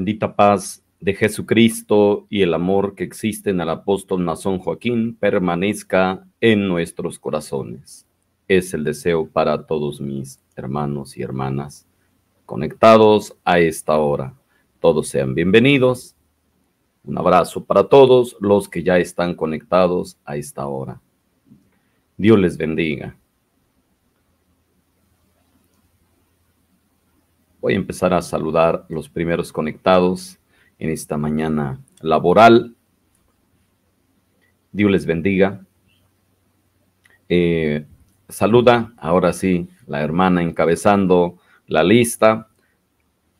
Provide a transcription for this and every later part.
bendita paz de Jesucristo y el amor que existe en el apóstol Nazón Joaquín permanezca en nuestros corazones. Es el deseo para todos mis hermanos y hermanas conectados a esta hora. Todos sean bienvenidos. Un abrazo para todos los que ya están conectados a esta hora. Dios les bendiga. Voy a empezar a saludar los primeros conectados en esta mañana laboral. Dios les bendiga. Eh, saluda ahora sí la hermana encabezando la lista,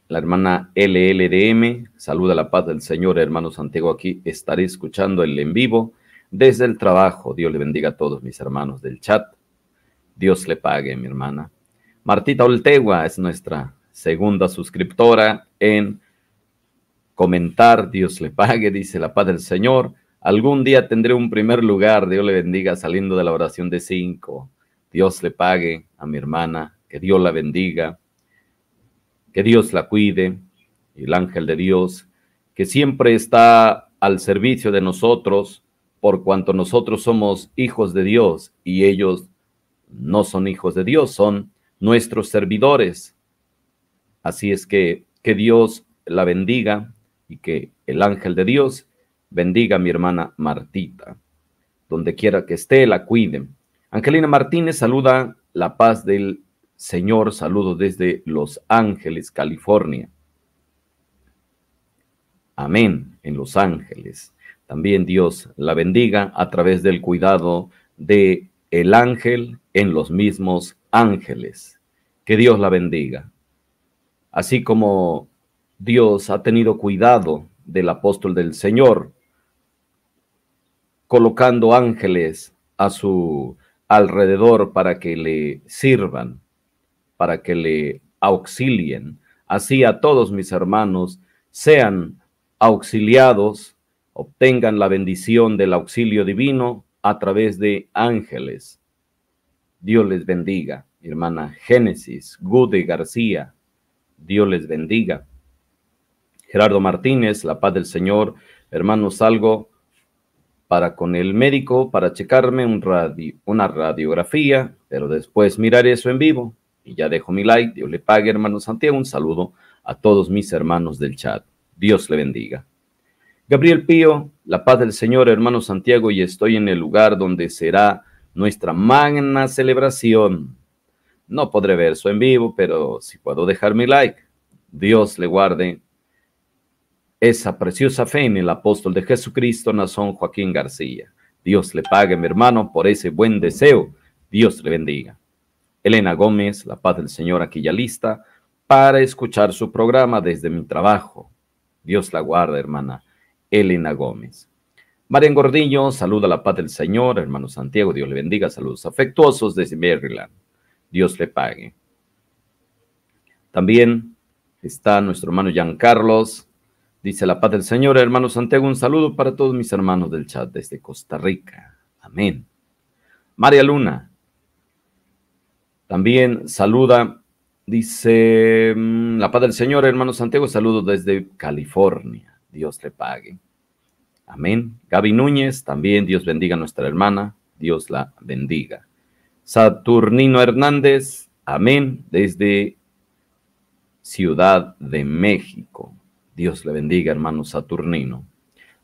la hermana LLDM. Saluda la paz del Señor, hermano Santiago. Aquí estaré escuchando el en vivo desde el trabajo. Dios le bendiga a todos mis hermanos del chat. Dios le pague, mi hermana. Martita Oltegua es nuestra segunda suscriptora en comentar, Dios le pague, dice la paz del Señor. Algún día tendré un primer lugar, Dios le bendiga, saliendo de la oración de cinco. Dios le pague a mi hermana, que Dios la bendiga, que Dios la cuide, el ángel de Dios, que siempre está al servicio de nosotros, por cuanto nosotros somos hijos de Dios y ellos no son hijos de Dios, son nuestros servidores. Así es que que Dios la bendiga y que el ángel de Dios bendiga a mi hermana Martita. Donde quiera que esté, la cuiden. Angelina Martínez saluda la paz del Señor. Saludo desde Los Ángeles, California. Amén, en Los Ángeles. También Dios la bendiga a través del cuidado de el ángel en los mismos ángeles. Que Dios la bendiga así como Dios ha tenido cuidado del apóstol del Señor, colocando ángeles a su alrededor para que le sirvan, para que le auxilien. Así a todos mis hermanos sean auxiliados, obtengan la bendición del auxilio divino a través de ángeles. Dios les bendiga, hermana Génesis, Gude García, Dios les bendiga. Gerardo Martínez, la paz del Señor. Hermano, salgo para con el médico para checarme un radio, una radiografía, pero después mirar eso en vivo. Y ya dejo mi like. Dios le pague, hermano Santiago. Un saludo a todos mis hermanos del chat. Dios le bendiga. Gabriel Pío, la paz del Señor, hermano Santiago, y estoy en el lugar donde será nuestra magna celebración no podré ver eso en vivo, pero si puedo dejar mi like, Dios le guarde esa preciosa fe en el apóstol de Jesucristo, Nazón Joaquín García. Dios le pague, mi hermano, por ese buen deseo. Dios le bendiga. Elena Gómez, la paz del Señor aquí ya lista para escuchar su programa desde mi trabajo. Dios la guarde, hermana Elena Gómez. Marian Gordillo, saluda la paz del Señor, hermano Santiago, Dios le bendiga, saludos afectuosos desde Maryland. Dios le pague. También está nuestro hermano Jean Carlos. Dice la paz del Señor, hermano Santiago, un saludo para todos mis hermanos del chat desde Costa Rica. Amén. María Luna también saluda, dice la paz del Señor, hermano Santiago, saludo desde California. Dios le pague. Amén. Gaby Núñez, también Dios bendiga a nuestra hermana, Dios la bendiga. Saturnino Hernández, amén, desde Ciudad de México. Dios le bendiga, hermano Saturnino.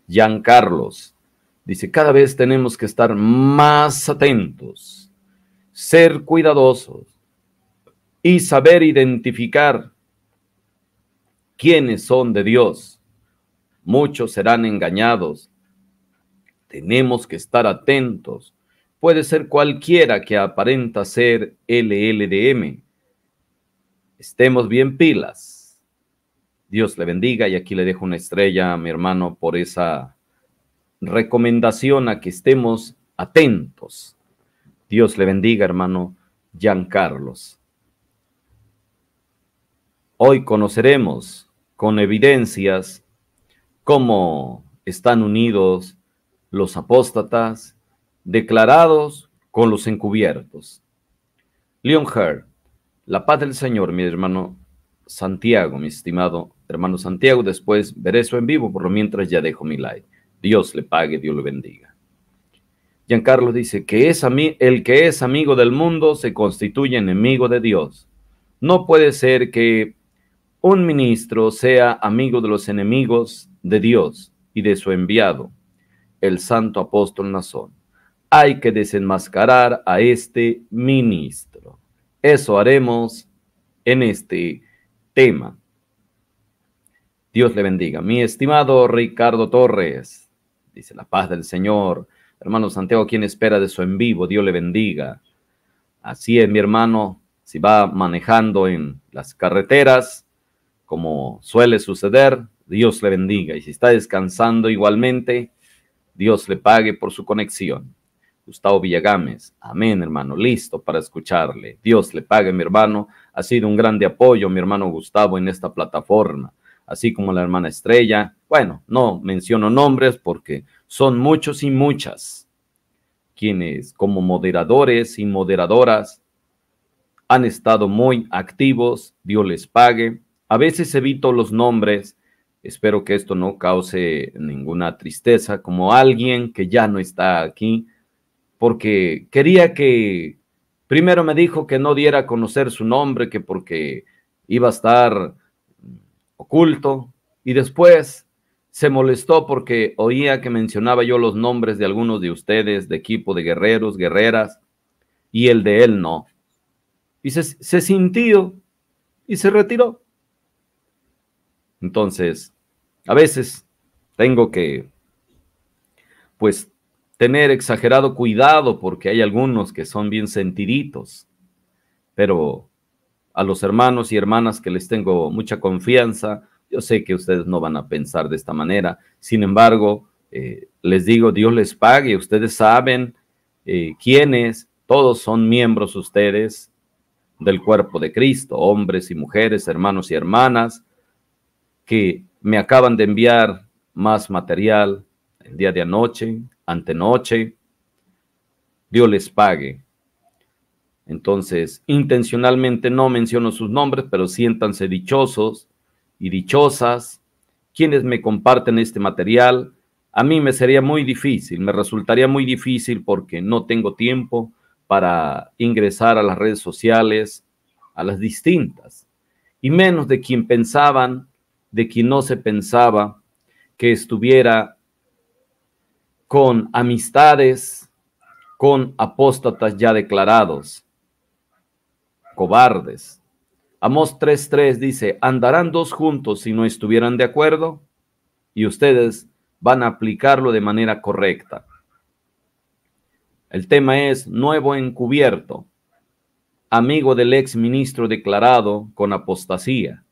Jean Carlos dice, cada vez tenemos que estar más atentos, ser cuidadosos y saber identificar quiénes son de Dios. Muchos serán engañados. Tenemos que estar atentos puede ser cualquiera que aparenta ser LLDM. Estemos bien pilas. Dios le bendiga y aquí le dejo una estrella a mi hermano por esa recomendación a que estemos atentos. Dios le bendiga, hermano Carlos. Hoy conoceremos con evidencias cómo están unidos los apóstatas declarados con los encubiertos. Leon Herr, la paz del Señor, mi hermano Santiago, mi estimado hermano Santiago. Después veré eso en vivo, por lo mientras ya dejo mi like. Dios le pague, Dios le bendiga. Giancarlo dice que es el que es amigo del mundo se constituye enemigo de Dios. No puede ser que un ministro sea amigo de los enemigos de Dios y de su enviado, el santo apóstol Nazón hay que desenmascarar a este ministro. Eso haremos en este tema. Dios le bendiga. Mi estimado Ricardo Torres, dice la paz del Señor. Hermano Santiago, quien espera de su en vivo? Dios le bendiga. Así es, mi hermano, si va manejando en las carreteras, como suele suceder, Dios le bendiga. Y si está descansando igualmente, Dios le pague por su conexión. Gustavo Villagames. Amén, hermano. Listo para escucharle. Dios le pague, mi hermano. Ha sido un grande apoyo, mi hermano Gustavo, en esta plataforma, así como la hermana Estrella. Bueno, no menciono nombres porque son muchos y muchas quienes como moderadores y moderadoras han estado muy activos. Dios les pague. A veces evito los nombres. Espero que esto no cause ninguna tristeza, como alguien que ya no está aquí porque quería que, primero me dijo que no diera a conocer su nombre, que porque iba a estar oculto, y después se molestó porque oía que mencionaba yo los nombres de algunos de ustedes, de equipo de guerreros, guerreras, y el de él no. Y se, se sintió y se retiró. Entonces, a veces tengo que, pues, tener exagerado cuidado porque hay algunos que son bien sentiditos, pero a los hermanos y hermanas que les tengo mucha confianza, yo sé que ustedes no van a pensar de esta manera, sin embargo, eh, les digo, Dios les pague, ustedes saben eh, quiénes, todos son miembros ustedes del cuerpo de Cristo, hombres y mujeres, hermanos y hermanas, que me acaban de enviar más material el día de anoche, antenoche, Dios les pague. Entonces, intencionalmente no menciono sus nombres, pero siéntanse dichosos y dichosas quienes me comparten este material. A mí me sería muy difícil, me resultaría muy difícil porque no tengo tiempo para ingresar a las redes sociales, a las distintas, y menos de quien pensaban, de quien no se pensaba que estuviera con amistades, con apóstatas ya declarados, cobardes. Amos 3.3 dice, andarán dos juntos si no estuvieran de acuerdo y ustedes van a aplicarlo de manera correcta. El tema es nuevo encubierto, amigo del ex ministro declarado con apostasía.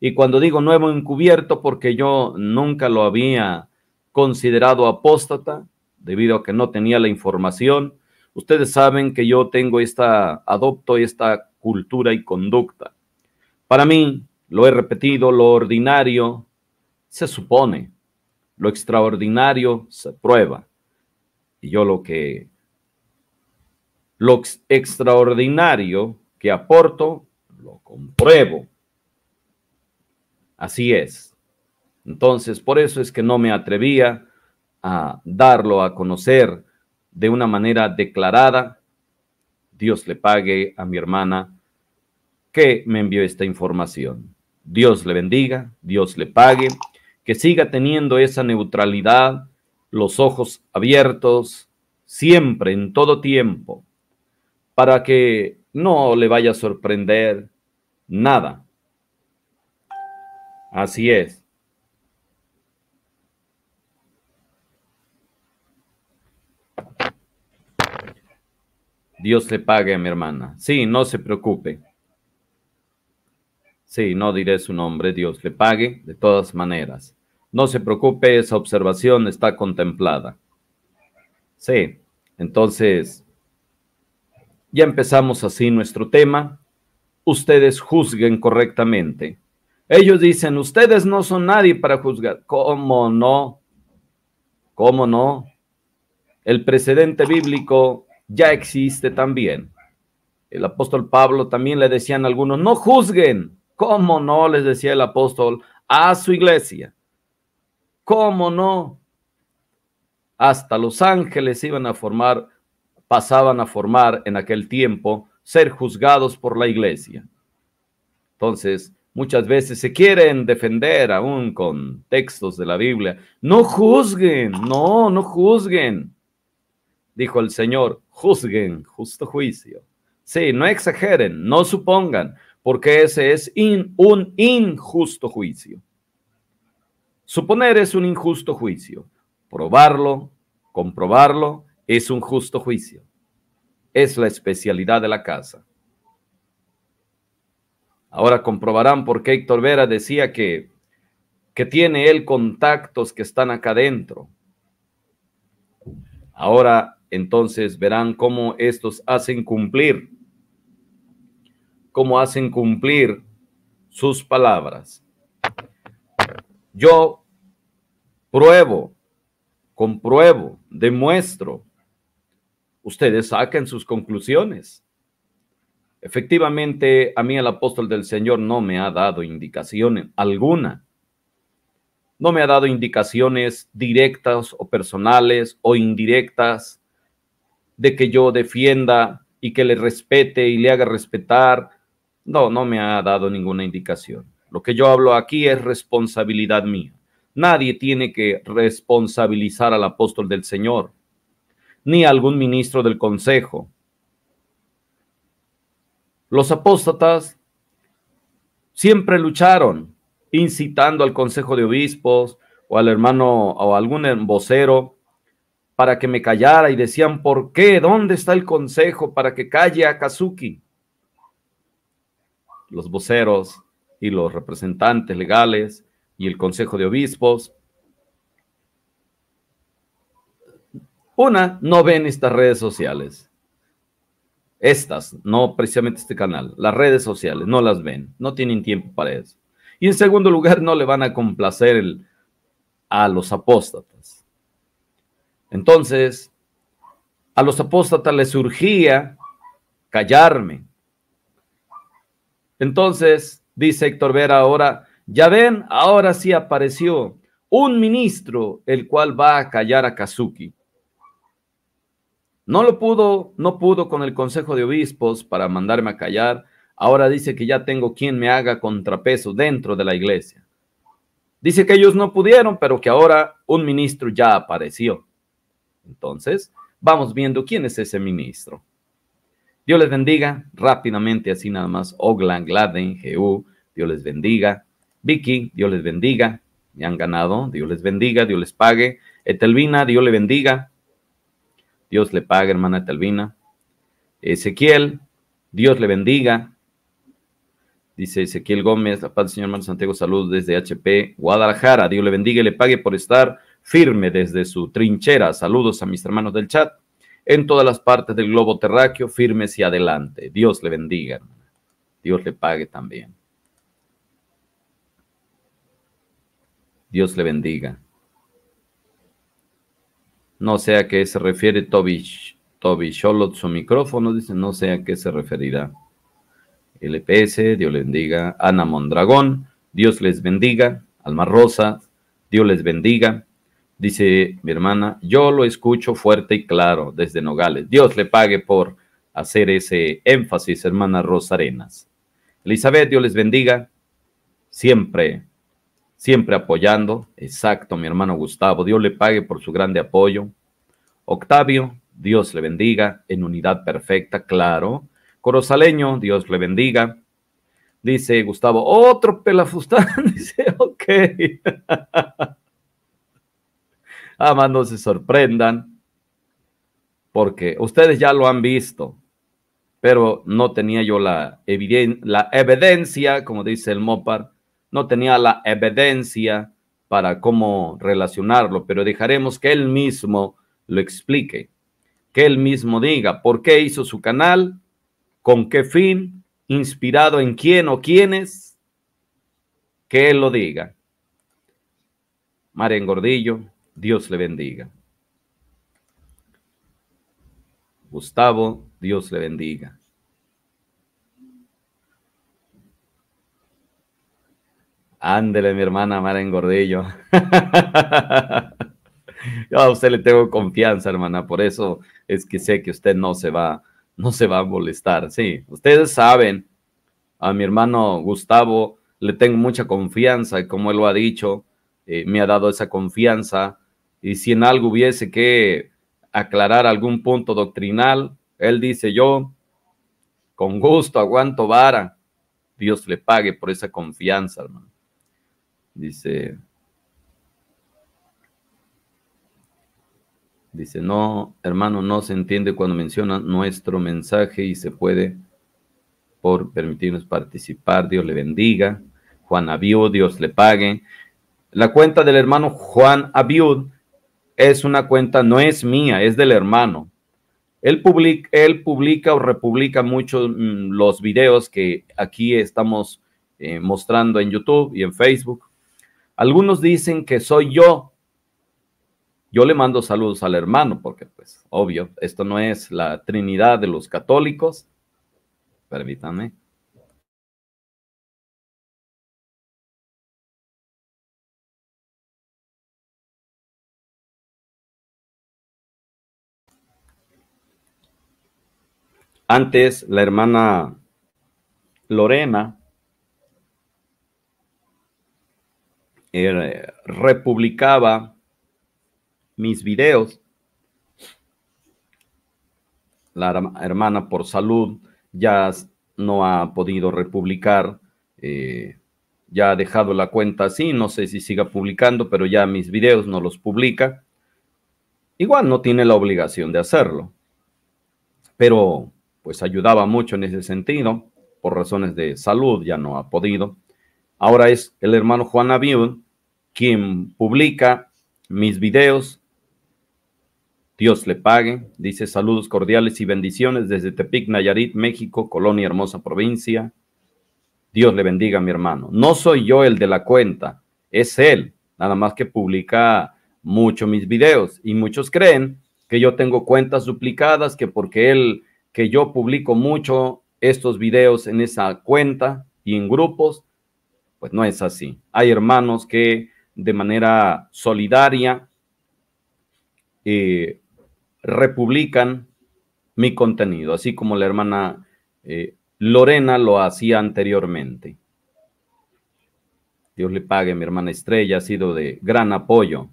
Y cuando digo nuevo encubierto, porque yo nunca lo había considerado apóstata debido a que no tenía la información. Ustedes saben que yo tengo esta, adopto esta cultura y conducta. Para mí, lo he repetido, lo ordinario se supone, lo extraordinario se prueba. Y yo lo que, lo extraordinario que aporto, lo compruebo. Así es. Entonces, por eso es que no me atrevía a darlo a conocer de una manera declarada. Dios le pague a mi hermana que me envió esta información. Dios le bendiga, Dios le pague, que siga teniendo esa neutralidad, los ojos abiertos, siempre, en todo tiempo, para que no le vaya a sorprender nada. Así es. Dios le pague a mi hermana. Sí, no se preocupe. Sí, no diré su nombre, Dios le pague de todas maneras. No se preocupe, esa observación está contemplada. Sí, entonces, ya empezamos así nuestro tema. Ustedes juzguen correctamente. Ellos dicen, ustedes no son nadie para juzgar. ¿Cómo no? ¿Cómo no? El precedente bíblico ya existe también. El apóstol Pablo también le decían algunos, no juzguen, ¿cómo no? les decía el apóstol a su iglesia. ¿Cómo no? Hasta los ángeles iban a formar, pasaban a formar en aquel tiempo, ser juzgados por la iglesia. Entonces, muchas veces se quieren defender aún con textos de la Biblia. No juzguen, no, no juzguen, dijo el Señor juzguen, justo juicio. Sí, no exageren, no supongan, porque ese es un injusto juicio. Suponer es un injusto juicio. Probarlo, comprobarlo, es un justo juicio. Es la especialidad de la casa. Ahora comprobarán por qué Héctor Vera decía que, que tiene él contactos que están acá adentro. Ahora entonces verán cómo estos hacen cumplir, cómo hacen cumplir sus palabras. Yo pruebo, compruebo, demuestro. Ustedes saquen sus conclusiones. Efectivamente, a mí el apóstol del Señor no me ha dado indicaciones alguna. No me ha dado indicaciones directas o personales o indirectas de que yo defienda y que le respete y le haga respetar. No, no me ha dado ninguna indicación. Lo que yo hablo aquí es responsabilidad mía. Nadie tiene que responsabilizar al apóstol del Señor, ni a algún ministro del Consejo. Los apóstatas siempre lucharon, incitando al Consejo de Obispos o al hermano o algún vocero para que me callara y decían, ¿por qué? ¿Dónde está el consejo para que calle a Kazuki? Los voceros y los representantes legales y el Consejo de Obispos. Una, no ven estas redes sociales. Estas, no precisamente este canal, las redes sociales, no las ven, no tienen tiempo para eso. Y en segundo lugar, no le van a complacer a los apóstatos. Entonces, a los apóstatas les surgía callarme. Entonces, dice Héctor Vera ahora, ya ven, ahora sí apareció un ministro el cual va a callar a Kazuki. No lo pudo, no pudo con el Consejo de Obispos para mandarme a callar. Ahora dice que ya tengo quien me haga contrapeso dentro de la iglesia. Dice que ellos no pudieron, pero que ahora un ministro ya apareció. Entonces, vamos viendo quién es ese ministro. Dios les bendiga rápidamente, así nada más. Oglan, Gladen, Jeú, Dios les bendiga. Vicky, Dios les bendiga. Me han ganado, Dios les bendiga, Dios les pague. Etelvina, Dios le bendiga. Dios le pague, hermana Etelvina. Ezequiel, Dios le bendiga. Dice Ezequiel Gómez, la paz del Señor hermano Santiago, saludos desde HP, Guadalajara. Dios le bendiga y le pague por estar firme desde su trinchera. Saludos a mis hermanos del chat. En todas las partes del globo terráqueo, firmes y adelante. Dios le bendiga, Dios le pague también. Dios le bendiga. No sé a qué se refiere Toby. Toby Sholot, su micrófono, dice, no sé a qué se referirá. LPS, Dios le bendiga. Ana Mondragón, Dios les bendiga. Alma Rosa, Dios les bendiga. Dice mi hermana, yo lo escucho fuerte y claro desde Nogales. Dios le pague por hacer ese énfasis, hermana Rosa Arenas. Elizabeth, Dios les bendiga. Siempre, siempre apoyando. Exacto, mi hermano Gustavo. Dios le pague por su grande apoyo. Octavio, Dios le bendiga. En unidad perfecta, claro. Corozaleño, Dios le bendiga. Dice Gustavo, otro pelafustán. Dice, ok. más no se sorprendan, porque ustedes ya lo han visto, pero no tenía yo la, la evidencia, como dice el Mopar, no tenía la evidencia para cómo relacionarlo, pero dejaremos que él mismo lo explique, que él mismo diga por qué hizo su canal, con qué fin, inspirado en quién o quiénes, que él lo diga. Maren Gordillo, Dios le bendiga. Gustavo, Dios le bendiga. Ándele, mi hermana Mara Gordillo. Yo a usted le tengo confianza, hermana, por eso es que sé que usted no se va, no se va a molestar. Sí, ustedes saben, a mi hermano Gustavo le tengo mucha confianza y como él lo ha dicho, eh, me ha dado esa confianza y si en algo hubiese que aclarar algún punto doctrinal, él dice, yo con gusto aguanto vara, Dios le pague por esa confianza, hermano. Dice, dice, no, hermano, no se entiende cuando menciona nuestro mensaje y se puede por permitirnos participar, Dios le bendiga. Juan Abiud, Dios le pague. La cuenta del hermano Juan Abiud es una cuenta, no es mía, es del hermano. Él publica, publica o republica muchos mm, los videos que aquí estamos eh, mostrando en YouTube y en Facebook. Algunos dicen que soy yo. Yo le mando saludos al hermano, porque pues obvio, esto no es la Trinidad de los católicos. Permítanme. Antes, la hermana Lorena republicaba mis videos. La hermana por salud ya no ha podido republicar, eh, ya ha dejado la cuenta así, no sé si siga publicando, pero ya mis videos no los publica. Igual no tiene la obligación de hacerlo, pero pues ayudaba mucho en ese sentido, por razones de salud ya no ha podido. Ahora es el hermano Juan Aviud quien publica mis videos. Dios le pague. Dice saludos cordiales y bendiciones desde Tepic, Nayarit, México, colonia hermosa provincia. Dios le bendiga a mi hermano. No soy yo el de la cuenta, es él, nada más que publica mucho mis videos y muchos creen que yo tengo cuentas duplicadas, que porque él que yo publico mucho estos videos en esa cuenta y en grupos, pues no es así. Hay hermanos que de manera solidaria eh, republican mi contenido, así como la hermana eh, Lorena lo hacía anteriormente. Dios le pague, mi hermana Estrella ha sido de gran apoyo.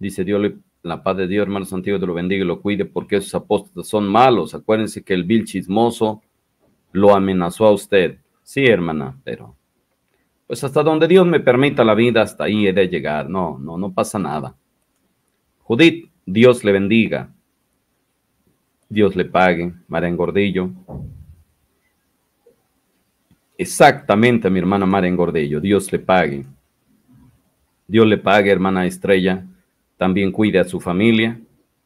Dice, Dios le la paz de Dios, hermano Santiago, te lo bendiga y lo cuide porque esos apóstoles son malos. Acuérdense que el vil chismoso lo amenazó a usted. Sí, hermana, pero pues hasta donde Dios me permita la vida, hasta ahí he de llegar. No, no, no pasa nada. Judith, Dios le bendiga. Dios le pague. Maren Gordillo. Exactamente, mi hermana Maren Gordillo. Dios le pague. Dios le pague, hermana Estrella. También cuide a su familia.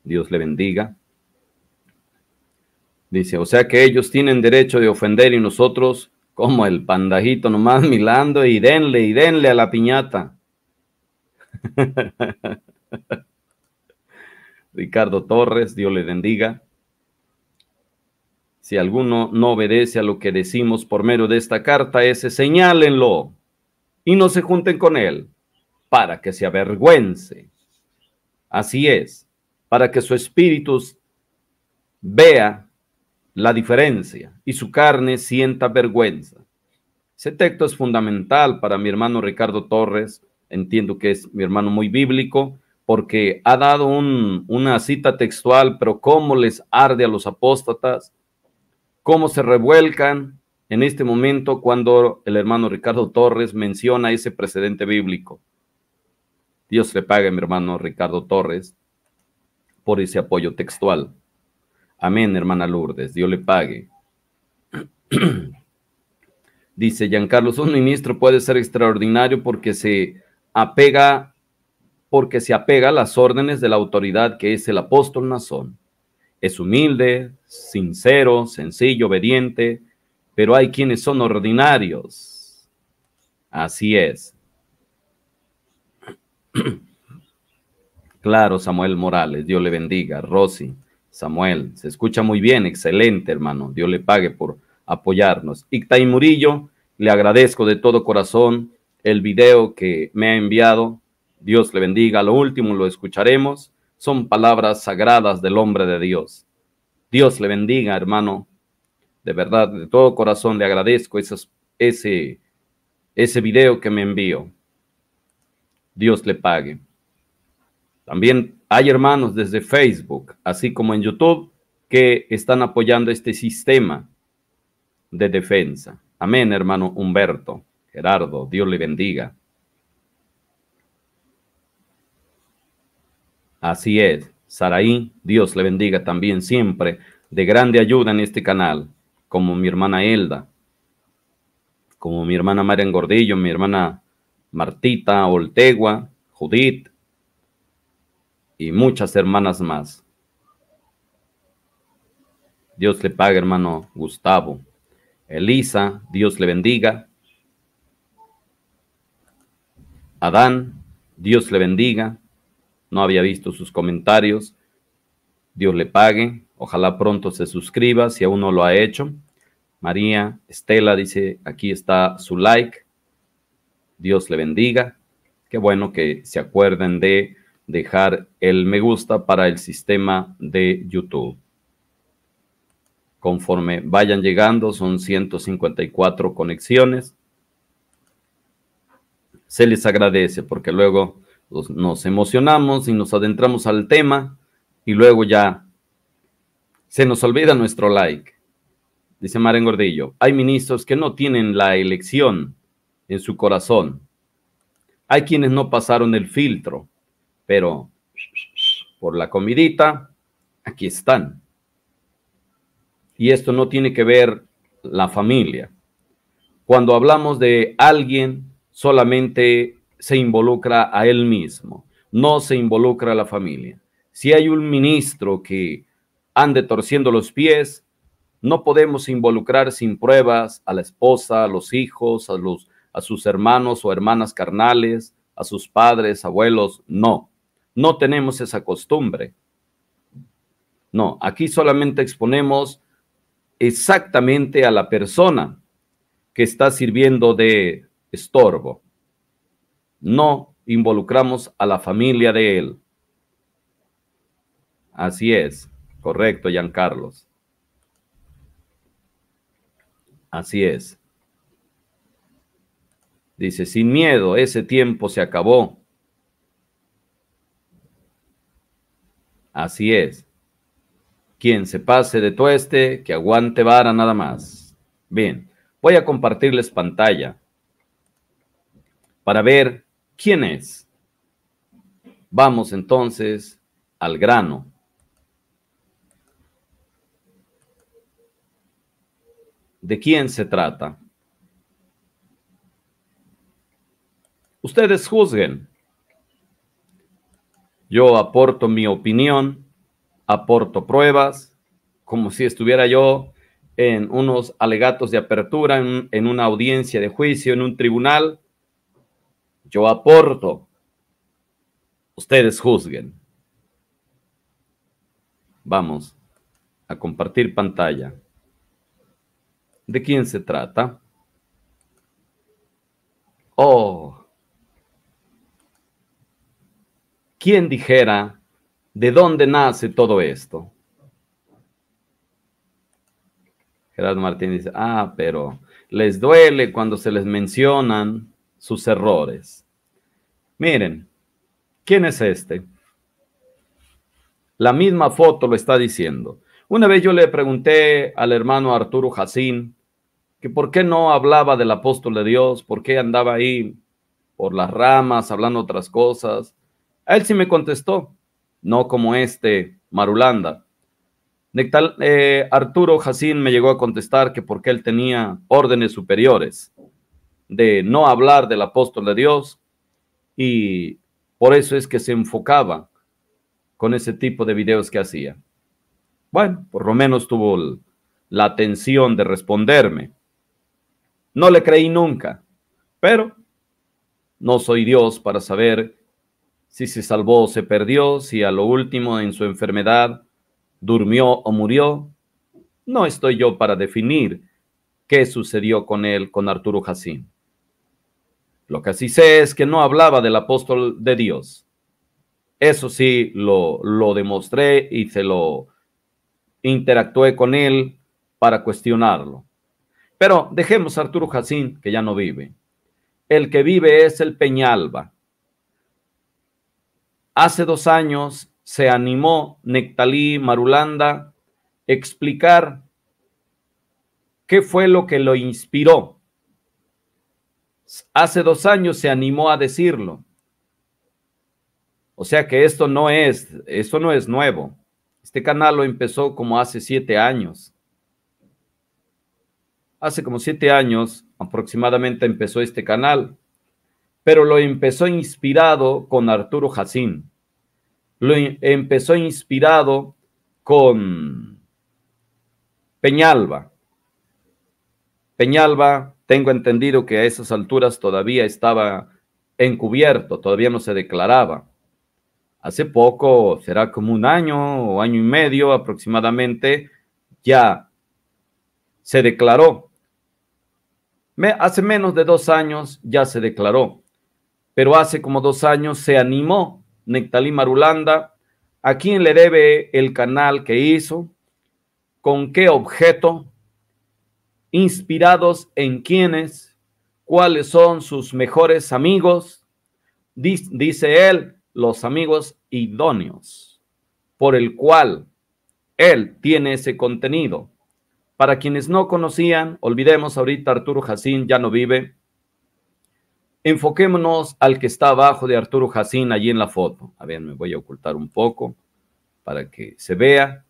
Dios le bendiga. Dice, o sea que ellos tienen derecho de ofender y nosotros, como el pandajito nomás milando y denle y denle a la piñata. Ricardo Torres, Dios le bendiga. Si alguno no obedece a lo que decimos por mero de esta carta, ese señálenlo y no se junten con él para que se avergüence. Así es, para que su espíritu vea la diferencia y su carne sienta vergüenza. Ese texto es fundamental para mi hermano Ricardo Torres, entiendo que es mi hermano muy bíblico, porque ha dado una cita textual, pero cómo les arde a los apóstatas, cómo se revuelcan en este momento cuando el hermano Ricardo Torres menciona ese precedente bíblico. Dios le pague, mi hermano Ricardo Torres, por ese apoyo textual. Amén, hermana Lourdes, Dios le pague. Dice Carlos, un ministro puede ser extraordinario porque se apega, porque se apega a las órdenes de la autoridad que es el apóstol Nazón. Es humilde, sincero, sencillo, obediente, pero hay quienes son ordinarios. Así es. Claro, Samuel Morales, Dios le bendiga. Rosy, Samuel, se escucha muy bien, excelente hermano. Dios le pague por apoyarnos. Ictay Murillo, le agradezco de todo corazón el video que me ha enviado. Dios le bendiga. Lo último lo escucharemos. Son palabras sagradas del hombre de Dios. Dios le bendiga, hermano. De verdad, de todo corazón le agradezco ese, ese video que me envió. Dios le pague. También hay hermanos desde Facebook, así como en YouTube, que están apoyando este sistema de defensa. Amén, hermano Humberto, Gerardo, Dios le bendiga. Así es, Saraí, Dios le bendiga también siempre, de grande ayuda en este canal, como mi hermana Elda, como mi hermana María Gordillo, mi hermana Martita, Oltegua, Judith y muchas hermanas más. Dios le pague, hermano Gustavo. Elisa, Dios le bendiga. Adán, Dios le bendiga. No había visto sus comentarios. Dios le pague. Ojalá pronto se suscriba si aún no lo ha hecho. María Estela dice, aquí está su like. Dios le bendiga. Qué bueno que se acuerden de dejar el me gusta para el sistema de YouTube. Conforme vayan llegando, son 154 conexiones. Se les agradece porque luego pues, nos emocionamos y nos adentramos al tema y luego ya se nos olvida nuestro like. Dice Maren Gordillo, hay ministros que no tienen la elección en su corazón. Hay quienes no pasaron el filtro, pero por la comidita, aquí están. Y esto no tiene que ver la familia. Cuando hablamos de alguien, solamente se involucra a él mismo, no se involucra a la familia. Si hay un ministro que ande torciendo los pies, no podemos involucrar sin pruebas a la esposa, a los hijos, a los a sus hermanos o hermanas carnales, a sus padres, abuelos. No, no tenemos esa costumbre. No, aquí solamente exponemos exactamente a la persona que está sirviendo de estorbo. No involucramos a la familia de él. Así es, correcto, Jean Carlos. Así es. Dice, sin miedo, ese tiempo se acabó. Así es. Quien se pase de tueste, que aguante vara nada más. Bien, voy a compartirles pantalla para ver quién es. Vamos entonces al grano. ¿De quién se trata? Ustedes juzguen. Yo aporto mi opinión, aporto pruebas, como si estuviera yo en unos alegatos de apertura, en, una audiencia de juicio, en un tribunal. Yo aporto. Ustedes juzguen. Vamos a compartir pantalla. ¿De quién se trata? Oh, ¿Quién dijera de dónde nace todo esto? Gerardo Martínez dice, ah, pero les duele cuando se les mencionan sus errores. Miren, ¿quién es este? La misma foto lo está diciendo. Una vez yo le pregunté al hermano Arturo Jacín que por qué no hablaba del apóstol de Dios, por qué andaba ahí por las ramas hablando otras cosas él sí me contestó, no como este Marulanda. Nectal, eh, Arturo Jacín me llegó a contestar que porque él tenía órdenes superiores de no hablar del apóstol de Dios y por eso es que se enfocaba con ese tipo de videos que hacía. Bueno, por lo menos tuvo la atención de responderme. No le creí nunca, pero no soy Dios para saber si se salvó o se perdió, si a lo último en su enfermedad durmió o murió. No estoy yo para definir qué sucedió con él, con Arturo Jacín. Lo que sí sé es que no hablaba del apóstol de Dios. Eso sí, lo, lo demostré y se lo interactué con él para cuestionarlo. Pero dejemos a Arturo Jacín, que ya no vive. El que vive es el Peñalba, Hace dos años se animó Nectalí Marulanda a explicar qué fue lo que lo inspiró. Hace dos años se animó a decirlo. O sea que esto no es, esto no es nuevo. Este canal lo empezó como hace siete años. Hace como siete años aproximadamente empezó este canal pero lo empezó inspirado con Arturo Jacín, lo empezó inspirado con Peñalba. Peñalba, tengo entendido que a esas alturas todavía estaba encubierto, todavía no se declaraba. Hace poco, será como un año o año y medio aproximadamente, ya se declaró. hace menos de dos años ya se declaró pero hace como dos años se animó Nectalí Marulanda, a quién le debe el canal que hizo, con qué objeto, inspirados en quiénes, cuáles son sus mejores amigos, dice él, los amigos idóneos, por el cual él tiene ese contenido. Para quienes no conocían, olvidemos ahorita Arturo Jacín ya no vive, Enfoquémonos al que está abajo de Arturo Jacín allí en la foto. A ver, me voy a ocultar un poco para que se vea.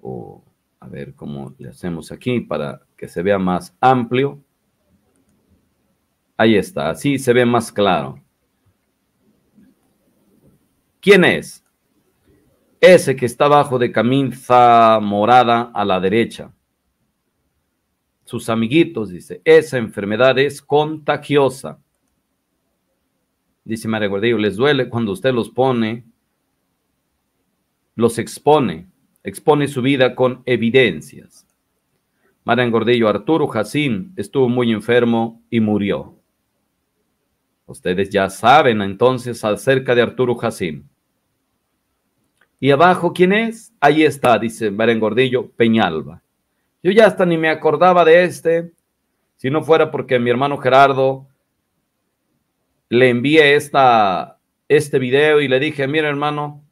O a ver cómo le hacemos aquí para que se vea más amplio. Ahí está, así se ve más claro. ¿Quién es? Ese que está abajo de camisa morada a la derecha. Sus amiguitos, dice, esa enfermedad es contagiosa. Dice María Gordillo, les duele cuando usted los pone, los expone, expone su vida con evidencias. María Gordillo, Arturo Jacín estuvo muy enfermo y murió. Ustedes ya saben entonces acerca de Arturo Jacín. Y abajo, ¿quién es? Ahí está, dice Gordillo, Peñalba. Yo ya hasta ni me acordaba de este, si no fuera porque mi hermano Gerardo le envié esta, este video y le dije, mira hermano,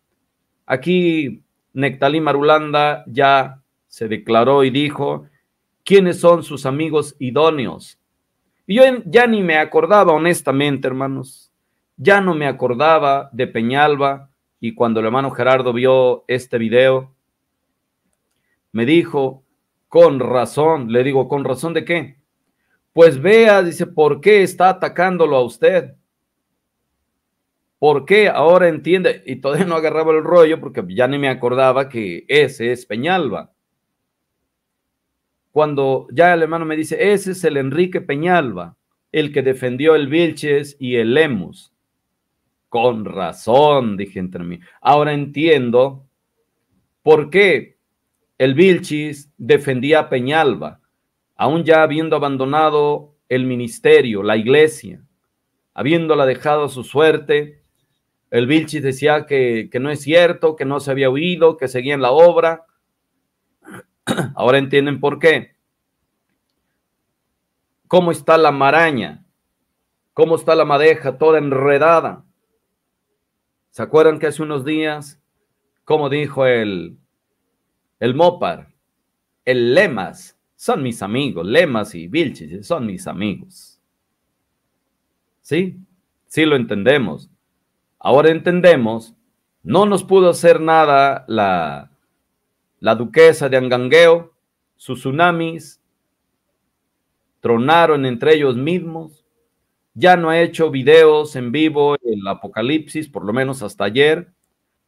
aquí Nectalí Marulanda ya se declaró y dijo quiénes son sus amigos idóneos. Y yo ya ni me acordaba, honestamente, hermanos, ya no me acordaba de Peñalba y cuando el hermano Gerardo vio este video, me dijo, con razón, le digo, ¿con razón de qué? Pues vea, dice, ¿por qué está atacándolo a usted? ¿Por qué ahora entiende? Y todavía no agarraba el rollo porque ya ni me acordaba que ese es Peñalba. Cuando ya el hermano me dice, ese es el Enrique Peñalba, el que defendió el Vilches y el Lemus. Con razón, dije entre mí. Ahora entiendo por qué el Vilches defendía a Peñalba, aún ya habiendo abandonado el ministerio, la iglesia, habiéndola dejado a su suerte el Vilchis decía que, no es cierto, que no se había oído, que seguían la obra. Ahora entienden por qué. ¿Cómo está la maraña? ¿Cómo está la madeja toda enredada? ¿Se acuerdan que hace unos días, como dijo el, el Mopar, el Lemas, son mis amigos, Lemas y Vilchis son mis amigos. ¿Sí? Sí lo entendemos. Ahora entendemos, no nos pudo hacer nada la, la duquesa de Angangueo, sus tsunamis tronaron entre ellos mismos, ya no ha hecho videos en vivo el apocalipsis, por lo menos hasta ayer,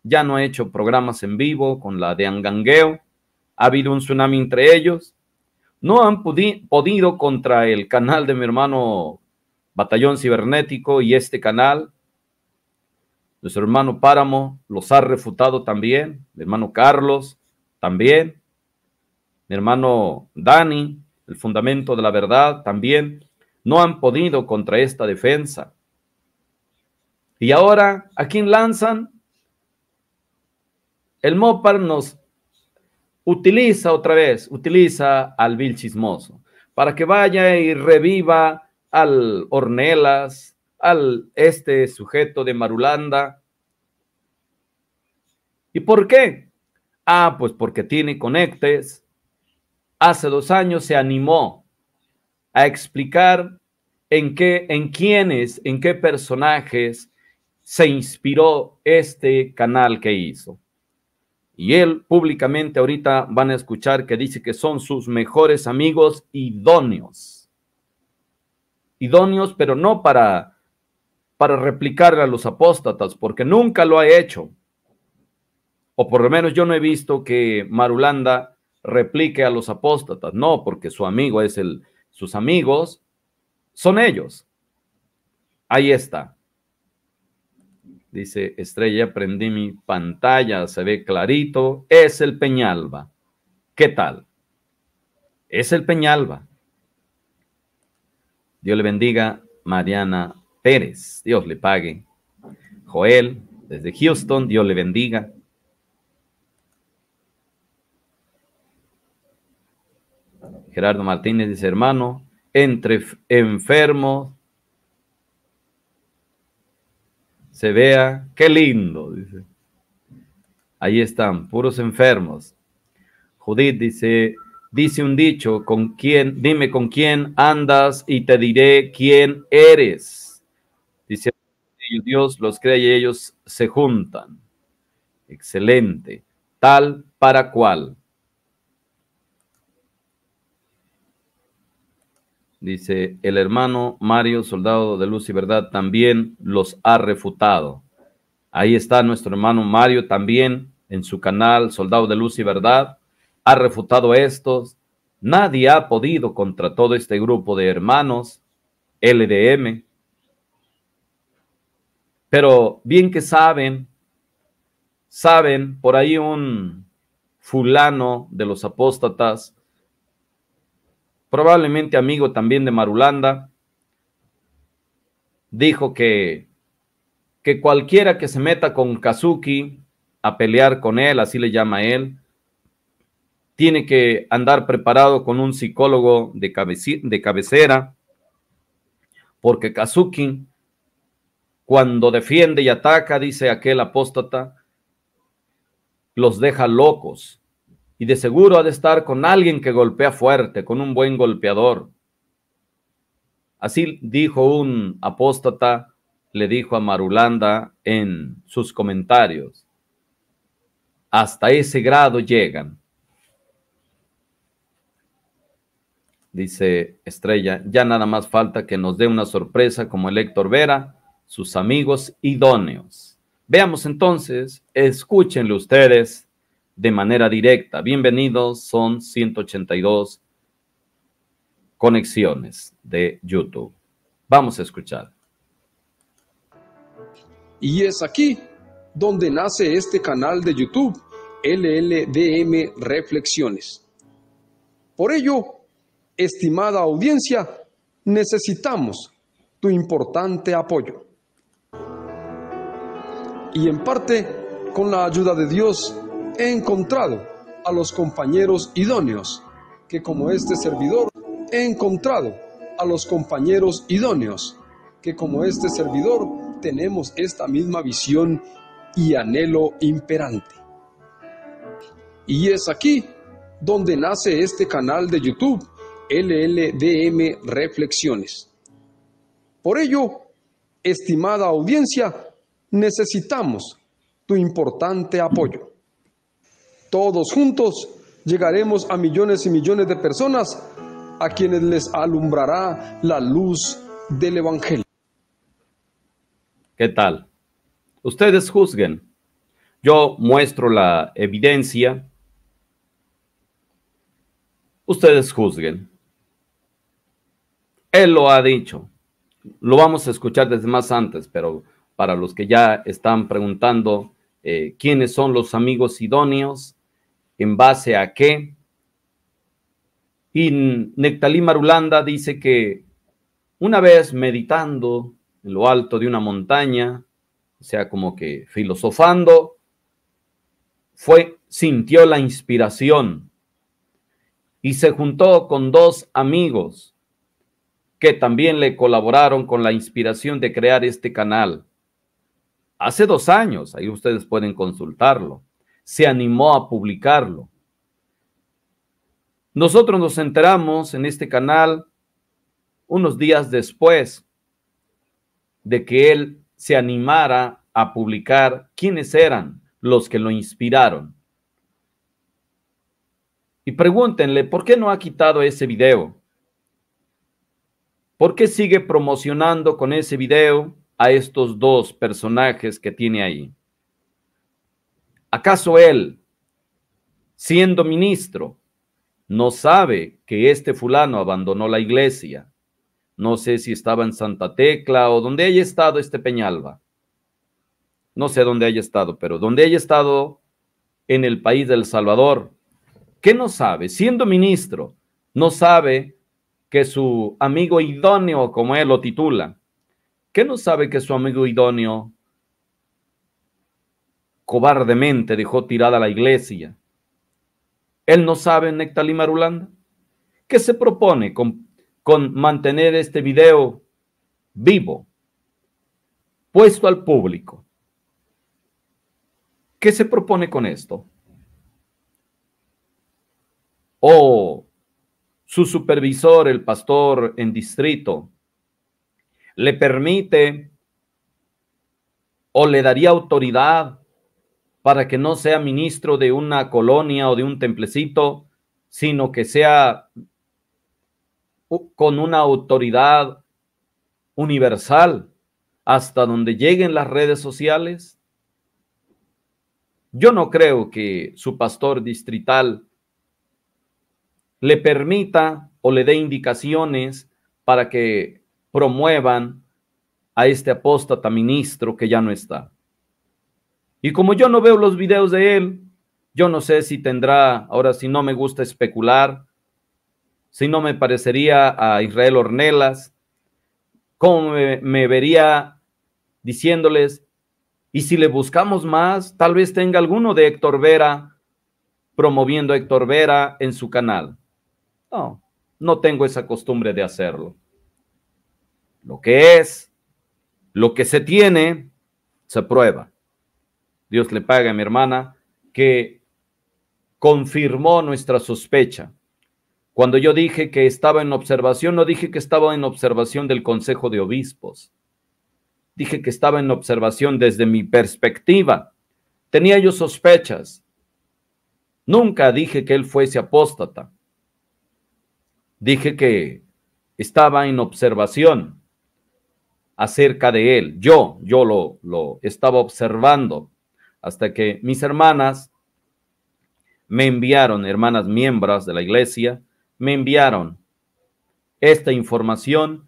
ya no ha hecho programas en vivo con la de Angangueo, ha habido un tsunami entre ellos, no han podido contra el canal de mi hermano Batallón Cibernético y este canal, nuestro hermano Páramo los ha refutado también, mi hermano Carlos también, mi hermano Dani, el fundamento de la verdad también, no han podido contra esta defensa. Y ahora, ¿a quién lanzan? El Mopar nos utiliza otra vez, utiliza al vil chismoso, para que vaya y reviva al Ornelas, al este sujeto de Marulanda. ¿Y por qué? Ah, pues porque tiene conectes. Hace dos años se animó a explicar en qué, en quiénes, en qué personajes se inspiró este canal que hizo. Y él públicamente ahorita van a escuchar que dice que son sus mejores amigos idóneos. Idóneos, pero no para para replicarle a los apóstatas, porque nunca lo ha hecho. O por lo menos yo no he visto que Marulanda replique a los apóstatas. No, porque su amigo es el, sus amigos son ellos. Ahí está. Dice Estrella, prendí mi pantalla, se ve clarito. Es el Peñalba. ¿Qué tal? Es el Peñalba. Dios le bendiga, Mariana Pérez, Dios le pague. Joel, desde Houston, Dios le bendiga. Gerardo Martínez dice, hermano, entre enfermos se vea, qué lindo, dice. Ahí están, puros enfermos. Judith dice, dice un dicho, con quién, dime con quién andas y te diré quién eres. Dios los cree y ellos se juntan. Excelente. Tal para cual. Dice, el hermano Mario, soldado de luz y verdad, también los ha refutado. Ahí está nuestro hermano Mario también en su canal, soldado de luz y verdad, ha refutado estos. Nadie ha podido contra todo este grupo de hermanos LDM pero bien que saben, saben, por ahí un fulano de los apóstatas, probablemente amigo también de Marulanda, dijo que, que cualquiera que se meta con Kazuki a pelear con él, así le llama él, tiene que andar preparado con un psicólogo de, cabecera, porque Kazuki cuando defiende y ataca, dice aquel apóstata, los deja locos. Y de seguro ha de estar con alguien que golpea fuerte, con un buen golpeador. Así dijo un apóstata, le dijo a Marulanda en sus comentarios. Hasta ese grado llegan. Dice Estrella, ya nada más falta que nos dé una sorpresa como el Héctor Vera sus amigos idóneos. Veamos entonces, escúchenlo ustedes de manera directa. Bienvenidos, son 182 conexiones de YouTube. Vamos a escuchar. Y es aquí donde nace este canal de YouTube, LLDM Reflexiones. Por ello, estimada audiencia, necesitamos tu importante apoyo y en parte, con la ayuda de Dios, he encontrado a los compañeros idóneos, que como este servidor he encontrado a los compañeros idóneos, que como este servidor tenemos esta misma visión y anhelo imperante. Y es aquí donde nace este canal de YouTube, LLDM Reflexiones. Por ello, estimada audiencia, necesitamos tu importante apoyo. Todos juntos llegaremos a millones y millones de personas a quienes les alumbrará la luz del Evangelio. ¿Qué tal? Ustedes juzguen. Yo muestro la evidencia. Ustedes juzguen. Él lo ha dicho. Lo vamos a escuchar desde más antes, pero para los que ya están preguntando eh, quiénes son los amigos idóneos, en base a qué. Y Nectalí Marulanda dice que una vez meditando en lo alto de una montaña, o sea, como que filosofando, fue, sintió la inspiración y se juntó con dos amigos que también le colaboraron con la inspiración de crear este canal hace dos años, ahí ustedes pueden consultarlo, se animó a publicarlo. Nosotros nos enteramos en este canal unos días después de que él se animara a publicar quiénes eran los que lo inspiraron. Y pregúntenle, ¿por qué no ha quitado ese video? ¿Por qué sigue promocionando con ese video a estos dos personajes que tiene ahí? ¿Acaso él, siendo ministro, no sabe que este fulano abandonó la iglesia? No sé si estaba en Santa Tecla o donde haya estado este Peñalba. No sé dónde haya estado, pero donde haya estado en el país del Salvador. ¿Qué no sabe? Siendo ministro, no sabe que su amigo idóneo, como él lo titula, ¿Qué no sabe que su amigo idóneo cobardemente dejó tirada la iglesia? Él no sabe, Nectalí Marulanda, qué se propone con, con mantener este video vivo, puesto al público. ¿Qué se propone con esto? O su supervisor, el pastor en distrito, le permite o le daría autoridad para que no sea ministro de una colonia o de un templecito, sino que sea con una autoridad universal hasta donde lleguen las redes sociales? Yo no creo que su pastor distrital le permita o le dé indicaciones para que promuevan a este apóstata ministro que ya no está. Y como yo no veo los videos de él, yo no sé si tendrá, ahora si no me gusta especular, si no me parecería a Israel Ornelas, cómo me, me vería diciéndoles, y si le buscamos más, tal vez tenga alguno de Héctor Vera promoviendo a Héctor Vera en su canal. No, no tengo esa costumbre de hacerlo. Lo que es, lo que se tiene, se prueba. Dios le paga a mi hermana que confirmó nuestra sospecha. Cuando yo dije que estaba en observación, no dije que estaba en observación del Consejo de Obispos. Dije que estaba en observación desde mi perspectiva. Tenía yo sospechas. Nunca dije que él fuese apóstata. Dije que estaba en observación acerca de él. Yo, yo lo, lo estaba observando hasta que mis hermanas me enviaron, hermanas miembros de la iglesia, me enviaron esta información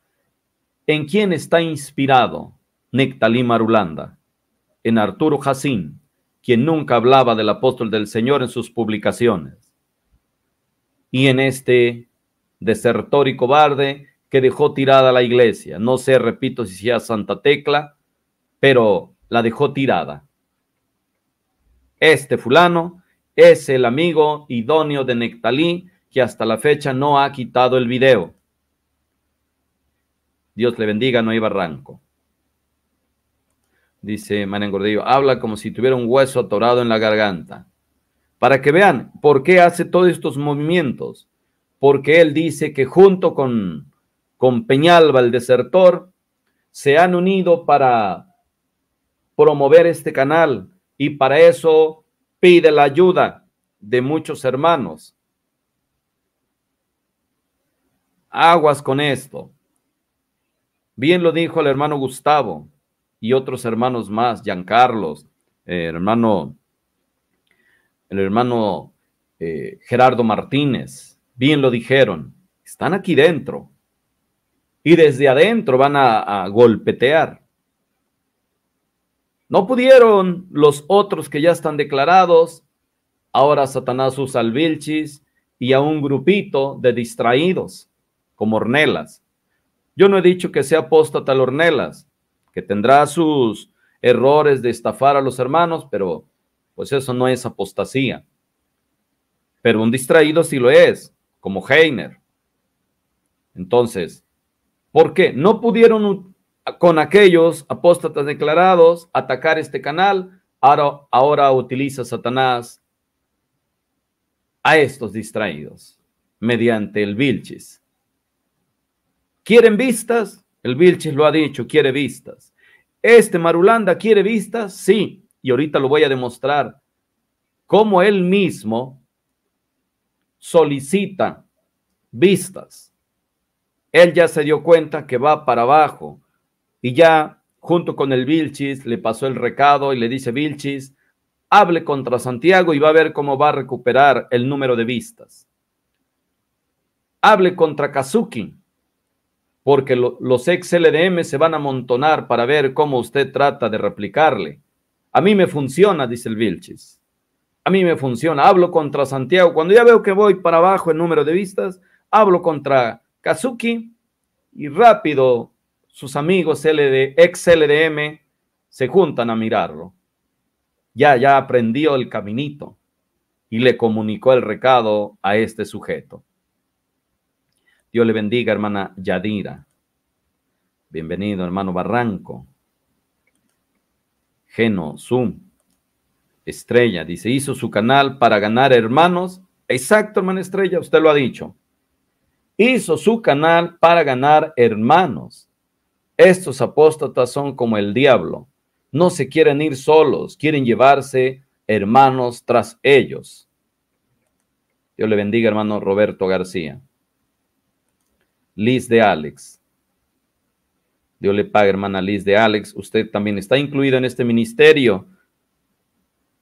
en quién está inspirado Nectalí Marulanda, en Arturo Jacín, quien nunca hablaba del apóstol del Señor en sus publicaciones, y en este desertor y cobarde que dejó tirada la iglesia. No sé, repito, si sea Santa Tecla, pero la dejó tirada. Este fulano es el amigo idóneo de Nectalí que hasta la fecha no ha quitado el video. Dios le bendiga, no hay barranco. Dice Marian Gordillo, habla como si tuviera un hueso atorado en la garganta. Para que vean por qué hace todos estos movimientos. Porque él dice que junto con con Peñalba, el desertor, se han unido para promover este canal y para eso pide la ayuda de muchos hermanos. Aguas con esto. Bien lo dijo el hermano Gustavo y otros hermanos más, Giancarlos, el eh, hermano, el hermano eh, Gerardo Martínez, bien lo dijeron, están aquí dentro y desde adentro van a, golpetear. No pudieron los otros que ya están declarados. Ahora Satanás sus y a un grupito de distraídos, como Hornelas. Yo no he dicho que sea apóstata el Ornelas, que tendrá sus errores de estafar a los hermanos, pero pues eso no es apostasía. Pero un distraído sí lo es, como Heiner. Entonces, ¿Por qué? no pudieron con aquellos apóstatas declarados atacar este canal, ahora, ahora utiliza Satanás a estos distraídos mediante el vilches. ¿Quieren vistas? El Vilches lo ha dicho, quiere vistas. ¿Este Marulanda quiere vistas? Sí, y ahorita lo voy a demostrar. Cómo él mismo solicita vistas él ya se dio cuenta que va para abajo y ya junto con el Vilchis le pasó el recado y le dice Vilchis, hable contra Santiago y va a ver cómo va a recuperar el número de vistas. Hable contra Kazuki, porque los ex LDM se van a amontonar para ver cómo usted trata de replicarle. A mí me funciona, dice el Vilchis. A mí me funciona. Hablo contra Santiago. Cuando ya veo que voy para abajo en número de vistas, hablo contra Kazuki y rápido sus amigos ex LDM se juntan a mirarlo. Ya, ya aprendió el caminito y le comunicó el recado a este sujeto. Dios le bendiga, hermana Yadira. Bienvenido, hermano Barranco. Geno, Zoom, Estrella, dice, hizo su canal para ganar hermanos. Exacto, hermana Estrella, usted lo ha dicho hizo su canal para ganar hermanos. Estos apóstatas son como el diablo. No se quieren ir solos, quieren llevarse hermanos tras ellos. Dios le bendiga, hermano Roberto García. Liz de Alex. Dios le pague, hermana Liz de Alex. Usted también está incluido en este ministerio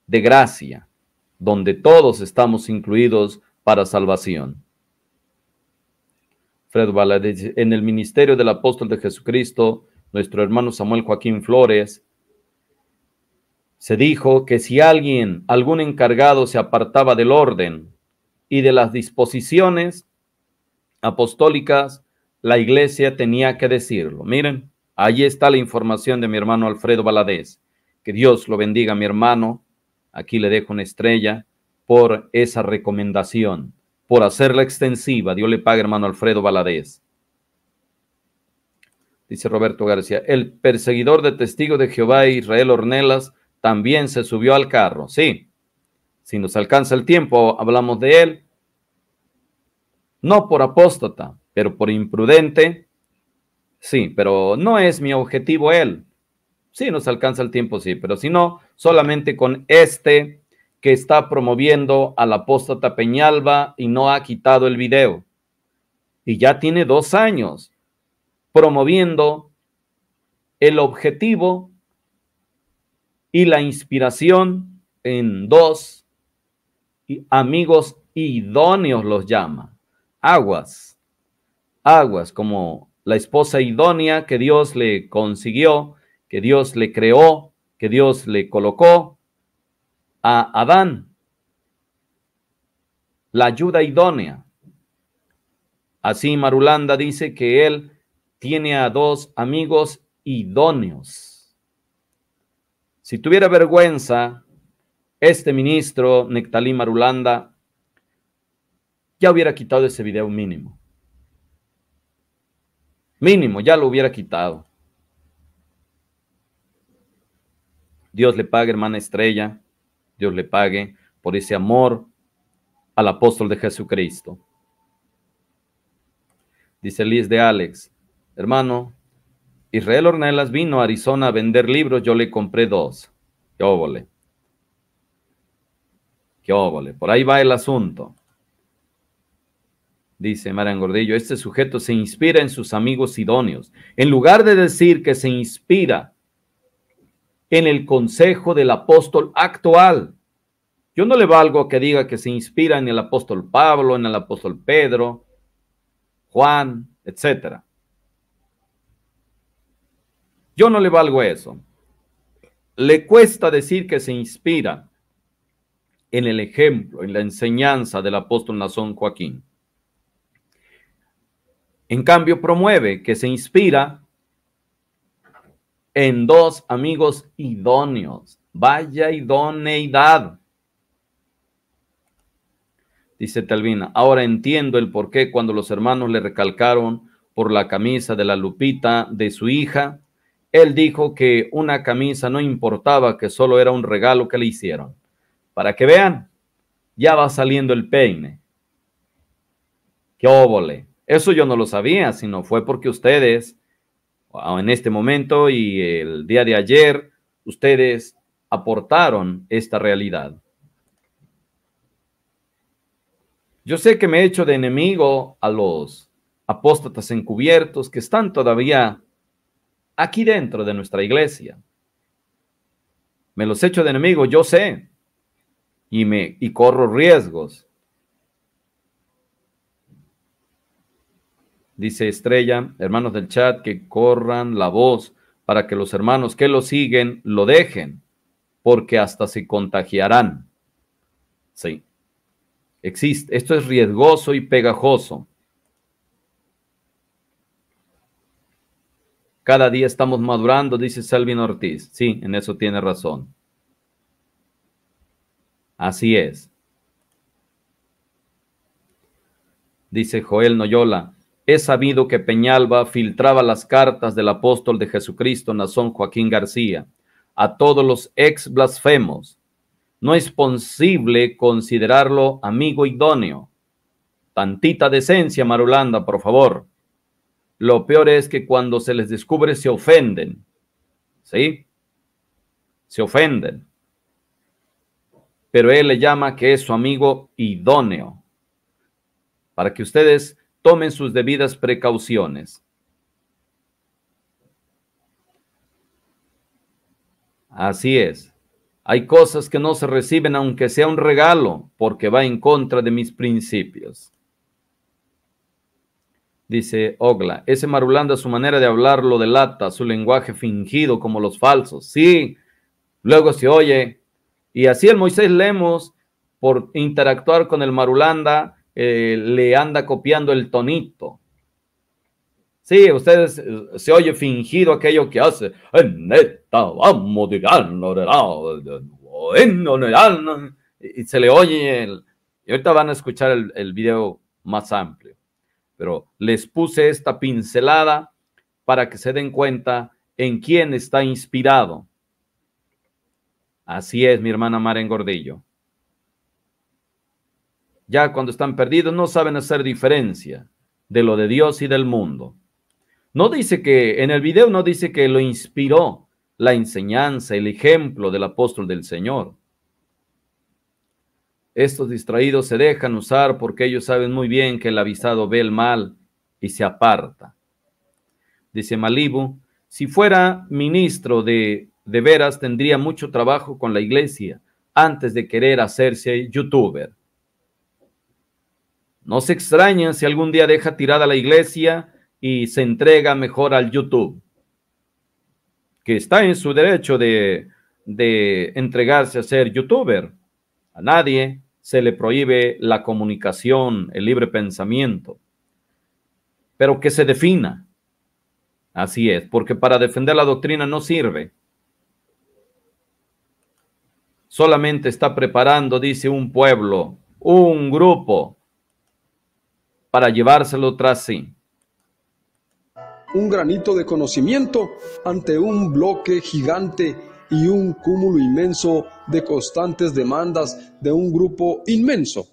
de gracia, donde todos estamos incluidos para salvación. Alfredo Bala, en el ministerio del apóstol de Jesucristo, nuestro hermano Samuel Joaquín Flores, se dijo que si alguien, algún encargado se apartaba del orden y de las disposiciones apostólicas, la iglesia tenía que decirlo. Miren, ahí está la información de mi hermano Alfredo Valadez. Que Dios lo bendiga, mi hermano. Aquí le dejo una estrella por esa recomendación por hacerla extensiva. Dios le pague, hermano Alfredo Valadez. Dice Roberto García, el perseguidor de testigo de Jehová Israel Ornelas también se subió al carro. Sí, si nos alcanza el tiempo, hablamos de él. No por apóstata, pero por imprudente. Sí, pero no es mi objetivo él. Sí, nos alcanza el tiempo, sí, pero si no, solamente con este que está promoviendo a la apóstata Peñalba y no ha quitado el video. Y ya tiene dos años promoviendo el objetivo y la inspiración en dos amigos idóneos los llama. Aguas, aguas como la esposa idónea que Dios le consiguió, que Dios le creó, que Dios le colocó a Adán la ayuda idónea. Así Marulanda dice que él tiene a dos amigos idóneos. Si tuviera vergüenza, este ministro, Nectalí Marulanda, ya hubiera quitado ese video mínimo. Mínimo, ya lo hubiera quitado. Dios le pague, hermana estrella. Dios le pague por ese amor al apóstol de Jesucristo. Dice Liz de Alex, hermano, Israel Ornelas vino a Arizona a vender libros, yo le compré dos. Qué óvole. Qué óvole. Por ahí va el asunto. Dice Marian Gordillo, este sujeto se inspira en sus amigos idóneos. En lugar de decir que se inspira en el consejo del apóstol actual. Yo no le valgo que diga que se inspira en el apóstol Pablo, en el apóstol Pedro, Juan, etc. Yo no le valgo eso. Le cuesta decir que se inspira en el ejemplo, en la enseñanza del apóstol Nazón Joaquín. En cambio, promueve que se inspira en dos amigos idóneos. Vaya idoneidad. Dice Talvina, ahora entiendo el por qué cuando los hermanos le recalcaron por la camisa de la lupita de su hija, él dijo que una camisa no importaba, que solo era un regalo que le hicieron. Para que vean, ya va saliendo el peine. ¡Qué óvole! Eso yo no lo sabía, sino fue porque ustedes en este momento y el día de ayer, ustedes aportaron esta realidad. Yo sé que me he hecho de enemigo a los apóstatas encubiertos que están todavía aquí dentro de nuestra iglesia. Me los echo de enemigo, yo sé, y me y corro riesgos. dice Estrella, hermanos del chat, que corran la voz para que los hermanos que lo siguen lo dejen, porque hasta se contagiarán. Sí, existe. Esto es riesgoso y pegajoso. Cada día estamos madurando, dice Salvin Ortiz. Sí, en eso tiene razón. Así es. Dice Joel Noyola, He sabido que Peñalba filtraba las cartas del apóstol de Jesucristo Nazón Joaquín García a todos los ex blasfemos. No es posible considerarlo amigo idóneo. Tantita decencia, Marulanda, por favor. Lo peor es que cuando se les descubre se ofenden. ¿Sí? Se ofenden. Pero él le llama que es su amigo idóneo. Para que ustedes tomen sus debidas precauciones. Así es. Hay cosas que no se reciben aunque sea un regalo, porque va en contra de mis principios. Dice Ogla, ese Marulanda, su manera de hablar lo delata, su lenguaje fingido como los falsos. Sí, luego se oye. Y así el Moisés Lemos, por interactuar con el Marulanda, eh, le anda copiando el tonito. Sí, ustedes se oye fingido aquello que hace. En Neta, vamos, y se le oye el, y ahorita van a escuchar el, el, video más amplio. Pero les puse esta pincelada para que se den cuenta en quién está inspirado. Así es, mi hermana Maren Gordillo ya cuando están perdidos, no saben hacer diferencia de lo de Dios y del mundo. No dice que, en el video no dice que lo inspiró la enseñanza, el ejemplo del apóstol del Señor. Estos distraídos se dejan usar porque ellos saben muy bien que el avisado ve el mal y se aparta. Dice Malibu, si fuera ministro de, de veras tendría mucho trabajo con la iglesia antes de querer hacerse youtuber. No se extrañen si algún día deja tirada la iglesia y se entrega mejor al YouTube, que está en su derecho de, de entregarse a ser youtuber. A nadie se le prohíbe la comunicación, el libre pensamiento, pero que se defina. Así es, porque para defender la doctrina no sirve. Solamente está preparando, dice, un pueblo, un grupo para llevárselo tras sí. Un granito de conocimiento ante un bloque gigante y un cúmulo inmenso de constantes demandas de un grupo inmenso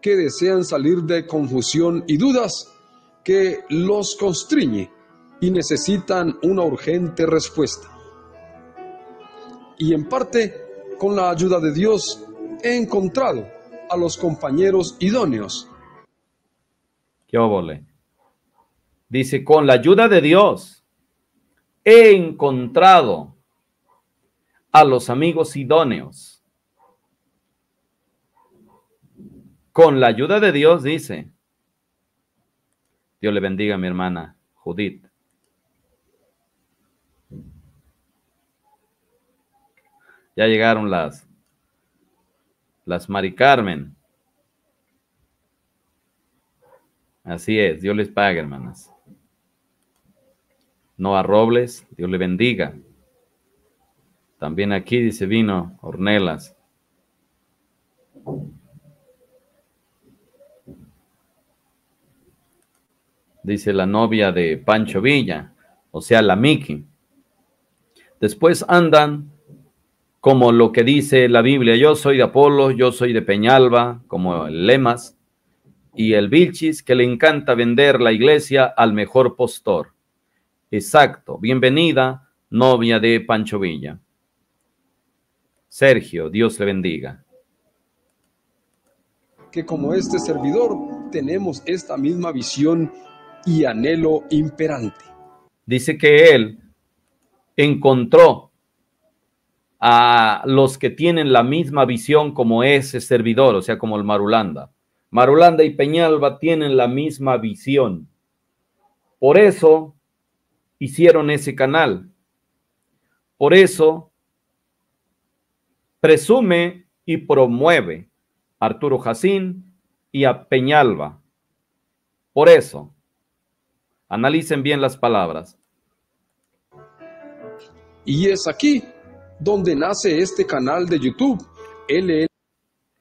que desean salir de confusión y dudas que los constriñe y necesitan una urgente respuesta. Y en parte, con la ayuda de Dios, he encontrado a los compañeros idóneos ¿Qué óvole Dice, con la ayuda de Dios he encontrado a los amigos idóneos. Con la ayuda de Dios, dice. Dios le bendiga a mi hermana Judith. Ya llegaron las, las Mari Carmen. Así es, Dios les pague, hermanas. Noa Robles, Dios le bendiga. También aquí dice vino hornelas. Dice la novia de Pancho Villa, o sea, la Miki. Después andan como lo que dice la Biblia, yo soy de Apolo, yo soy de Peñalba, como lemas y el Vilchis, que le encanta vender la iglesia al mejor postor. Exacto, bienvenida, novia de Pancho Villa. Sergio, Dios le bendiga. Que como este servidor tenemos esta misma visión y anhelo imperante. Dice que él encontró a los que tienen la misma visión como ese servidor, o sea, como el Marulanda. Marulanda y Peñalba tienen la misma visión. Por eso hicieron ese canal. Por eso presume y promueve a Arturo Jacín y a Peñalba. Por eso, analicen bien las palabras. Y es aquí donde nace este canal de YouTube,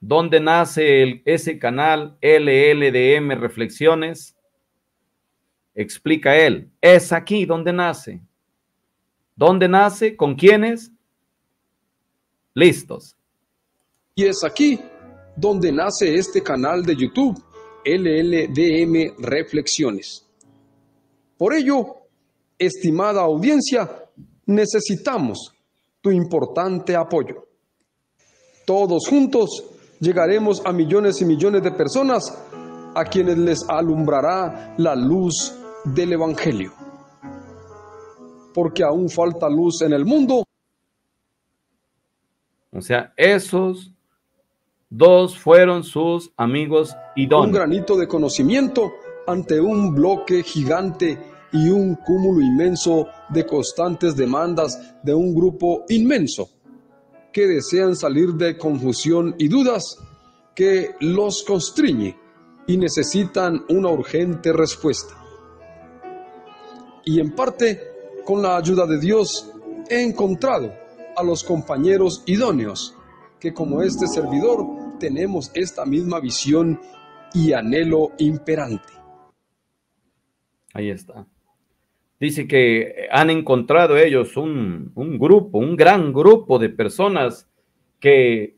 ¿Dónde nace ese canal LLDM Reflexiones? Explica él, es aquí donde nace. ¿Dónde nace? ¿Con quiénes? Listos. Y es aquí donde nace este canal de YouTube, LLDM Reflexiones. Por ello, estimada audiencia, necesitamos tu importante apoyo. Todos juntos Llegaremos a millones y millones de personas a quienes les alumbrará la luz del Evangelio. Porque aún falta luz en el mundo. O sea, esos dos fueron sus amigos y don. Un granito de conocimiento ante un bloque gigante y un cúmulo inmenso de constantes demandas de un grupo inmenso que desean salir de confusión y dudas que los constriñe y necesitan una urgente respuesta. Y en parte, con la ayuda de Dios, he encontrado a los compañeros idóneos que como este servidor tenemos esta misma visión y anhelo imperante. Ahí está. Dice que eh, han encontrado ellos un, grupo, un gran grupo de personas que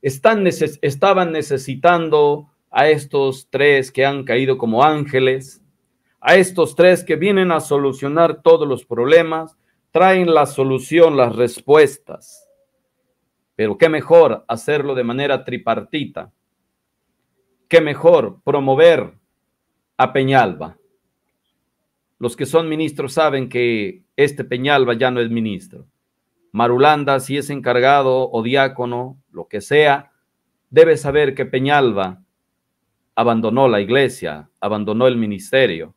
están estaban necesitando a estos tres que han caído como ángeles, a estos tres que vienen a solucionar todos los problemas, traen la solución, las respuestas. Pero qué mejor hacerlo de manera tripartita. Qué mejor promover a Peñalba. Los que son ministros saben que este Peñalba ya no es ministro. Marulanda, si es encargado o diácono, lo que sea, debe saber que Peñalba abandonó la iglesia, abandonó el ministerio.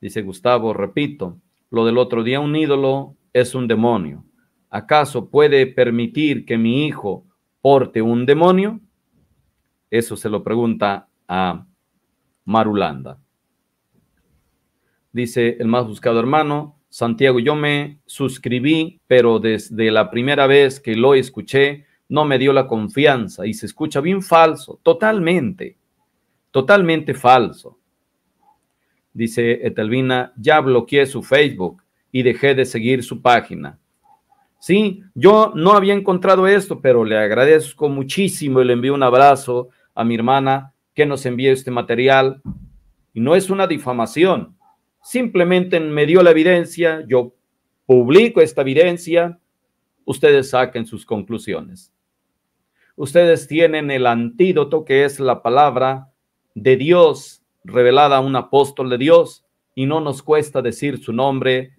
Dice Gustavo, repito, lo del otro día, un ídolo es un demonio. ¿Acaso puede permitir que mi hijo porte un demonio? Eso se lo pregunta a Marulanda dice el más buscado hermano. Santiago, yo me suscribí, pero desde la primera vez que lo escuché, no me dio la confianza y se escucha bien falso, totalmente, totalmente falso. Dice Etelvina, ya bloqueé su Facebook y dejé de seguir su página. Sí, yo no había encontrado esto, pero le agradezco muchísimo y le envío un abrazo a mi hermana que nos envía este material. Y no es una difamación, Simplemente me dio la evidencia, yo publico esta evidencia, ustedes saquen sus conclusiones. Ustedes tienen el antídoto que es la palabra de Dios revelada a un apóstol de Dios y no nos cuesta decir su nombre,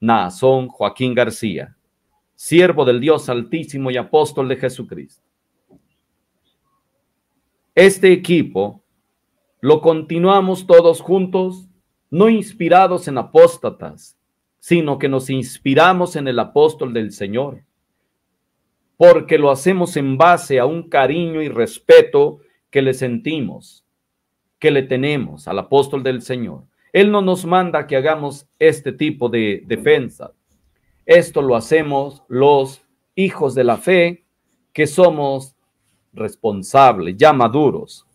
Naasón Joaquín García, siervo del Dios Altísimo y apóstol de Jesucristo. Este equipo lo continuamos todos juntos no inspirados en apóstatas, sino que nos inspiramos en el apóstol del Señor, porque lo hacemos en base a un cariño y respeto que le sentimos, que le tenemos al apóstol del Señor. Él no nos manda que hagamos este tipo de defensa. Esto lo hacemos los hijos de la fe que somos responsables, ya maduros.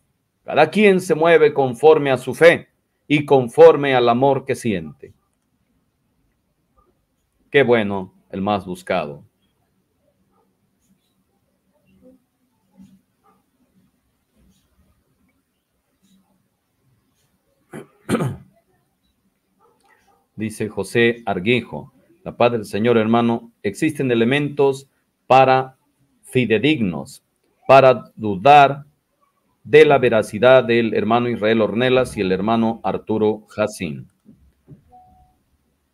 Cada quien se mueve conforme a su fe y conforme al amor que siente. Qué bueno, el más buscado. Dice José Arguijo, la paz del Señor hermano, existen elementos para fidedignos, para dudar de la veracidad del hermano Israel Ornelas y el hermano Arturo Jacín.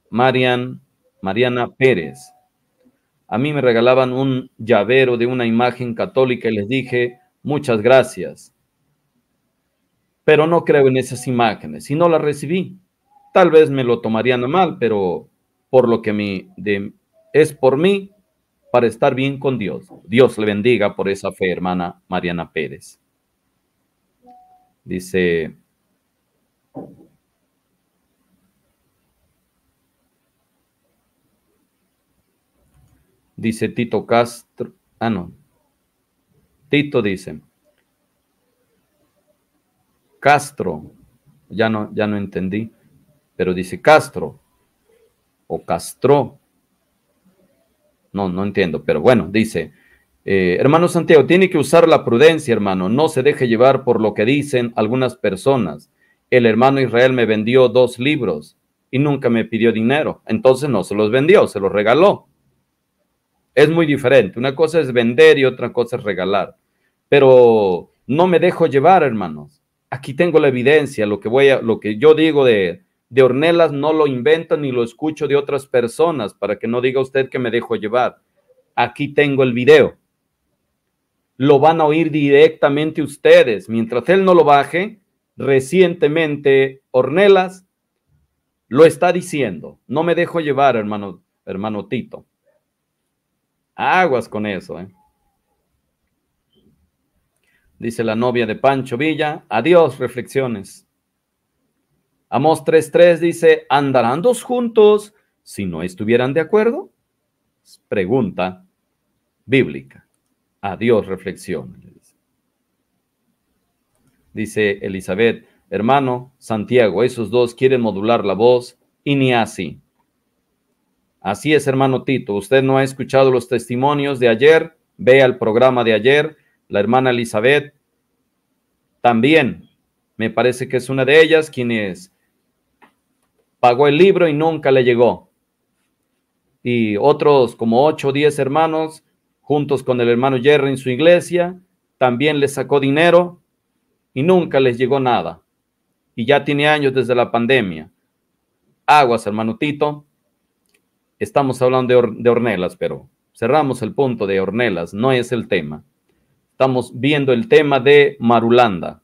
Mariana Pérez. A mí me regalaban un llavero de una imagen católica y les dije, muchas gracias. Pero no creo en esas imágenes y no las recibí. Tal vez me lo tomarían mal, pero por lo que me de, es por mí para estar bien con Dios. Dios le bendiga por esa fe, hermana Mariana Pérez. Dice, dice Tito Castro, ah, no, Tito dice, Castro, ya no, ya no entendí, pero dice Castro o Castro, no, no entiendo, pero bueno, dice, eh, hermano Santiago, tiene que usar la prudencia, hermano. No se deje llevar por lo que dicen algunas personas. El hermano Israel me vendió dos libros y nunca me pidió dinero. Entonces no se los vendió, se los regaló. Es muy diferente. Una cosa es vender y otra cosa es regalar. Pero no me dejo llevar, hermanos. Aquí tengo la evidencia, lo que, voy a, lo que yo digo de, de no lo invento ni lo escucho de otras personas para que no diga usted que me dejo llevar. Aquí tengo el video lo van a oír directamente ustedes. Mientras él no lo baje, recientemente Ornelas lo está diciendo. No me dejo llevar, hermano, hermano Tito. Aguas con eso, ¿eh? Dice la novia de Pancho Villa, adiós, reflexiones. Amos 3.3 dice, ¿andarán dos juntos si no estuvieran de acuerdo? Pregunta bíblica. Adiós, reflexión. Dice Elizabeth, hermano, Santiago, esos dos quieren modular la voz y ni así. Así es, hermano Tito, usted no ha escuchado los testimonios de ayer, vea el programa de ayer, la hermana Elizabeth también, me parece que es una de ellas quienes pagó el libro y nunca le llegó. Y otros como ocho o diez hermanos juntos con el hermano Jerry en su iglesia, también les sacó dinero y nunca les llegó nada. Y ya tiene años desde la pandemia. Aguas, hermano Tito. Estamos hablando de, hornelas, pero cerramos el punto de hornelas, no es el tema. Estamos viendo el tema de Marulanda.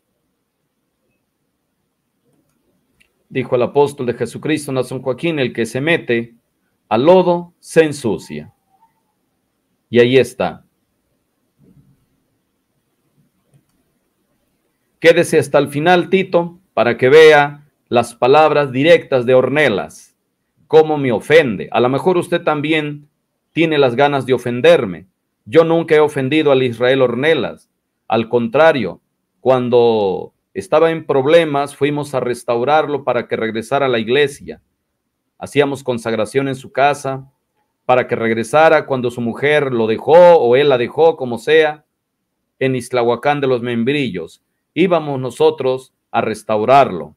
Dijo el apóstol de Jesucristo en Joaquín, el que se mete al lodo se ensucia. Y ahí está. Quédese hasta el final, Tito, para que vea las palabras directas de Ornelas, cómo me ofende. A lo mejor usted también tiene las ganas de ofenderme. Yo nunca he ofendido al Israel Ornelas. Al contrario, cuando estaba en problemas, fuimos a restaurarlo para que regresara a la iglesia. Hacíamos consagración en su casa, para que regresara cuando su mujer lo dejó o él la dejó, como sea, en Islahuacán de los Membrillos. Íbamos nosotros a restaurarlo.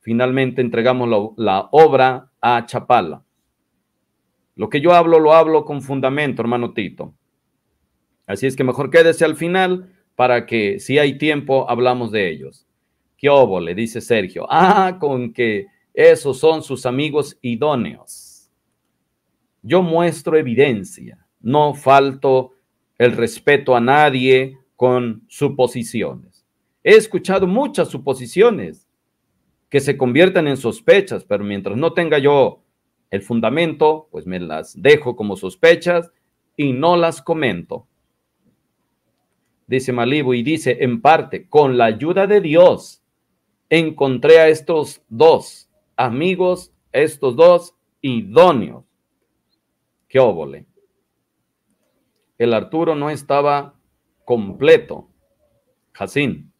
Finalmente entregamos la, obra a Chapala. Lo que yo hablo, lo hablo con fundamento, hermano Tito. Así es que mejor quédese al final para que, si hay tiempo, hablamos de ellos. ¿Qué obo? Le dice Sergio. Ah, con que esos son sus amigos idóneos yo muestro evidencia, no falto el respeto a nadie con suposiciones. He escuchado muchas suposiciones que se convierten en sospechas, pero mientras no tenga yo el fundamento, pues me las dejo como sospechas y no las comento. Dice Malibu y dice, en parte, con la ayuda de Dios, encontré a estos dos amigos, estos dos idóneos qué óvole. El Arturo no estaba completo. Jacín,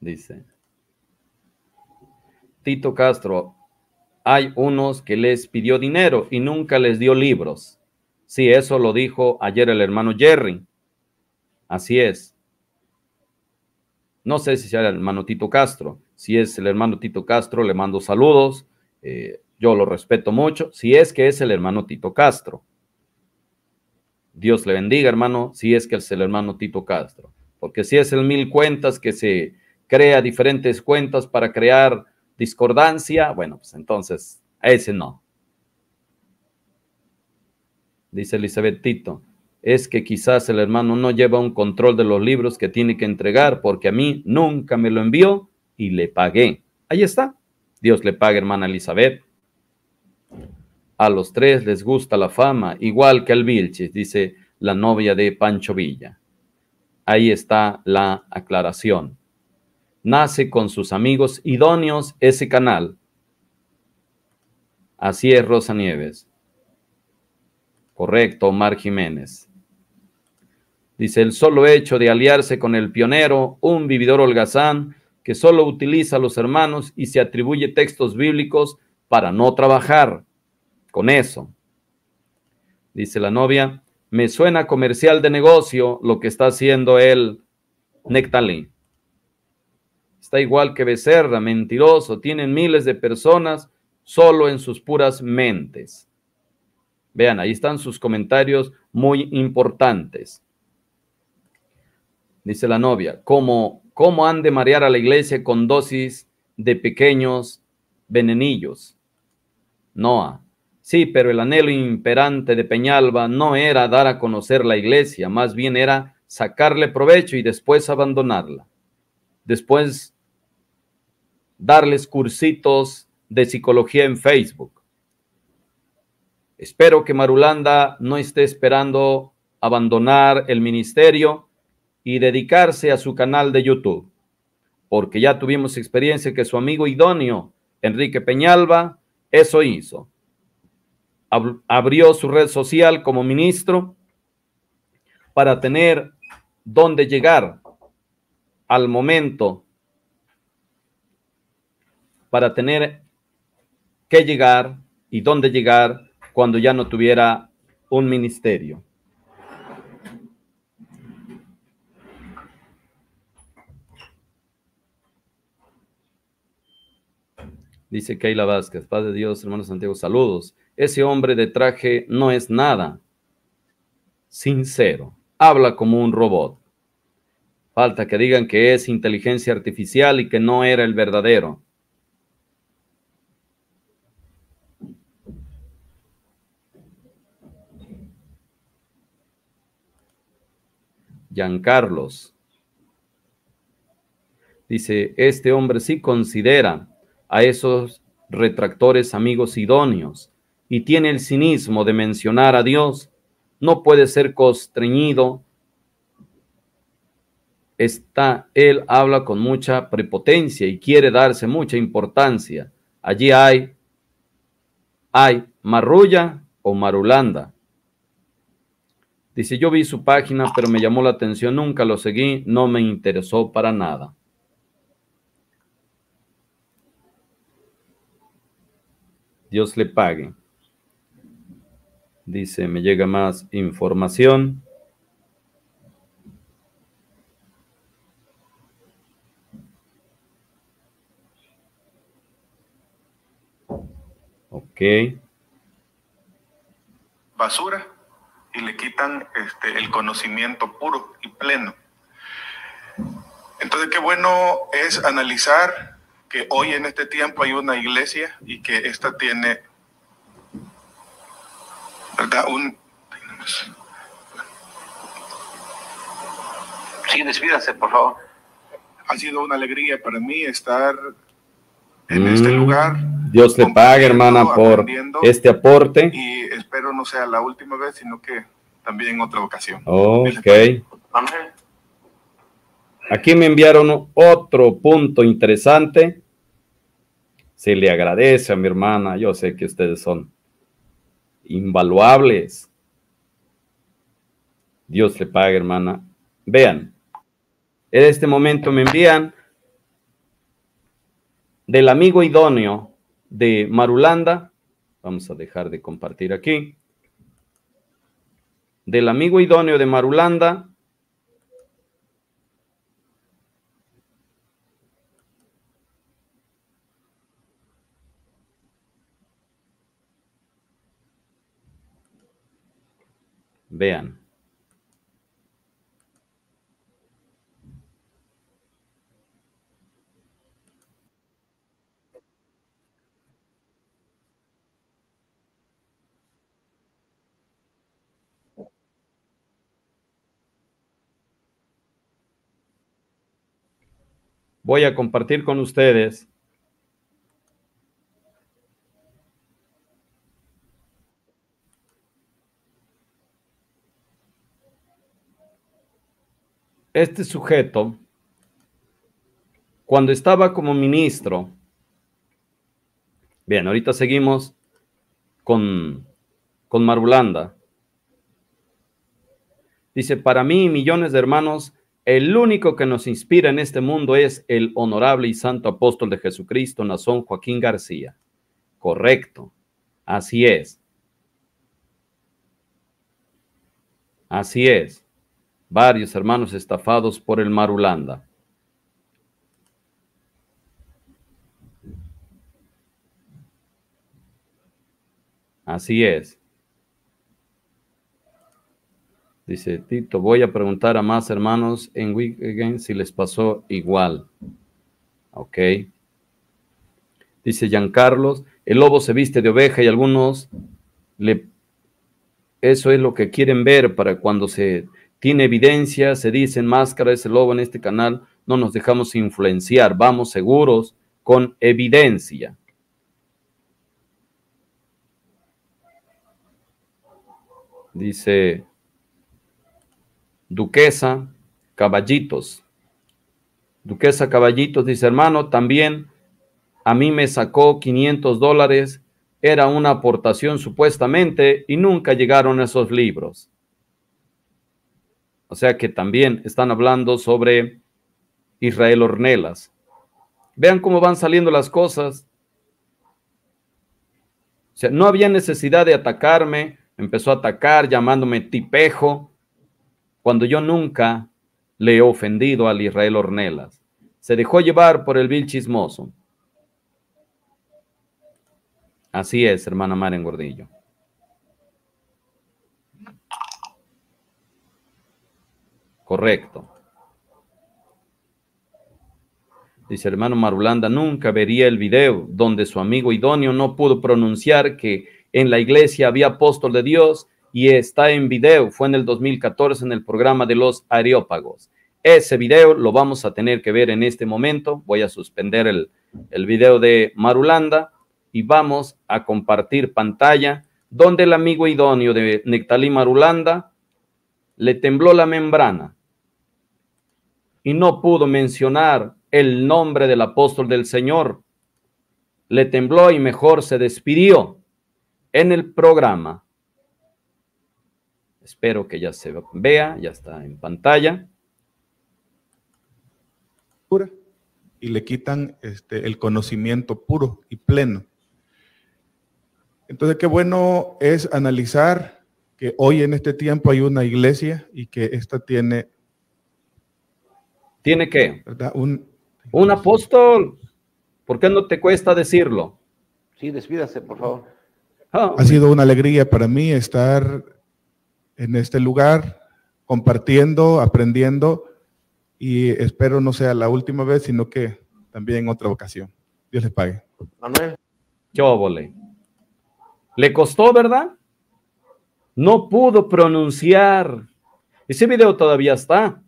dice. Tito Castro, hay unos que les pidió dinero y nunca les dio libros. Sí, eso lo dijo ayer el hermano Jerry. Así es. No sé si sea el hermano Tito Castro. Si es el hermano Tito Castro, le mando saludos. Eh, yo lo respeto mucho, si es que es el hermano Tito Castro. Dios le bendiga, hermano, si es que es el hermano Tito Castro. Porque si es el mil cuentas que se crea diferentes cuentas para crear discordancia, bueno, pues entonces a ese no. Dice Elizabeth Tito, es que quizás el hermano no lleva un control de los libros que tiene que entregar porque a mí nunca me lo envió y le pagué. Ahí está. Dios le pague, hermana Elizabeth. A los tres les gusta la fama, igual que al Vilches, dice la novia de Pancho Villa. Ahí está la aclaración. Nace con sus amigos idóneos ese canal. Así es, Rosa Nieves. Correcto, Omar Jiménez. Dice, el solo hecho de aliarse con el pionero, un vividor holgazán que solo utiliza a los hermanos y se atribuye textos bíblicos para no trabajar, con eso. Dice la novia, me suena comercial de negocio lo que está haciendo el Nectali. Está igual que Becerra, mentiroso. Tienen miles de personas solo en sus puras mentes. Vean, ahí están sus comentarios muy importantes. Dice la novia, ¿cómo, cómo han de marear a la iglesia con dosis de pequeños venenillos? Noah, Sí, pero el anhelo imperante de Peñalba no era dar a conocer la iglesia, más bien era sacarle provecho y después abandonarla. Después darles cursitos de psicología en Facebook. Espero que Marulanda no esté esperando abandonar el ministerio y dedicarse a su canal de YouTube, porque ya tuvimos experiencia que su amigo idóneo, Enrique Peñalba, eso hizo abrió su red social como ministro para tener dónde llegar al momento, para tener que llegar y dónde llegar cuando ya no tuviera un ministerio. Dice Keila Vázquez, Padre Dios, hermanos Santiago, saludos. Ese hombre de traje no es nada sincero. Habla como un robot. Falta que digan que es inteligencia artificial y que no era el verdadero. Giancarlos. Dice, este hombre sí considera a esos retractores amigos idóneos y tiene el cinismo de mencionar a Dios, no puede ser constreñido. Está, él habla con mucha prepotencia y quiere darse mucha importancia. Allí hay, hay marrulla o marulanda. Dice, yo vi su página, pero me llamó la atención, nunca lo seguí, no me interesó para nada. Dios le pague. Dice, me llega más información. Ok. Basura y le quitan este, el conocimiento puro y pleno. Entonces, qué bueno es analizar que hoy en este tiempo hay una iglesia y que esta tiene un, sí, despídase, por favor. Ha sido una alegría para mí estar en este mm, lugar. Dios le pague, hermana, por este aporte. Y espero no sea la última vez, sino que también en otra ocasión. Ok. Pues. Aquí me enviaron otro punto interesante. Se le agradece a mi hermana. Yo sé que ustedes son invaluables. Dios le pague, hermana. Vean, en este momento me envían del amigo idóneo de Marulanda. Vamos a dejar de compartir aquí. Del amigo idóneo de Marulanda, Vean. Voy a compartir con ustedes Este sujeto, cuando estaba como ministro, bien, ahorita seguimos con, con Marulanda. Dice, para mí millones de hermanos, el único que nos inspira en este mundo es el honorable y santo apóstol de Jesucristo, Nazón Joaquín García. Correcto, así es. Así es varios hermanos estafados por el mar Marulanda. Así es. Dice Tito, voy a preguntar a más hermanos en Wigan si les pasó igual. Ok. Dice Carlos, el lobo se viste de oveja y algunos le... Eso es lo que quieren ver para cuando se tiene evidencia, se dice en máscara ese lobo en este canal, no nos dejamos influenciar, vamos seguros con evidencia. Dice Duquesa Caballitos. Duquesa Caballitos dice, hermano, también a mí me sacó 500 dólares, era una aportación supuestamente y nunca llegaron esos libros. O sea que también están hablando sobre Israel Ornelas. Vean cómo van saliendo las cosas. O sea, no había necesidad de atacarme. Empezó a atacar llamándome tipejo, cuando yo nunca le he ofendido al Israel Ornelas. Se dejó llevar por el vil chismoso. Así es, hermana Maren Gordillo. Correcto. Dice hermano Marulanda, nunca vería el video donde su amigo idóneo no pudo pronunciar que en la iglesia había apóstol de Dios y está en video. Fue en el 2014 en el programa de los Areópagos. Ese video lo vamos a tener que ver en este momento. Voy a suspender el, el video de Marulanda y vamos a compartir pantalla donde el amigo idóneo de Nectalí Marulanda le tembló la membrana y no pudo mencionar el nombre del apóstol del Señor. Le tembló y mejor se despidió en el programa. Espero que ya se vea, ya está en pantalla. Y le quitan este, el conocimiento puro y pleno. Entonces, qué bueno es analizar que hoy en este tiempo hay una iglesia y que esta tiene tiene que. Un, un apóstol. ¿Por qué no te cuesta decirlo? Sí, despídase, por favor. Ah, ha sido una alegría para mí estar en este lugar, compartiendo, aprendiendo, y espero no sea la última vez, sino que también otra ocasión. Dios le pague. Manuel. Yo volé. Le costó, ¿verdad? No pudo pronunciar. Ese video todavía está.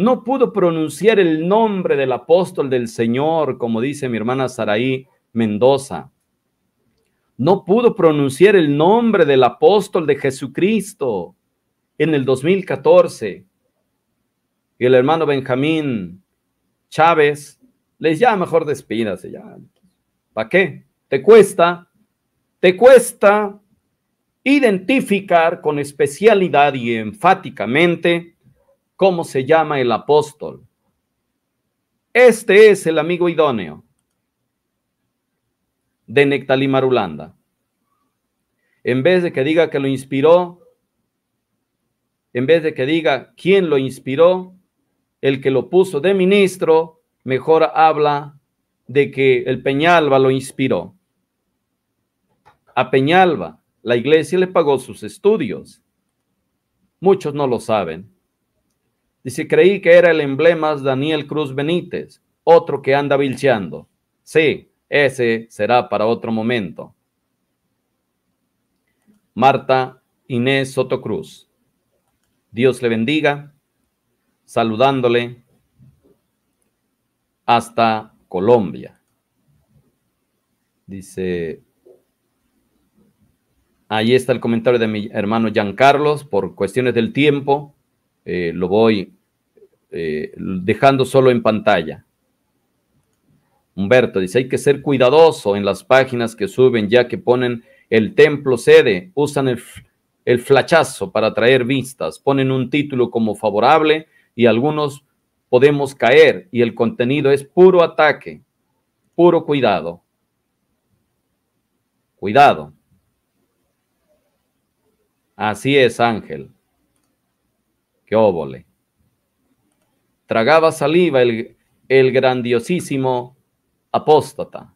No pudo pronunciar el nombre del apóstol del Señor, como dice mi hermana Saraí Mendoza. No pudo pronunciar el nombre del apóstol de Jesucristo en el 2014. Y el hermano Benjamín Chávez les llama mejor despídase ya. ¿Para qué? Te cuesta, te cuesta identificar con especialidad y enfáticamente cómo se llama el apóstol. Este es el amigo idóneo de Nectalí Marulanda. En vez de que diga que lo inspiró, en vez de que diga quién lo inspiró, el que lo puso de ministro, mejor habla de que el Peñalba lo inspiró. A Peñalba, la iglesia le pagó sus estudios. Muchos no lo saben. Dice, creí que era el emblema Daniel Cruz Benítez, otro que anda vilcheando. Sí, ese será para otro momento. Marta Inés Soto Cruz. Dios le bendiga, saludándole hasta Colombia. Dice, ahí está el comentario de mi hermano Jean Carlos, por cuestiones del tiempo eh, lo voy eh, dejando solo en pantalla. Humberto dice, hay que ser cuidadoso en las páginas que suben, ya que ponen el templo sede, usan el, flachazo para traer vistas, ponen un título como favorable y algunos podemos caer y el contenido es puro ataque, puro cuidado. Cuidado. Así es, Ángel. ¡Qué óvole! Tragaba saliva el, grandiosísimo apóstata.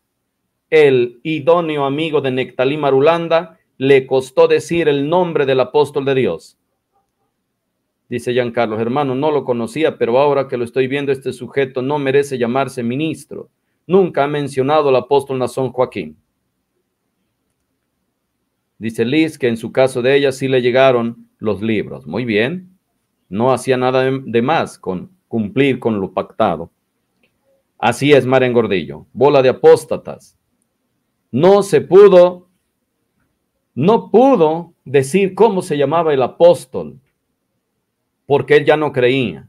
El idóneo amigo de Nectalí Marulanda le costó decir el nombre del apóstol de Dios. Dice Carlos, hermano, no lo conocía, pero ahora que lo estoy viendo, este sujeto no merece llamarse ministro. Nunca ha mencionado al apóstol Nazón Joaquín. Dice Liz que en su caso de ella sí le llegaron los libros. Muy bien no hacía nada de, más con cumplir con lo pactado. Así es, Maren Gordillo, bola de apóstatas. No se pudo, no pudo decir cómo se llamaba el apóstol, porque él ya no creía.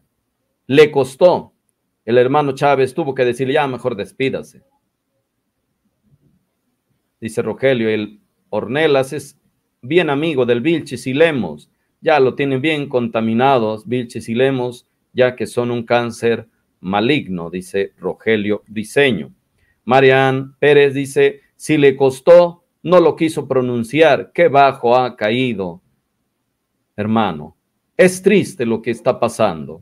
Le costó. El hermano Chávez tuvo que decirle, ya mejor despídase. Dice Rogelio, el Ornelas es bien amigo del Vilchis y Lemos ya lo tienen bien contaminados, Vilches y Lemos, ya que son un cáncer maligno, dice Rogelio Diseño. Marian Pérez dice, si le costó, no lo quiso pronunciar, qué bajo ha caído, hermano. Es triste lo que está pasando.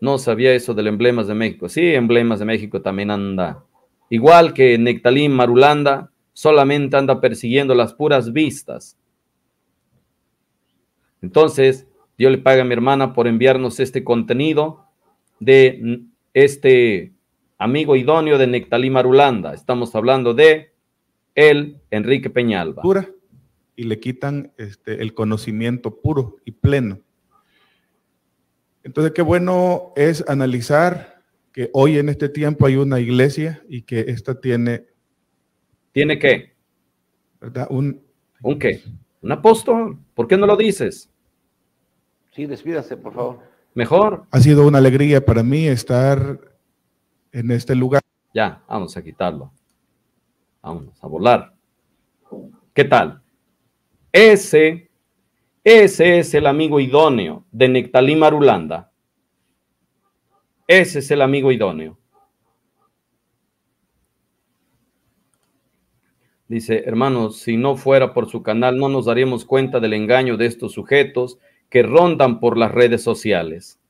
No sabía eso del Emblemas de México. Sí, Emblemas de México también anda. Igual que Nectalín Marulanda, solamente anda persiguiendo las puras vistas. Entonces, Dios le paga a mi hermana por enviarnos este contenido de este amigo idóneo de Nectalí Marulanda. Estamos hablando de él, Enrique Peñalba. Pura, y le quitan este, el conocimiento puro y pleno. Entonces, qué bueno es analizar que hoy en este tiempo hay una iglesia y que esta tiene ¿Tiene qué? Un... ¿Un qué? ¿Un apóstol? ¿Por qué no lo dices? Sí, despídase, por favor. Mejor. Ha sido una alegría para mí estar en este lugar. Ya, vamos a quitarlo. Vamos a volar. ¿Qué tal? Ese, ese es el amigo idóneo de Nectalí Marulanda. Ese es el amigo idóneo. Dice, hermanos, si no fuera por su canal, no nos daríamos cuenta del engaño de estos sujetos que rondan por las redes sociales.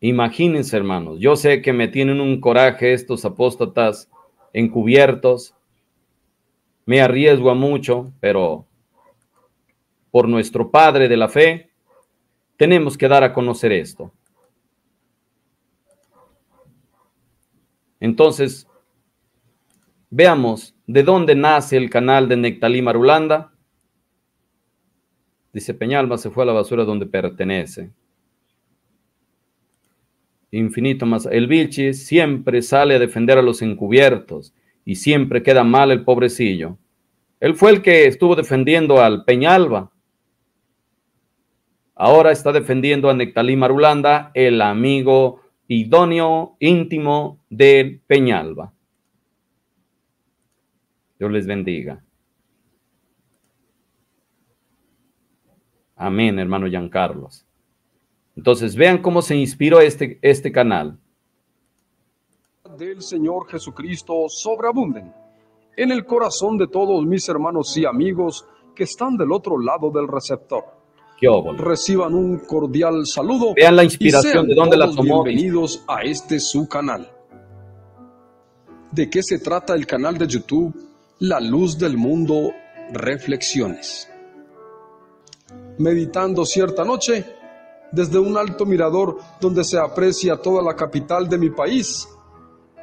Imagínense, hermanos, yo sé que me tienen un coraje estos apóstatas encubiertos. Me arriesgo a mucho, pero por nuestro Padre de la Fe, tenemos que dar a conocer esto. Entonces, Veamos de dónde nace el canal de Nectalí Marulanda. Dice Peñalba, se fue a la basura donde pertenece. Infinito más. El Vilchi siempre sale a defender a los encubiertos y siempre queda mal el pobrecillo. Él fue el que estuvo defendiendo al Peñalba. Ahora está defendiendo a Nectalí Marulanda, el amigo idóneo, íntimo de Peñalba. Dios les bendiga. Amén, hermano Carlos. Entonces, vean cómo se inspiró este, este canal. Del Señor Jesucristo sobreabunden en el corazón de todos mis hermanos y amigos que están del otro lado del receptor. Reciban un cordial saludo. Vean la inspiración de dónde la tomó. Bienvenidos a este su canal. ¿De qué se trata el canal de YouTube? La luz del mundo, reflexiones. Meditando cierta noche, desde un alto mirador donde se aprecia toda la capital de mi país,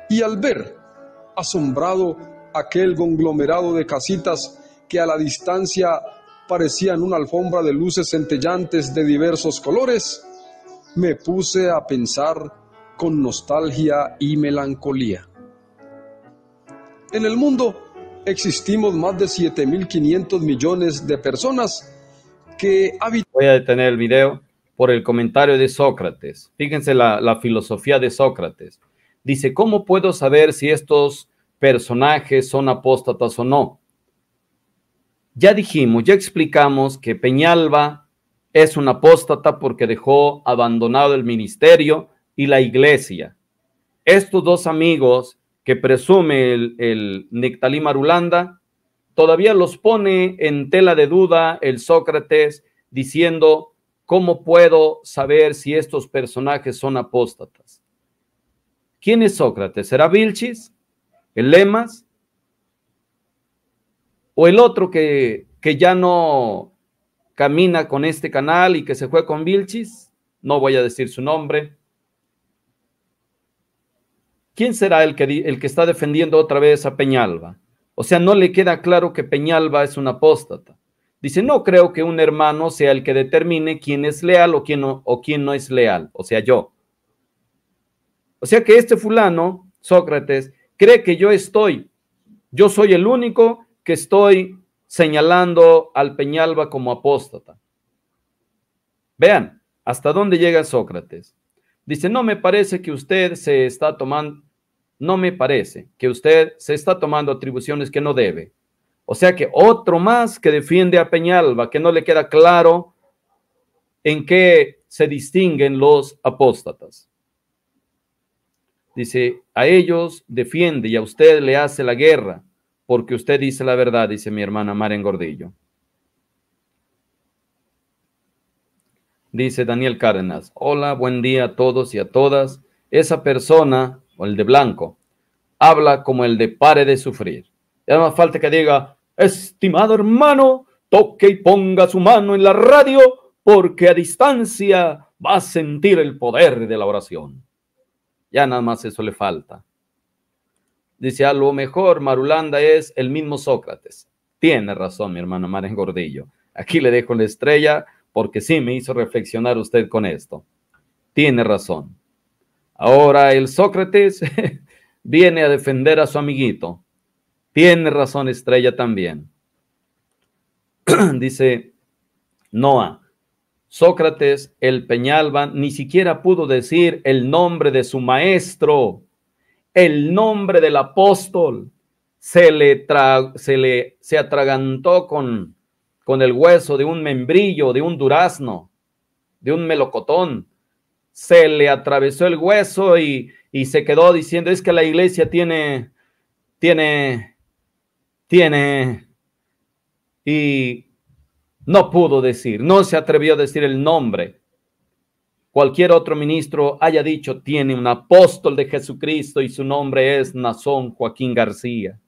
y al ver, asombrado, aquel conglomerado de casitas que a la distancia parecían una alfombra de luces centellantes de diversos colores, me puse a pensar con nostalgia y melancolía. En el mundo existimos más de 7.500 millones de personas que habitan. Voy a detener el video por el comentario de Sócrates. Fíjense la, la filosofía de Sócrates. Dice, ¿cómo puedo saber si estos personajes son apóstatas o no? Ya dijimos, ya explicamos que Peñalba es un apóstata porque dejó abandonado el ministerio y la iglesia. Estos dos amigos que presume el, el Nictalí Marulanda, todavía los pone en tela de duda el Sócrates diciendo, ¿cómo puedo saber si estos personajes son apóstatas? ¿Quién es Sócrates? ¿Será Vilchis? ¿El Lemas? ¿O el otro que, que ya no camina con este canal y que se fue con Vilchis? No voy a decir su nombre. ¿quién será el que, el que está defendiendo otra vez a Peñalba? O sea, no le queda claro que Peñalba es un apóstata. Dice, no creo que un hermano sea el que determine quién es leal o quién o quién no es leal, o sea, yo. O sea que este fulano, Sócrates, cree que yo estoy, yo soy el único que estoy señalando al Peñalba como apóstata. Vean, hasta dónde llega Sócrates. Dice, no me parece que usted se está tomando, no me parece que usted se está tomando atribuciones que no debe. O sea que otro más que defiende a Peñalba, que no le queda claro en qué se distinguen los apóstatas. Dice, a ellos defiende y a usted le hace la guerra, porque usted dice la verdad, dice mi hermana Maren Gordillo. dice Daniel Cárdenas. Hola, buen día a todos y a todas. Esa persona, o el de blanco, habla como el de pare de sufrir. Ya más falta que diga, estimado hermano, toque y ponga su mano en la radio porque a distancia va a sentir el poder de la oración. Ya nada más eso le falta. Dice, a lo mejor Marulanda es el mismo Sócrates. Tiene razón mi hermano Maren Gordillo. Aquí le dejo la estrella porque sí me hizo reflexionar usted con esto. Tiene razón. Ahora el Sócrates viene a defender a su amiguito. Tiene razón Estrella también. Dice Noah, Sócrates, el Peñalba, ni siquiera pudo decir el nombre de su maestro, el nombre del apóstol. Se le, se, le se atragantó con con el hueso de un membrillo, de un durazno, de un melocotón. Se le atravesó el hueso y, se quedó diciendo, es que la iglesia tiene, tiene, tiene, y no pudo decir, no se atrevió a decir el nombre. Cualquier otro ministro haya dicho, tiene un apóstol de Jesucristo y su nombre es Nazón Joaquín García.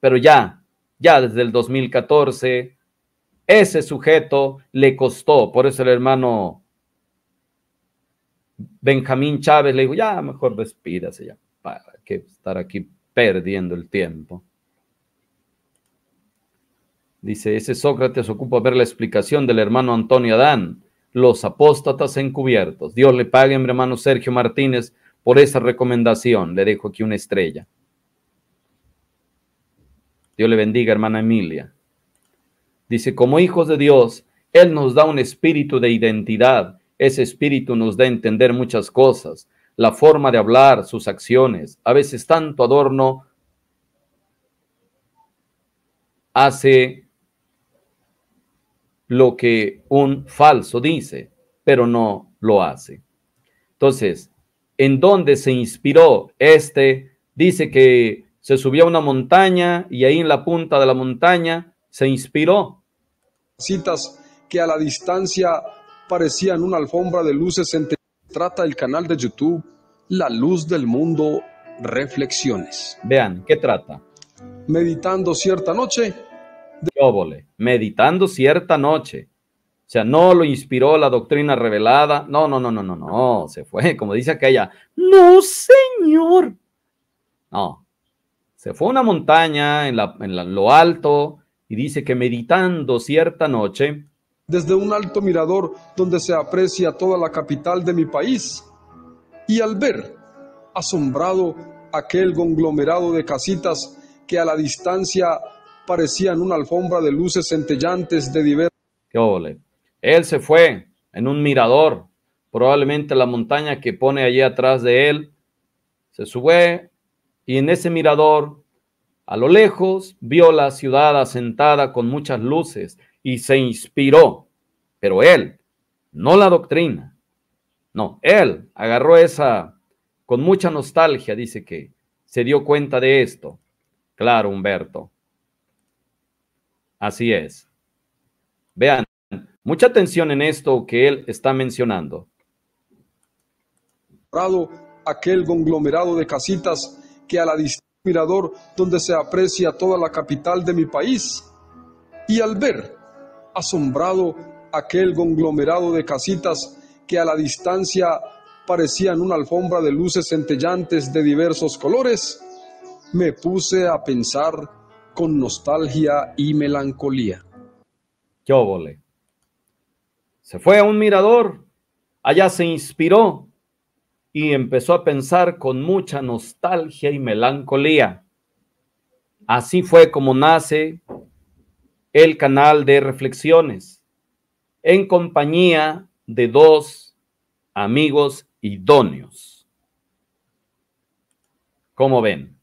Pero ya, ya desde el 2014, ese sujeto le costó. Por eso el hermano Benjamín Chávez le dijo, ya, mejor despídase ya, para que estar aquí perdiendo el tiempo. Dice, ese Sócrates ocupa ver la explicación del hermano Antonio Adán, los apóstatas encubiertos. Dios le pague, mi hermano Sergio Martínez, por esa recomendación. Le dejo aquí una estrella. Dios le bendiga, hermana Emilia. Dice, como hijos de Dios, Él nos da un espíritu de identidad. Ese espíritu nos da a entender muchas cosas, la forma de hablar, sus acciones. A veces tanto adorno hace lo que un falso dice, pero no lo hace. Entonces, ¿en dónde se inspiró este? Dice que se subió a una montaña y ahí en la punta de la montaña se inspiró citas que a la distancia parecían una alfombra de luces entre trata el canal de YouTube La Luz del Mundo Reflexiones. Vean, ¿qué trata? Meditando cierta noche. De... meditando cierta noche. O sea, no lo inspiró la doctrina revelada. No, no, no, no, no, no. Se fue, como dice aquella. No, señor. No. Se fue a una montaña en, la, en lo alto, y dice que meditando cierta noche, desde un alto mirador donde se aprecia toda la capital de mi país, y al ver, asombrado, aquel conglomerado de casitas que a la distancia parecían una alfombra de luces centellantes de diversos. Él se fue en un mirador, probablemente la montaña que pone allí atrás de él, se sube y en ese mirador a lo lejos vio la ciudad asentada con muchas luces y se inspiró, pero él, no la doctrina, no, él agarró esa con mucha nostalgia, dice que se dio cuenta de esto. Claro, Humberto. Así es. Vean, mucha atención en esto que él está mencionando. Aquel conglomerado de casitas que a la distancia mirador donde se aprecia toda la capital de mi país. Y al ver, asombrado, aquel conglomerado de casitas que a la distancia parecían una alfombra de luces centellantes de diversos colores, me puse a pensar con nostalgia y melancolía. Yo volé. Se fue a un mirador, allá se inspiró y empezó a pensar con mucha nostalgia y melancolía. Así fue como nace el canal de reflexiones, en compañía de dos amigos idóneos. Como ven?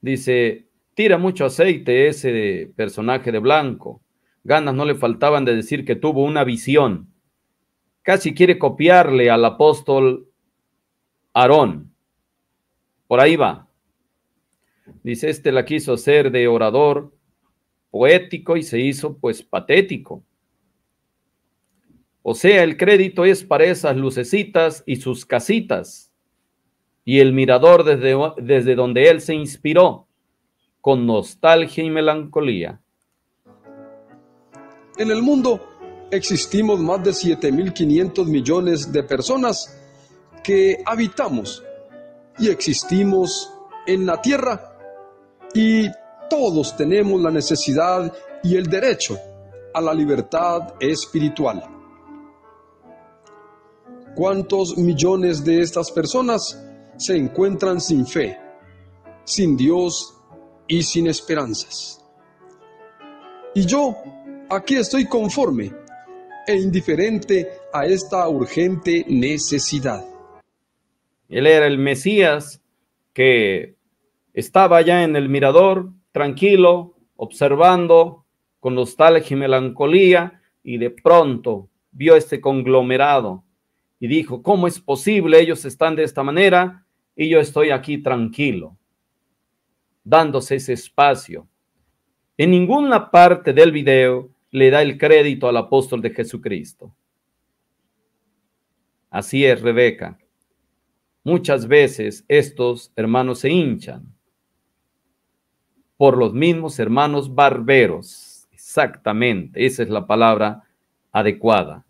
Dice, tira mucho aceite ese personaje de blanco. Ganas no le faltaban de decir que tuvo una visión. Casi quiere copiarle al apóstol Aarón. Por ahí va. Dice, este la quiso hacer de orador poético y se hizo pues patético. O sea, el crédito es para esas lucecitas y sus casitas y el mirador desde, desde donde él se inspiró con nostalgia y melancolía. En el mundo existimos más de 7.500 millones de personas que habitamos y existimos en la tierra y todos tenemos la necesidad y el derecho a la libertad espiritual. ¿Cuántos millones de estas personas se encuentran sin fe, sin Dios y sin esperanzas? Y yo aquí estoy conforme e indiferente a esta urgente necesidad. Él era el Mesías que estaba ya en el mirador, tranquilo, observando con nostalgia y melancolía, y de pronto vio este conglomerado y dijo, ¿cómo es posible? Ellos están de esta manera y yo estoy aquí tranquilo, dándose ese espacio. En ninguna parte del video le da el crédito al apóstol de Jesucristo. Así es, Rebeca. Muchas veces estos hermanos se hinchan por los mismos hermanos barberos. Exactamente, esa es la palabra adecuada.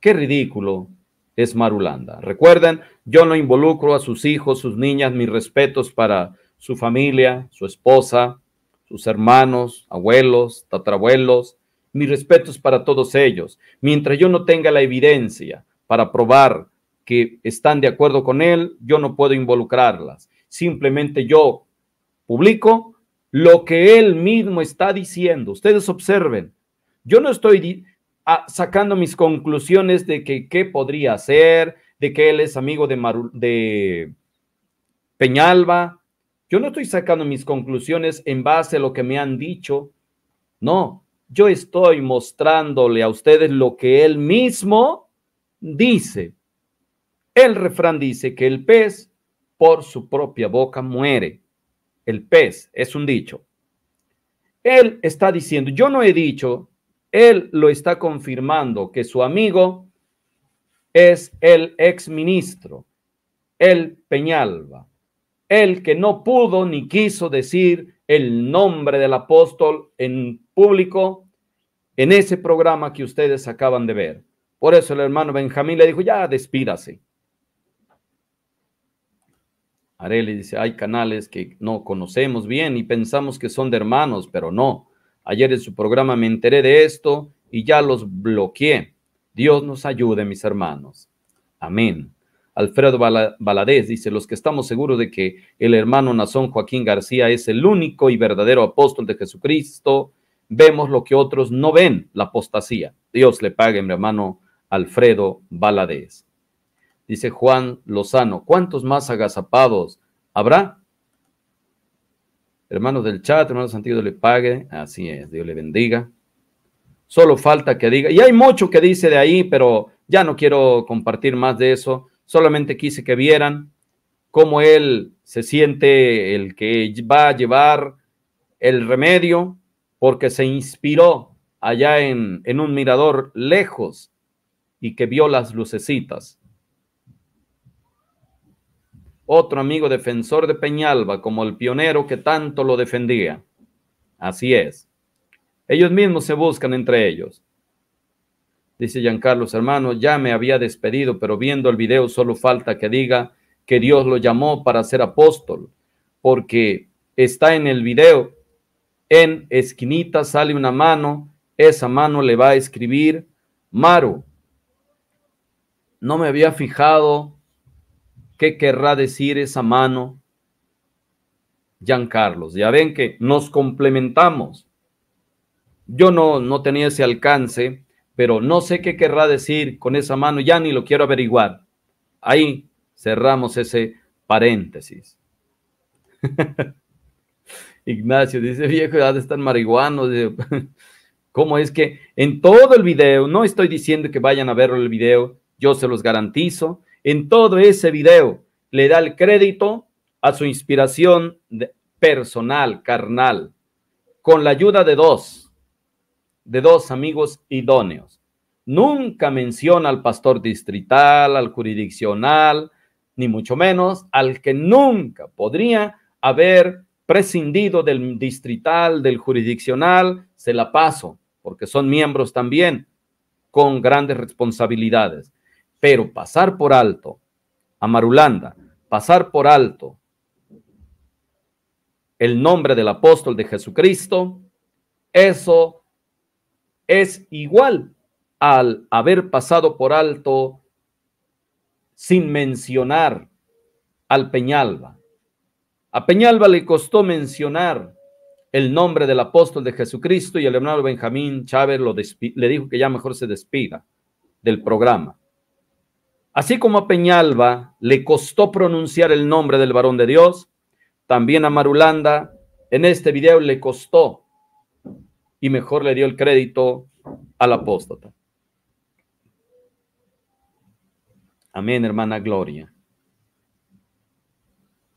Qué ridículo es Marulanda. Recuerden, yo no involucro a sus hijos, sus niñas, mis respetos para su familia, su esposa, sus hermanos, abuelos, tatarabuelos, mis respetos para todos ellos. Mientras yo no tenga la evidencia para probar que están de acuerdo con él, yo no puedo involucrarlas. Simplemente yo publico lo que él mismo está diciendo. Ustedes observen, yo no estoy ah, sacando mis conclusiones de que qué podría ser, de que él es amigo de, de Peñalba. Yo no estoy sacando mis conclusiones en base a lo que me han dicho. No, yo estoy mostrándole a ustedes lo que él mismo dice. El refrán dice que el pez por su propia boca muere. El pez es un dicho. Él está diciendo, yo no he dicho, él lo está confirmando que su amigo es el ex ministro, el Peñalba, el que no pudo ni quiso decir el nombre del apóstol en público en ese programa que ustedes acaban de ver. Por eso el hermano Benjamín le dijo, ya despídase. Areli dice, hay canales que no conocemos bien y pensamos que son de hermanos, pero no. Ayer en su programa me enteré de esto y ya los bloqueé. Dios nos ayude, mis hermanos. Amén. Alfredo Baladés dice, los que estamos seguros de que el hermano Nazón Joaquín García es el único y verdadero apóstol de Jesucristo, vemos lo que otros no ven, la apostasía. Dios le pague, mi hermano Alfredo Valadez dice Juan Lozano. ¿Cuántos más agazapados habrá? Hermanos del chat, hermanos Santiago le pague. Así es, Dios le bendiga. Solo falta que diga. Y hay mucho que dice de ahí, pero ya no quiero compartir más de eso. Solamente quise que vieran cómo él se siente el que va a llevar el remedio, porque se inspiró allá en, en un mirador lejos y que vio las lucecitas otro amigo defensor de Peñalba como el pionero que tanto lo defendía. Así es. Ellos mismos se buscan entre ellos. Dice Giancarlo, hermano, ya me había despedido, pero viendo el video solo falta que diga que Dios lo llamó para ser apóstol, porque está en el video, en esquinita sale una mano, esa mano le va a escribir Maru. No me había fijado ¿Qué querrá decir esa mano? Carlos. ya ven que nos complementamos. Yo no, no tenía ese alcance, pero no sé qué querrá decir con esa mano, ya ni lo quiero averiguar. Ahí cerramos ese paréntesis. Ignacio dice, viejo, ya están marihuano ¿Cómo es que en todo el video, no estoy diciendo que vayan a ver el video, yo se los garantizo, en todo ese video le da el crédito a su inspiración personal, carnal, con la ayuda de dos, de dos amigos idóneos. Nunca menciona al pastor distrital, al jurisdiccional, ni mucho menos al que nunca podría haber prescindido del distrital, del jurisdiccional, se la paso, porque son miembros también con grandes responsabilidades. Pero pasar por alto a Marulanda, pasar por alto el nombre del apóstol de Jesucristo, eso es igual al haber pasado por alto sin mencionar al Peñalba. A Peñalba le costó mencionar el nombre del apóstol de Jesucristo y el Leonardo Benjamín Chávez le dijo que ya mejor se despida del programa. Así como a Peñalba le costó pronunciar el nombre del varón de Dios, también a Marulanda en este video le costó y mejor le dio el crédito al apóstata. Amén, hermana Gloria.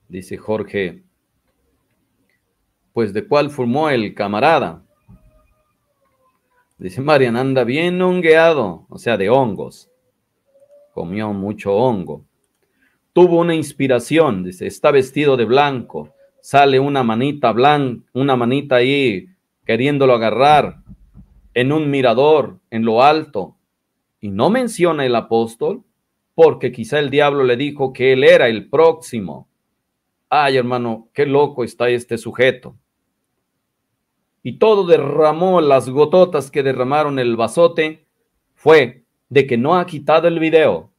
Dice Jorge, pues de cuál formó el camarada. Dice Marian, anda bien hongueado, o sea, de hongos comió mucho hongo. Tuvo una inspiración, dice, está vestido de blanco, sale una manita blanca, una manita ahí queriéndolo agarrar en un mirador, en lo alto. Y no menciona el apóstol, porque quizá el diablo le dijo que él era el próximo. Ay, hermano, qué loco está este sujeto. Y todo derramó, las gototas que derramaron el vasote, fue de que no ha quitado el video.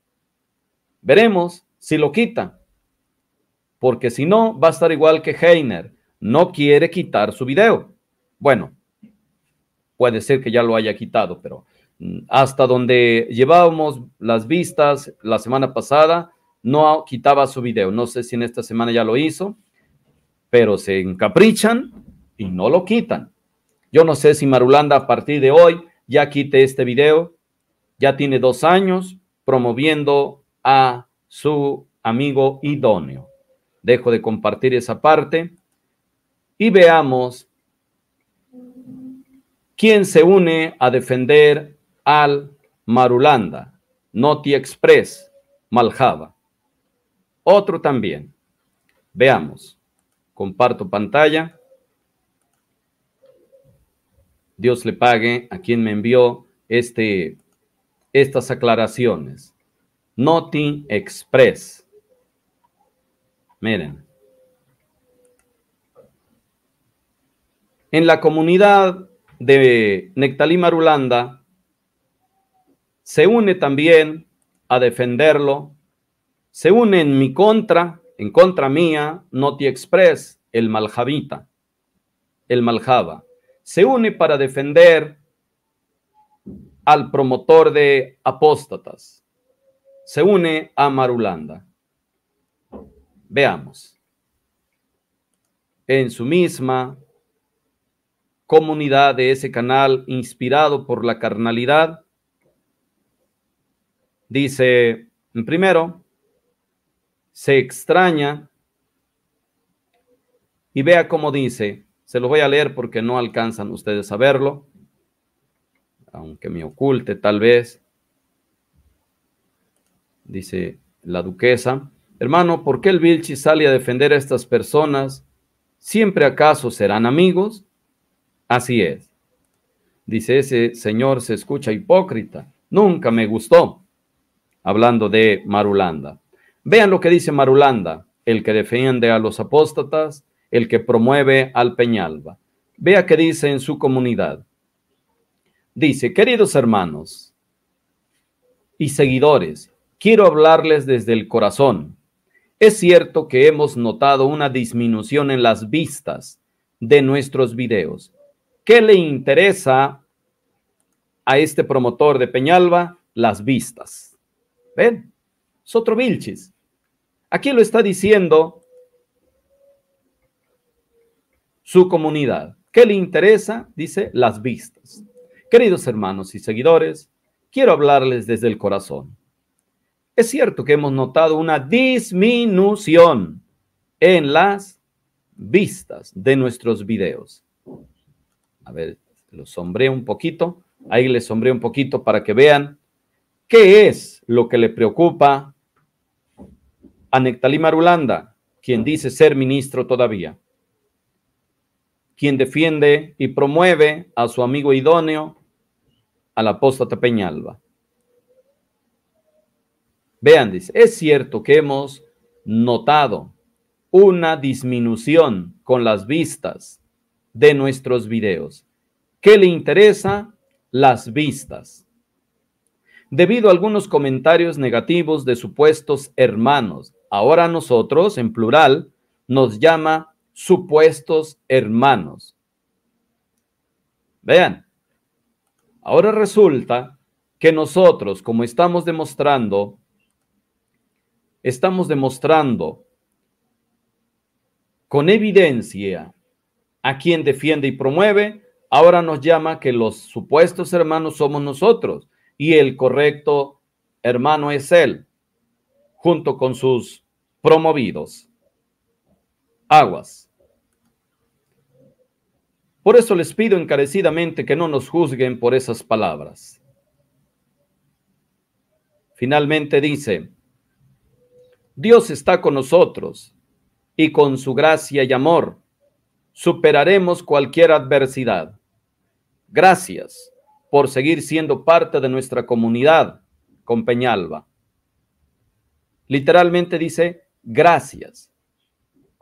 Veremos si lo quita, porque si no, va a estar igual que Heiner. No quiere quitar su video. Bueno, puede ser que ya lo haya quitado, pero mm, hasta donde llevábamos las vistas la semana pasada, no quitaba su video. No sé si en esta semana ya lo hizo, pero se encaprichan y no lo quitan. Yo no sé si Marulanda a partir de hoy ya quite este video ya tiene dos años promoviendo a su amigo idóneo. Dejo de compartir esa parte y veamos quién se une a defender al Marulanda, Noti Express, Maljaba, Otro también. Veamos. Comparto pantalla. Dios le pague a quien me envió este estas aclaraciones. Noti Express. Miren. En la comunidad de Nectalí Marulanda se une también a defenderlo, se une en mi contra, en contra mía, Noti Express, el Maljavita, el Maljaba. Se une para defender al promotor de apóstatas. Se une a Marulanda. Veamos. En su misma comunidad de ese canal inspirado por la carnalidad, dice, primero, se extraña y vea cómo dice, se lo voy a leer porque no alcanzan ustedes a verlo aunque me oculte tal vez, dice la duquesa, hermano, ¿por qué el Vilchi sale a defender a estas personas? ¿Siempre acaso serán amigos? Así es. Dice, ese señor se escucha hipócrita, nunca me gustó, hablando de Marulanda. Vean lo que dice Marulanda, el que defiende a los apóstatas, el que promueve al Peñalba. Vea qué dice en su comunidad. Dice, queridos hermanos y seguidores, quiero hablarles desde el corazón. Es cierto que hemos notado una disminución en las vistas de nuestros videos. ¿Qué le interesa a este promotor de Peñalba? Las vistas. ¿Ven? otro Vilches. Aquí lo está diciendo su comunidad. ¿Qué le interesa? Dice las vistas. Queridos hermanos y seguidores, quiero hablarles desde el corazón. Es cierto que hemos notado una disminución en las vistas de nuestros videos. A ver, lo sombré un poquito. Ahí les sombré un poquito para que vean qué es lo que le preocupa a Nectalí Marulanda, quien dice ser ministro todavía quien defiende y promueve a su amigo idóneo, al apóstata Peñalba. Vean, dice, es cierto que hemos notado una disminución con las vistas de nuestros videos. ¿Qué le interesa? Las vistas. Debido a algunos comentarios negativos de supuestos hermanos, ahora nosotros, en plural, nos llama supuestos hermanos. Vean, ahora resulta que nosotros, como estamos demostrando, estamos demostrando con evidencia a quien defiende y promueve, ahora nos llama que los supuestos hermanos somos nosotros y el correcto hermano es él, junto con sus promovidos. Aguas. Por eso les pido encarecidamente que no nos juzguen por esas palabras. Finalmente dice, Dios está con nosotros y con su gracia y amor superaremos cualquier adversidad. Gracias por seguir siendo parte de nuestra comunidad con Peñalba. Literalmente dice, gracias.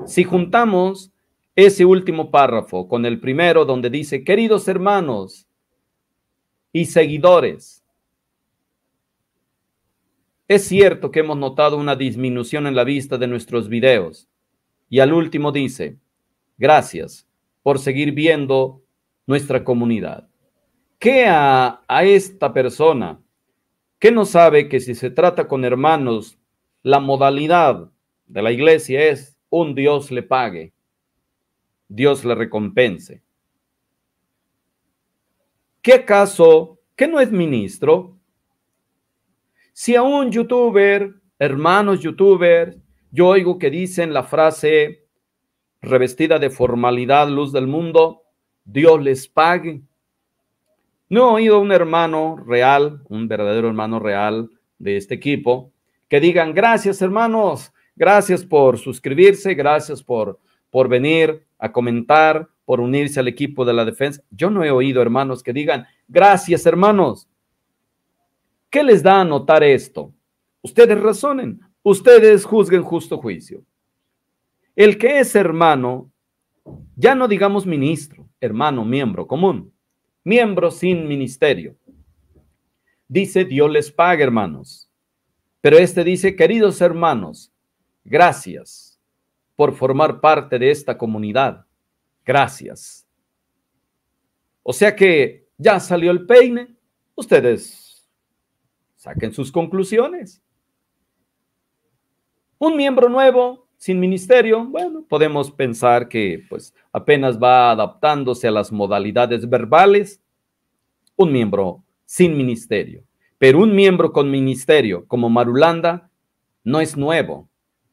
Si juntamos ese último párrafo con el primero donde dice, queridos hermanos y seguidores, es cierto que hemos notado una disminución en la vista de nuestros videos. Y al último dice, gracias por seguir viendo nuestra comunidad. ¿Qué a, esta persona que no sabe que si se trata con hermanos, la modalidad de la iglesia es un Dios le pague? Dios le recompense. ¿Qué acaso que no es ministro? Si a un youtuber, hermanos youtubers, yo oigo que dicen la frase revestida de formalidad, luz del mundo, Dios les pague. No he oído a un hermano real, un verdadero hermano real de este equipo, que digan, gracias hermanos, gracias por suscribirse, gracias por por venir a comentar, por unirse al equipo de la defensa. Yo no he oído hermanos que digan, gracias hermanos. ¿Qué les da a notar esto? Ustedes razonen, ustedes juzguen justo juicio. El que es hermano, ya no digamos ministro, hermano, miembro común, miembro sin ministerio. Dice, Dios les pague, hermanos. Pero este dice, queridos hermanos, gracias por formar parte de esta comunidad. Gracias. O sea que ya salió el peine. Ustedes saquen sus conclusiones. Un miembro nuevo, sin ministerio, bueno, podemos pensar que pues apenas va adaptándose a las modalidades verbales. Un miembro sin ministerio. Pero un miembro con ministerio como Marulanda no es nuevo,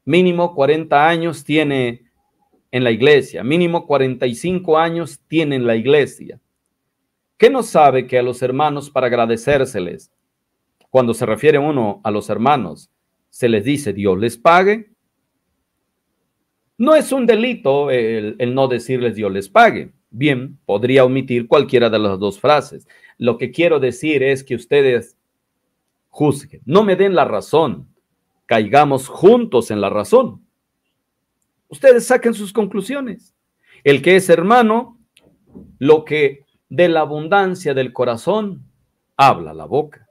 mínimo 40 años tiene en la iglesia, mínimo 45 años tiene en la iglesia. ¿Qué no sabe que a los hermanos para agradecérseles, cuando se refiere uno a los hermanos, se les dice Dios les pague? No es un delito el, el no decirles Dios les pague. Bien, podría omitir cualquiera de las dos frases. Lo que quiero decir es que ustedes juzguen, no me den la razón, caigamos juntos en la razón. Ustedes saquen sus conclusiones. El que es hermano, lo que de la abundancia del corazón habla la boca.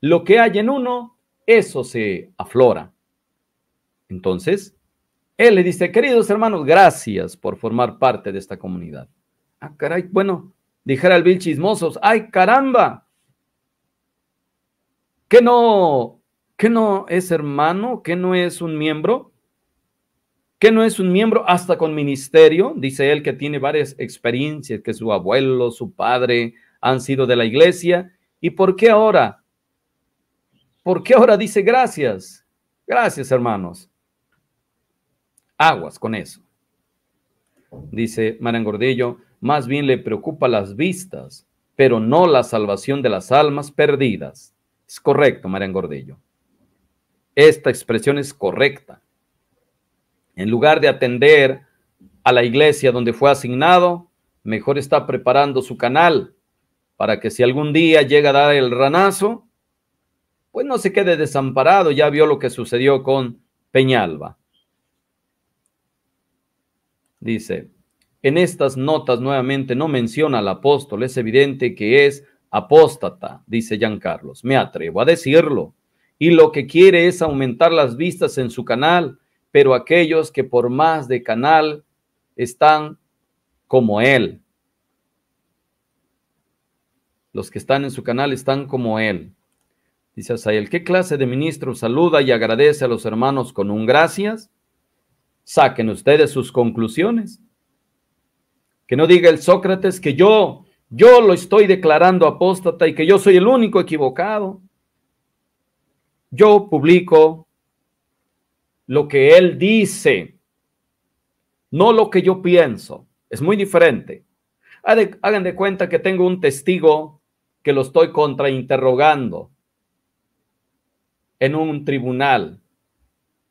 Lo que hay en uno, eso se aflora. Entonces, él le dice, queridos hermanos, gracias por formar parte de esta comunidad. Ah, caray, bueno, dijera el Bill Chismosos, ay caramba, que no ¿Qué no es hermano? ¿Qué no es un miembro? ¿Qué no es un miembro hasta con ministerio? Dice él que tiene varias experiencias, que su abuelo, su padre han sido de la iglesia. ¿Y por qué ahora? ¿Por qué ahora dice gracias? Gracias, hermanos. Aguas con eso. Dice Marian Gordillo, más bien le preocupa las vistas, pero no la salvación de las almas perdidas. Es correcto, Marian Gordillo esta expresión es correcta. En lugar de atender a la iglesia donde fue asignado, mejor está preparando su canal para que si algún día llega a dar el ranazo, pues no se quede desamparado. Ya vio lo que sucedió con Peñalba. Dice, en estas notas nuevamente no menciona al apóstol, es evidente que es apóstata, dice Jean Carlos. Me atrevo a decirlo y lo que quiere es aumentar las vistas en su canal, pero aquellos que por más de canal están como él. Los que están en su canal están como él. Dice Asael, ¿qué clase de ministro saluda y agradece a los hermanos con un gracias? Saquen ustedes sus conclusiones. Que no diga el Sócrates que yo, yo lo estoy declarando apóstata y que yo soy el único equivocado. Yo publico lo que él dice, no lo que yo pienso. Es muy diferente. Hagan de cuenta que tengo un testigo que lo estoy contrainterrogando en un tribunal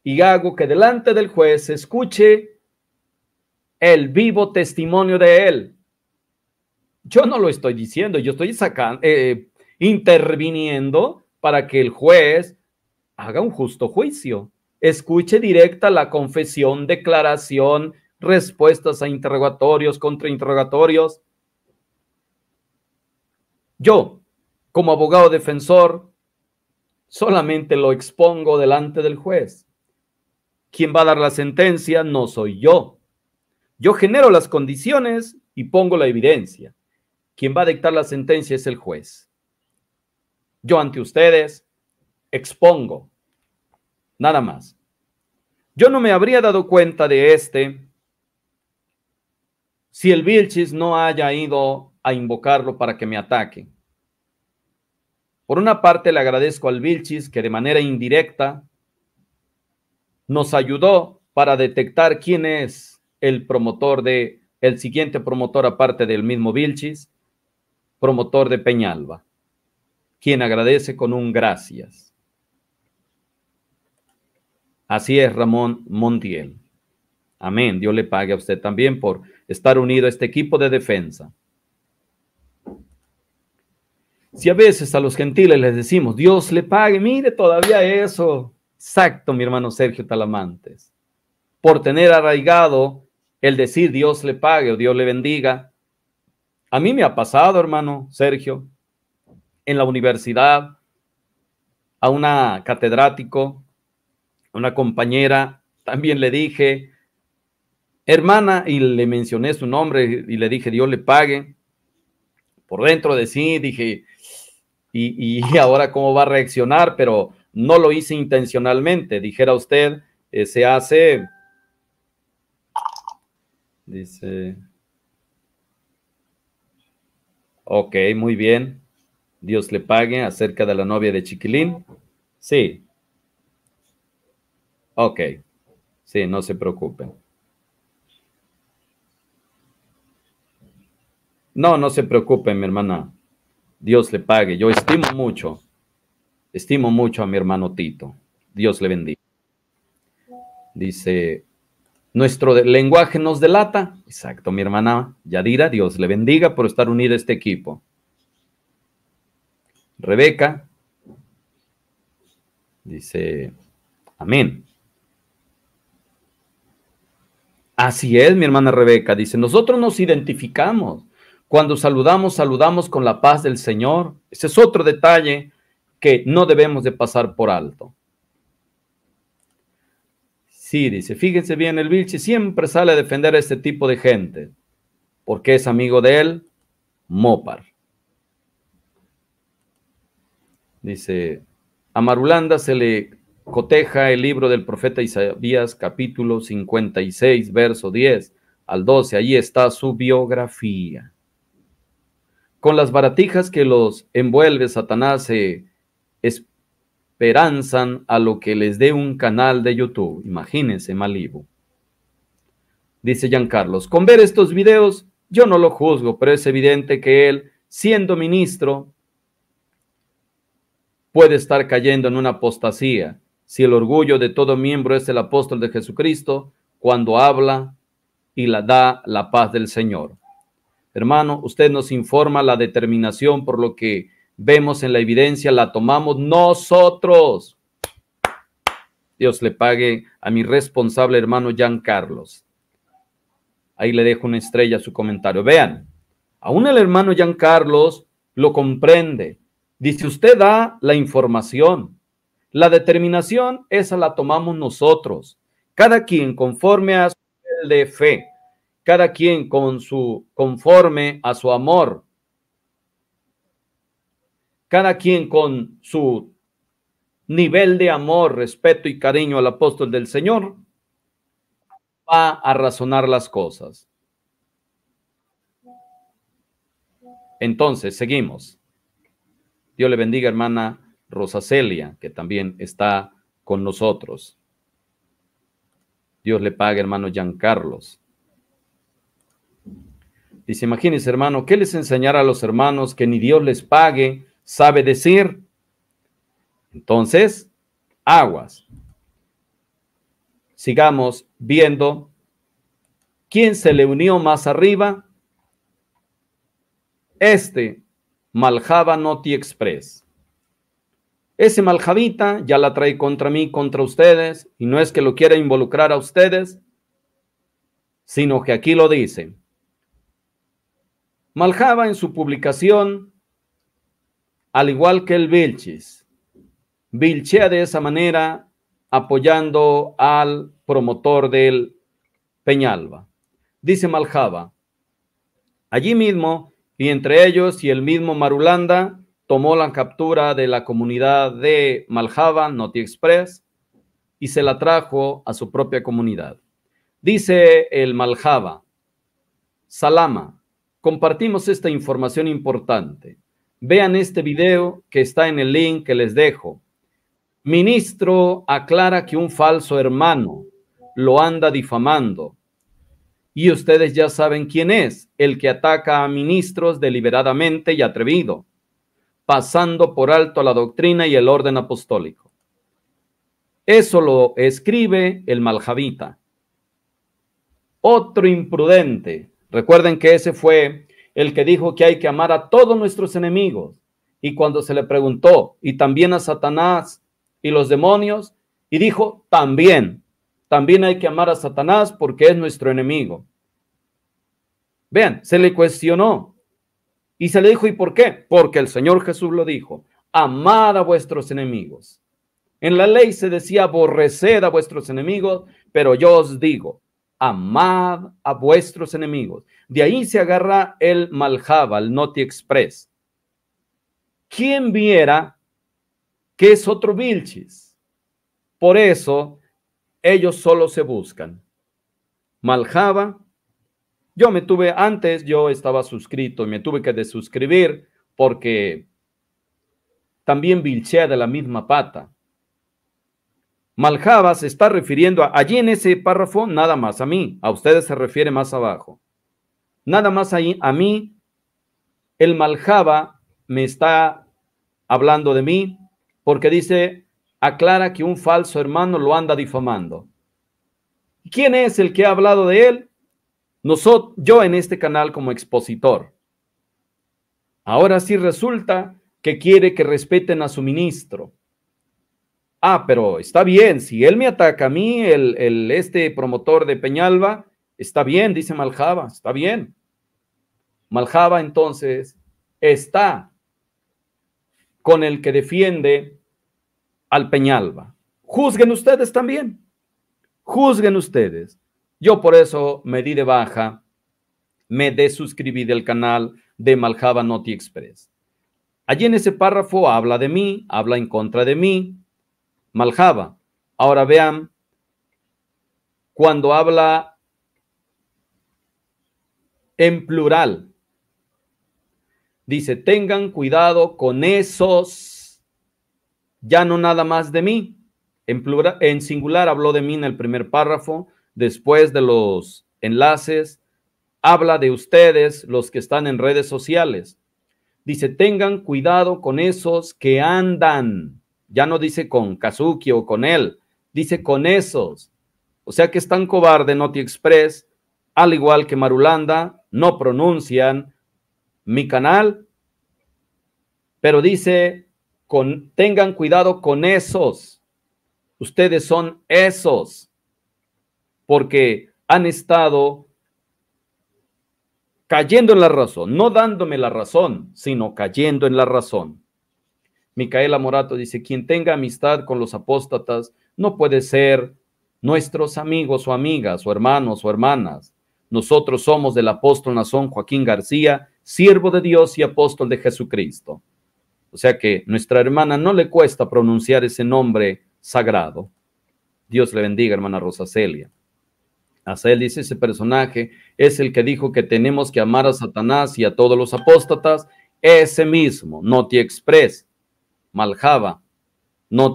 y hago que delante del juez escuche el vivo testimonio de él. Yo no lo estoy diciendo, yo estoy sacando, eh, interviniendo para que el juez haga un justo juicio. Escuche directa la confesión, declaración, respuestas a interrogatorios, contrainterrogatorios. Yo, como abogado defensor, solamente lo expongo delante del juez. Quien va a dar la sentencia no soy yo. Yo genero las condiciones y pongo la evidencia. Quien va a dictar la sentencia es el juez. Yo ante ustedes expongo Nada más. Yo no me habría dado cuenta de este si el Vilchis no haya ido a invocarlo para que me ataque. Por una parte, le agradezco al Vilchis que de manera indirecta nos ayudó para detectar quién es el promotor de, el siguiente promotor aparte del mismo Vilchis, promotor de Peñalba, quien agradece con un gracias. Así es, Ramón Montiel. Amén. Dios le pague a usted también por estar unido a este equipo de defensa. Si a veces a los gentiles les decimos, Dios le pague, mire todavía eso. Exacto, mi hermano Sergio Talamantes. Por tener arraigado el decir Dios le pague o Dios le bendiga. A mí me ha pasado, hermano Sergio, en la universidad, a una catedrático una compañera, también le dije, hermana, y le mencioné su nombre y le dije, Dios le pague. Por dentro de sí dije, y, ahora cómo va a reaccionar, pero no lo hice intencionalmente. Dijera usted, eh, se hace, dice, ok, muy bien. Dios le pague acerca de la novia de Chiquilín. Sí, Ok, sí, no se preocupen. No, no se preocupen, mi hermana. Dios le pague. Yo estimo mucho, estimo mucho a mi hermano Tito. Dios le bendiga. Dice, nuestro lenguaje nos delata. Exacto, mi hermana Yadira, Dios le bendiga por estar unida a este equipo. Rebeca dice, amén. Así es, mi hermana Rebeca, dice, nosotros nos identificamos. Cuando saludamos, saludamos con la paz del Señor. Ese es otro detalle que no debemos de pasar por alto. Sí, dice, fíjense bien, el Vilche siempre sale a defender a este tipo de gente, porque es amigo de él, Mopar. Dice, a Marulanda se le coteja el libro del profeta Isaías capítulo 56, verso 10 al 12. Ahí está su biografía. Con las baratijas que los envuelve Satanás se esperanzan a lo que les dé un canal de YouTube. Imagínense, Malibu. Dice Jean Carlos, con ver estos videos yo no lo juzgo, pero es evidente que él, siendo ministro, puede estar cayendo en una apostasía si el orgullo de todo miembro es el apóstol de Jesucristo, cuando habla y la da la paz del Señor. Hermano, usted nos informa la determinación por lo que vemos en la evidencia, la tomamos nosotros. Dios le pague a mi responsable hermano Jean Carlos. Ahí le dejo una estrella a su comentario. Vean, aún el hermano Jean Carlos lo comprende. Dice, usted da la información, la determinación esa la tomamos nosotros, cada quien conforme a su nivel de fe, cada quien con su conforme a su amor, cada quien con su nivel de amor, respeto y cariño al apóstol del Señor, va a razonar las cosas. Entonces, seguimos. Dios le bendiga, hermana Rosacelia, que también está con nosotros. Dios le pague, hermano Carlos. Dice, imagínense, hermano, ¿qué les enseñará a los hermanos que ni Dios les pague sabe decir? Entonces, aguas. Sigamos viendo quién se le unió más arriba. Este, Maljaba Noti Express. Ese maljavita ya la trae contra mí, contra ustedes, y no es que lo quiera involucrar a ustedes, sino que aquí lo dice. Maljava en su publicación, al igual que el Vilchis, vilchea de esa manera apoyando al promotor del Peñalba. Dice Maljava, allí mismo y entre ellos y el mismo Marulanda tomó la captura de la comunidad de Maljava, Noti Express, y se la trajo a su propia comunidad. Dice el Maljava, Salama, compartimos esta información importante. Vean este video que está en el link que les dejo. Ministro aclara que un falso hermano lo anda difamando. Y ustedes ya saben quién es, el que ataca a ministros deliberadamente y atrevido pasando por alto la doctrina y el orden apostólico. Eso lo escribe el Maljavita. Otro imprudente. Recuerden que ese fue el que dijo que hay que amar a todos nuestros enemigos. Y cuando se le preguntó, y también a Satanás y los demonios, y dijo, también, también hay que amar a Satanás porque es nuestro enemigo. Vean, se le cuestionó y se le dijo, ¿y por qué? Porque el Señor Jesús lo dijo, amad a vuestros enemigos. En la ley se decía, aborreced a vuestros enemigos, pero yo os digo, amad a vuestros enemigos. De ahí se agarra el Maljaba, el Noti Express. ¿Quién viera que es otro Vilchis? Por eso ellos solo se buscan. Maljaba yo me tuve, antes yo estaba suscrito y me tuve que desuscribir porque también Vilchea de la misma pata. Maljaba se está refiriendo allí en ese párrafo, nada más a mí, a ustedes se refiere más abajo. Nada más ahí, a mí, el Maljaba me está hablando de mí porque dice, aclara que un falso hermano lo anda difamando. ¿Quién es el que ha hablado de él? yo en este canal como expositor, ahora sí resulta que quiere que respeten a su ministro. Ah, pero está bien, si él me ataca a mí, el, este promotor de Peñalba, está bien, dice Maljaba, está bien. Maljaba entonces está con el que defiende al Peñalba. Juzguen ustedes también. Juzguen ustedes yo por eso me di de baja, me desuscribí del canal de Maljaba Noti Express. Allí en ese párrafo habla de mí, habla en contra de mí, Maljaba. Ahora vean, cuando habla en plural, dice, tengan cuidado con esos, ya no nada más de mí. En, plural, en singular habló de mí en el primer párrafo, después de los enlaces, habla de ustedes, los que están en redes sociales. Dice, tengan cuidado con esos que andan. Ya no dice con Kazuki o con él, dice con esos. O sea que están cobardes cobarde Noti Express, al igual que Marulanda, no pronuncian mi canal, pero dice, con, tengan cuidado con esos. Ustedes son esos porque han estado cayendo en la razón, no dándome la razón, sino cayendo en la razón. Micaela Morato dice, quien tenga amistad con los apóstatas no puede ser nuestros amigos o amigas o hermanos o hermanas. Nosotros somos del apóstol Nazón Joaquín García, siervo de Dios y apóstol de Jesucristo. O sea que nuestra hermana no le cuesta pronunciar ese nombre sagrado. Dios le bendiga, hermana Rosa Celia él dice, ese personaje es el que dijo que tenemos que amar a Satanás y a todos los apóstatas, ese mismo, no Noti Express, Maljaba,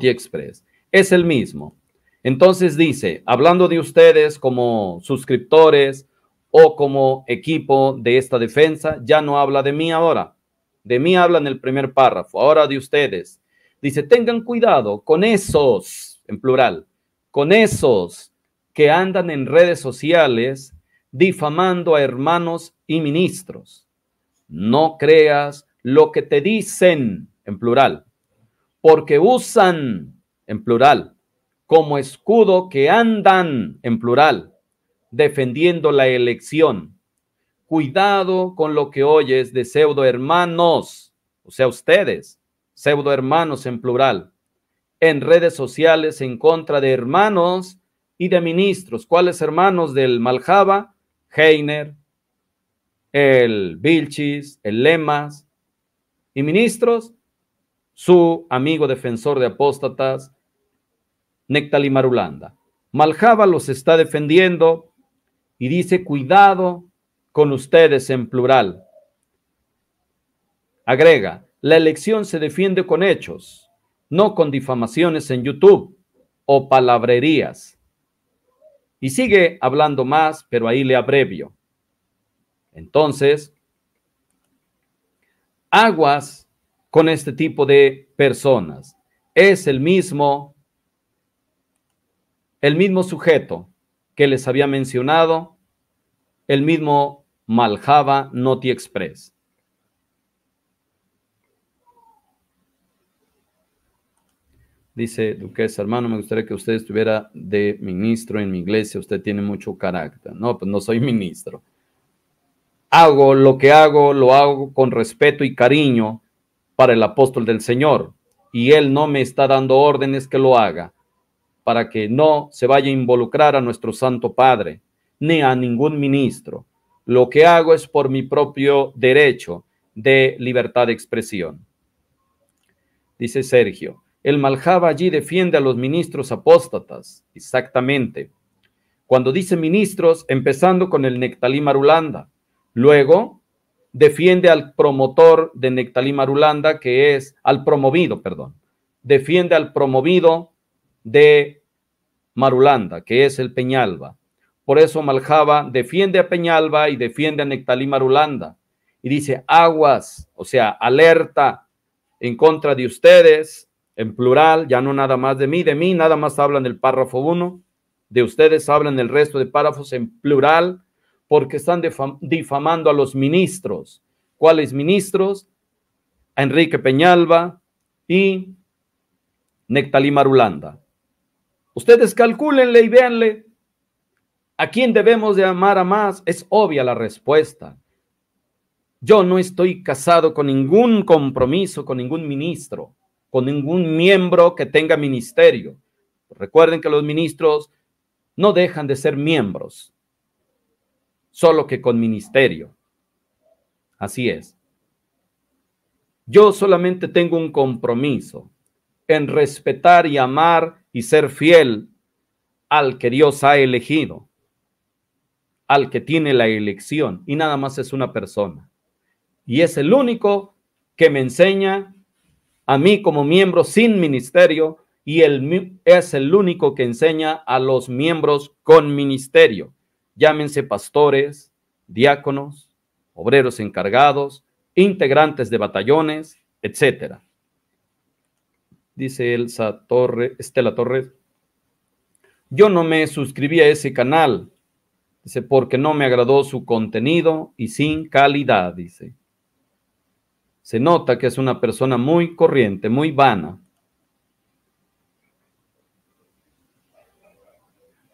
te Express, es el mismo. Entonces dice, hablando de ustedes como suscriptores o como equipo de esta defensa, ya no habla de mí ahora, de mí habla en el primer párrafo, ahora de ustedes. Dice, tengan cuidado con esos, en plural, con esos que andan en redes sociales difamando a hermanos y ministros. No creas lo que te dicen en plural, porque usan en plural como escudo que andan en plural defendiendo la elección. Cuidado con lo que oyes de pseudo hermanos, o sea, ustedes, pseudo hermanos en plural, en redes sociales en contra de hermanos y de ministros. ¿Cuáles hermanos del Maljaba? Heiner, el Vilchis, el Lemas, y ministros, su amigo defensor de apóstatas, Nectali Marulanda. Maljaba los está defendiendo y dice, cuidado con ustedes en plural. Agrega, la elección se defiende con hechos, no con difamaciones en YouTube o palabrerías. Y sigue hablando más, pero ahí le abrevio. Entonces, aguas con este tipo de personas. Es el mismo, el mismo sujeto que les había mencionado, el mismo no Noti Express. Dice Duquesa, hermano, me gustaría que usted estuviera de ministro en mi iglesia. Usted tiene mucho carácter. No, pues no soy ministro. Hago lo que hago, lo hago con respeto y cariño para el apóstol del Señor. Y él no me está dando órdenes que lo haga para que no se vaya a involucrar a nuestro Santo Padre ni a ningún ministro. Lo que hago es por mi propio derecho de libertad de expresión. Dice Sergio, el Maljaba allí defiende a los ministros apóstatas, exactamente. Cuando dice ministros, empezando con el Nectalí Marulanda, luego defiende al promotor de Nectalí Marulanda, que es al promovido, perdón, defiende al promovido de Marulanda, que es el Peñalba. Por eso Maljaba defiende a Peñalba y defiende a Nectalí Marulanda. Y dice, aguas, o sea, alerta en contra de ustedes, en plural, ya no nada más de mí, de mí nada más hablan el párrafo 1, de ustedes hablan el resto de párrafos en plural, porque están difamando a los ministros. ¿Cuáles ministros? A Enrique Peñalba y Nectalí Marulanda. Ustedes calcúlenle y véanle a quién debemos de amar a más. Es obvia la respuesta. Yo no estoy casado con ningún compromiso, con ningún ministro con ningún miembro que tenga ministerio. Recuerden que los ministros no dejan de ser miembros, solo que con ministerio. Así es. Yo solamente tengo un compromiso en respetar y amar y ser fiel al que Dios ha elegido, al que tiene la elección, y nada más es una persona. Y es el único que me enseña a mí como miembro sin ministerio y él es el único que enseña a los miembros con ministerio, llámense pastores, diáconos, obreros encargados, integrantes de batallones, etcétera. Dice Elsa Torre, Estela Torres, yo no me suscribí a ese canal, dice, porque no me agradó su contenido y sin calidad, dice. Se nota que es una persona muy corriente, muy vana.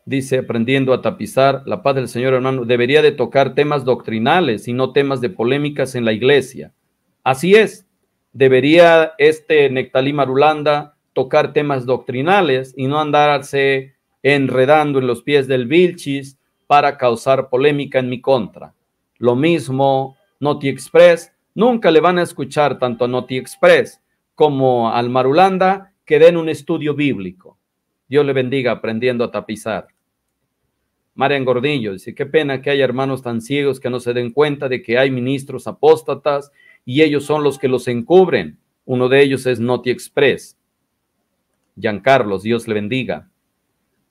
Dice, aprendiendo a tapizar, la paz del Señor hermano, debería de tocar temas doctrinales y no temas de polémicas en la iglesia. Así es, debería este Nectalí Marulanda tocar temas doctrinales y no andarse enredando en los pies del Vilchis para causar polémica en mi contra. Lo mismo Noti Express Nunca le van a escuchar tanto a Noti Express como al Marulanda que den un estudio bíblico. Dios le bendiga aprendiendo a tapizar. Marian Gordillo dice, qué pena que haya hermanos tan ciegos que no se den cuenta de que hay ministros apóstatas y ellos son los que los encubren. Uno de ellos es Noti Express. Carlos Dios le bendiga.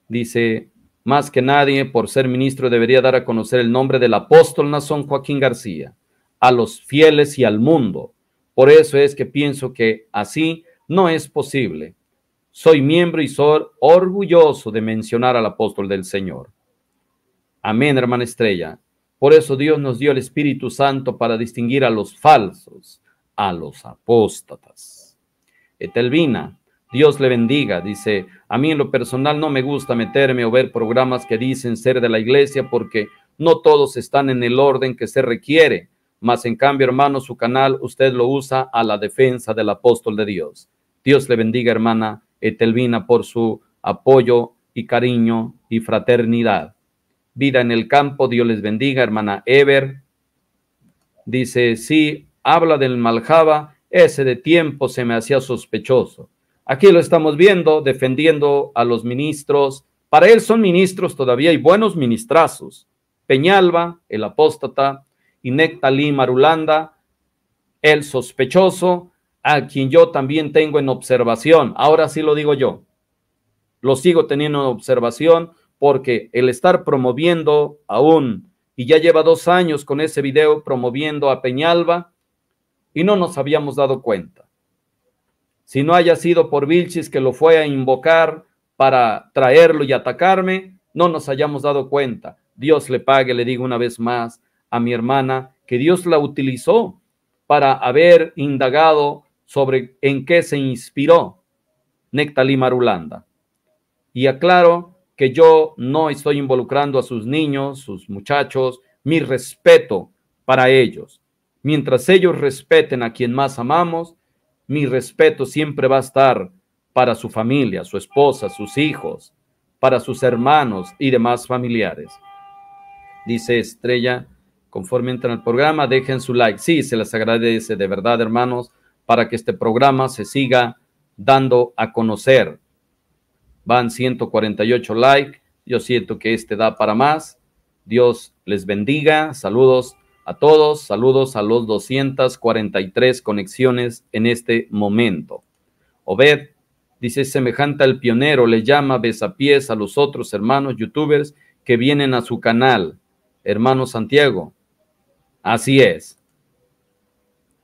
Dice, más que nadie, por ser ministro, debería dar a conocer el nombre del apóstol Nazón Joaquín García a los fieles y al mundo. Por eso es que pienso que así no es posible. Soy miembro y soy orgulloso de mencionar al apóstol del Señor. Amén, hermana estrella. Por eso Dios nos dio el Espíritu Santo para distinguir a los falsos, a los apóstatas. Etelvina, Dios le bendiga, dice, a mí en lo personal no me gusta meterme o ver programas que dicen ser de la iglesia porque no todos están en el orden que se requiere más en cambio, hermano, su canal usted lo usa a la defensa del apóstol de Dios. Dios le bendiga, hermana Etelvina, por su apoyo y cariño y fraternidad. Vida en el campo, Dios les bendiga, hermana Ever. Dice, sí, habla del Maljaba, ese de tiempo se me hacía sospechoso. Aquí lo estamos viendo, defendiendo a los ministros. Para él son ministros todavía y buenos ministrazos. Peñalba, el apóstata, y Lima Marulanda, el sospechoso, a quien yo también tengo en observación. Ahora sí lo digo yo. Lo sigo teniendo en observación porque el estar promoviendo aún, y ya lleva dos años con ese video promoviendo a Peñalba, y no nos habíamos dado cuenta. Si no haya sido por Vilchis que lo fue a invocar para traerlo y atacarme, no nos hayamos dado cuenta. Dios le pague, le digo una vez más, a mi hermana que Dios la utilizó para haber indagado sobre en qué se inspiró Nectalí Marulanda. Y aclaro que yo no estoy involucrando a sus niños, sus muchachos, mi respeto para ellos. Mientras ellos respeten a quien más amamos, mi respeto siempre va a estar para su familia, su esposa, sus hijos, para sus hermanos y demás familiares. Dice Estrella Conforme entran al programa, dejen su like. Sí, se les agradece de verdad, hermanos, para que este programa se siga dando a conocer. Van 148 likes. Yo siento que este da para más. Dios les bendiga. Saludos a todos. Saludos a los 243 conexiones en este momento. Obed dice, semejante al pionero, le llama besapiés a los otros hermanos youtubers que vienen a su canal. Hermano Santiago, Así es.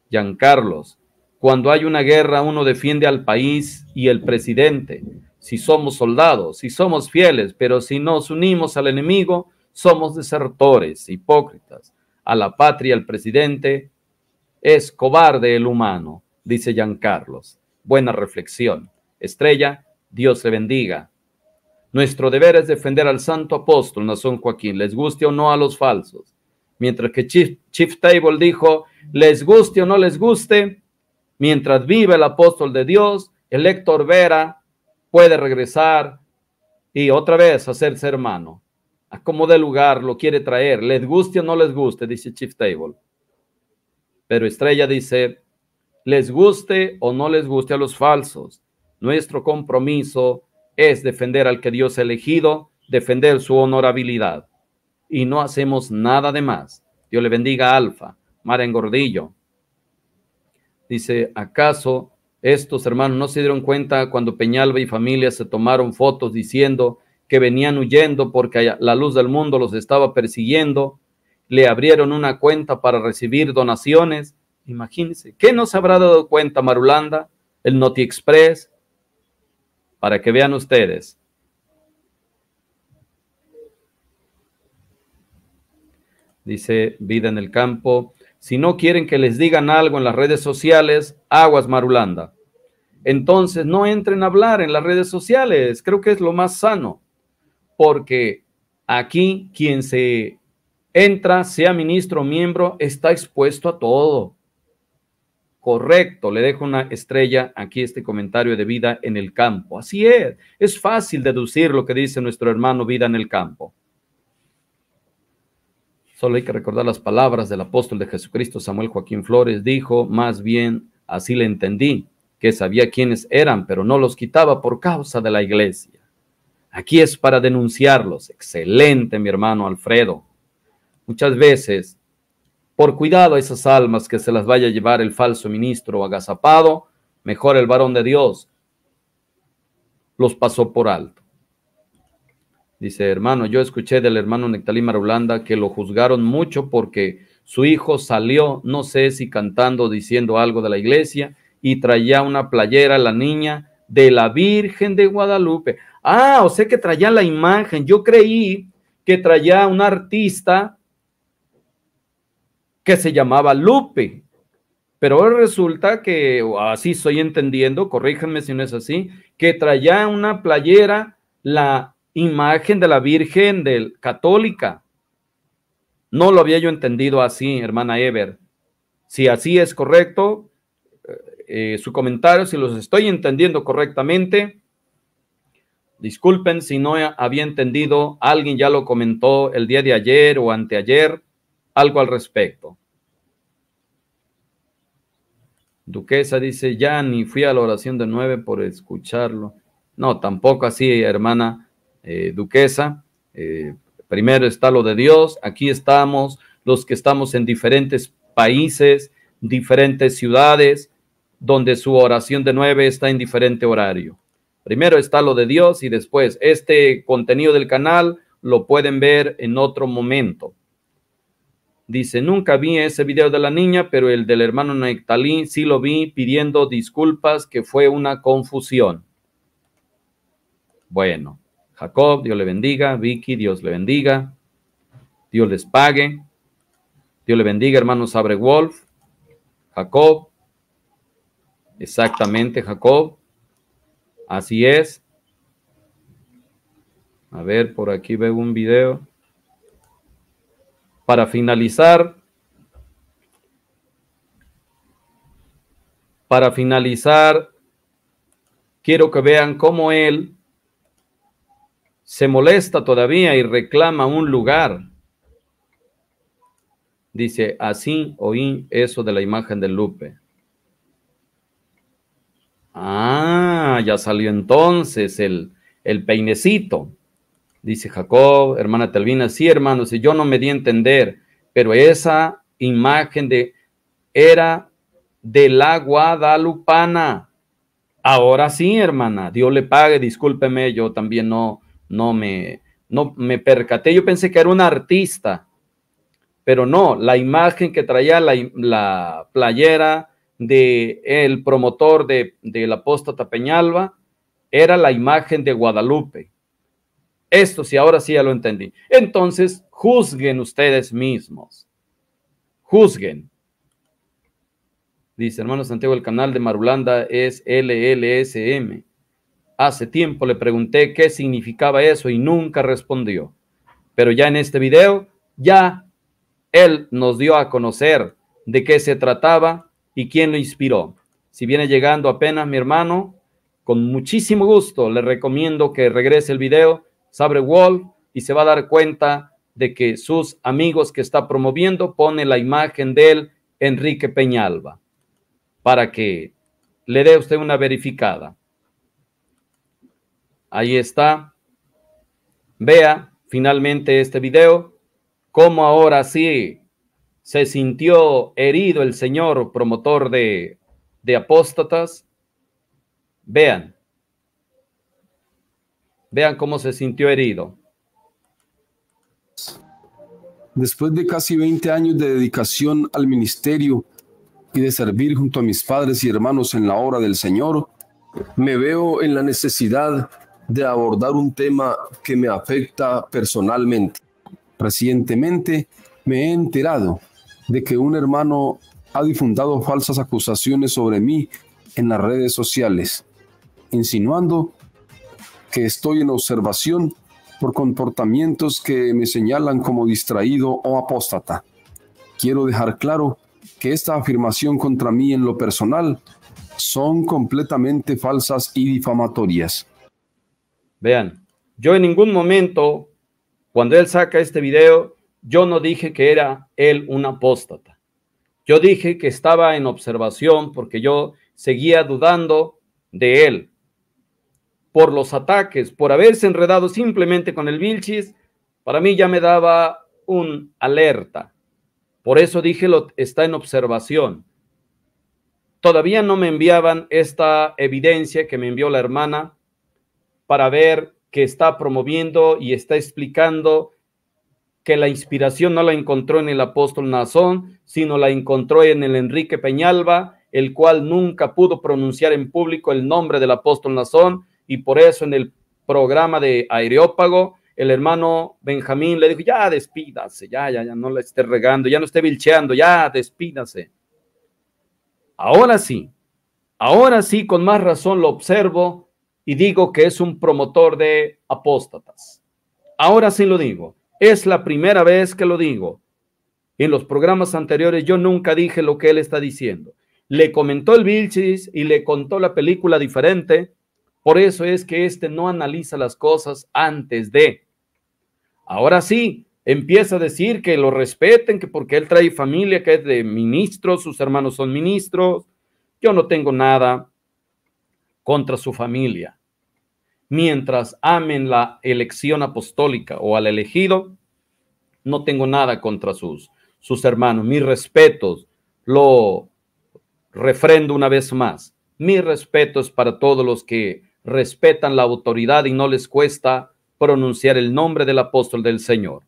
Giancarlos, cuando hay una guerra uno defiende al país y el presidente. Si somos soldados, si somos fieles, pero si nos unimos al enemigo, somos desertores, hipócritas. A la patria el presidente es cobarde el humano, dice Giancarlos. Buena reflexión. Estrella, Dios le bendiga. Nuestro deber es defender al santo apóstol Nazón Joaquín, les guste o no a los falsos mientras que Chief, Table dijo, les guste o no les guste, mientras vive el apóstol de Dios, el Héctor Vera puede regresar y otra vez hacerse hermano. A como de lugar lo quiere traer, les guste o no les guste, dice Chief Table. Pero Estrella dice, les guste o no les guste a los falsos, nuestro compromiso es defender al que Dios ha elegido, defender su honorabilidad y no hacemos nada de más. Dios le bendiga a Alfa, Mara Engordillo. Dice, ¿acaso estos hermanos no se dieron cuenta cuando Peñalba y familia se tomaron fotos diciendo que venían huyendo porque la luz del mundo los estaba persiguiendo? Le abrieron una cuenta para recibir donaciones. Imagínense, ¿qué nos habrá dado cuenta Marulanda, el Noti Express? Para que vean ustedes, dice Vida en el Campo. Si no quieren que les digan algo en las redes sociales, aguas Marulanda. Entonces no entren a hablar en las redes sociales, creo que es lo más sano, porque aquí quien se entra, sea ministro o miembro, está expuesto a todo. Correcto, le dejo una estrella aquí este comentario de vida en el campo. Así es, es fácil deducir lo que dice nuestro hermano vida en el campo. Solo hay que recordar las palabras del apóstol de Jesucristo, Samuel Joaquín Flores, dijo, más bien así le entendí, que sabía quiénes eran, pero no los quitaba por causa de la iglesia. Aquí es para denunciarlos. Excelente, mi hermano Alfredo. Muchas veces, por cuidado a esas almas que se las vaya a llevar el falso ministro agazapado, mejor el varón de Dios los pasó por alto. Dice, hermano, yo escuché del hermano Nectalí Marulanda que lo juzgaron mucho porque su hijo salió, no sé si cantando o diciendo algo de la iglesia, y traía una playera la niña de la Virgen de Guadalupe. Ah, o sea que traía la imagen. Yo creí que traía un artista que se llamaba Lupe. Pero resulta que, así estoy entendiendo, corríjanme si no es así, que traía una playera la imagen de la Virgen del Católica. No lo había yo entendido así, hermana Ever. Si así es correcto, eh, eh, su comentario, si los estoy entendiendo correctamente, disculpen si no había entendido, alguien ya lo comentó el día de ayer o anteayer, algo al respecto. Duquesa dice, ya ni fui a la oración de nueve por escucharlo. No, tampoco así, hermana eh, duquesa. Eh, primero está lo de Dios, aquí estamos, los que estamos en diferentes países, diferentes ciudades, donde su oración de nueve está en diferente horario. Primero está lo de Dios y después este contenido del canal lo pueden ver en otro momento. Dice, nunca vi ese video de la niña, pero el del hermano Nectalí sí lo vi pidiendo disculpas, que fue una confusión. Bueno, Jacob, Dios le bendiga. Vicky, Dios le bendiga. Dios les pague. Dios le bendiga, hermano Sabre Wolf. Jacob. Exactamente, Jacob. Así es. A ver, por aquí veo un video. Para finalizar, para finalizar, quiero que vean cómo él se molesta todavía y reclama un lugar. Dice, así oí eso de la imagen de Lupe. Ah, ya salió entonces el, peinecito. Dice Jacob, hermana Talvina, sí, hermano, si yo no me di a entender, pero esa imagen de era de la Guadalupana. Ahora sí, hermana, Dios le pague, discúlpeme, yo también no, no me, no me percaté, yo pensé que era un artista, pero no, la imagen que traía la, playera del el promotor de, la apóstata Peñalba era la imagen de Guadalupe. Esto sí, ahora sí ya lo entendí. Entonces, juzguen ustedes mismos. Juzguen. Dice, hermano Santiago, el canal de Marulanda es LLSM. Hace tiempo le pregunté qué significaba eso y nunca respondió. Pero ya en este video, ya él nos dio a conocer de qué se trataba y quién lo inspiró. Si viene llegando apenas mi hermano, con muchísimo gusto le recomiendo que regrese el video, abre Wall y se va a dar cuenta de que sus amigos que está promoviendo pone la imagen de él, Enrique Peñalba, para que le dé usted una verificada. Ahí está. Vea finalmente este video, cómo ahora sí se sintió herido el señor promotor de, de apóstatas. Vean, vean cómo se sintió herido. Después de casi 20 años de dedicación al ministerio y de servir junto a mis padres y hermanos en la obra del Señor, me veo en la necesidad de abordar un tema que me afecta personalmente. Recientemente me he enterado de que un hermano ha difundado falsas acusaciones sobre mí en las redes sociales, insinuando que estoy en observación por comportamientos que me señalan como distraído o apóstata. Quiero dejar claro que esta afirmación contra mí en lo personal son completamente falsas y difamatorias. Vean, yo en ningún momento, cuando él saca este video, yo no dije que era él un apóstata. Yo dije que estaba en observación porque yo seguía dudando de él por los ataques, por haberse enredado simplemente con el Vilchis, para mí ya me daba un alerta. Por eso dije, lo, está en observación. Todavía no me enviaban esta evidencia que me envió la hermana para ver que está promoviendo y está explicando que la inspiración no la encontró en el apóstol Nazón, sino la encontró en el Enrique Peñalba, el cual nunca pudo pronunciar en público el nombre del apóstol Nazón, y por eso en el programa de Areópago, el hermano Benjamín le dijo, ya despídase, ya, ya, ya, no la esté regando, ya no esté vilcheando, ya despídase. Ahora sí, ahora sí, con más razón lo observo y digo que es un promotor de apóstatas. Ahora sí lo digo. Es la primera vez que lo digo. En los programas anteriores yo nunca dije lo que él está diciendo. Le comentó el Vilchis y le contó la película diferente. Por eso es que este no analiza las cosas antes de. Ahora sí, empieza a decir que lo respeten, que porque él trae familia, que es de ministros, sus hermanos son ministros. Yo no tengo nada contra su familia mientras amen la elección apostólica o al elegido, no tengo nada contra sus, sus hermanos. Mis respetos, lo refrendo una vez más. Mis respetos para todos los que respetan la autoridad y no les cuesta pronunciar el nombre del apóstol del Señor.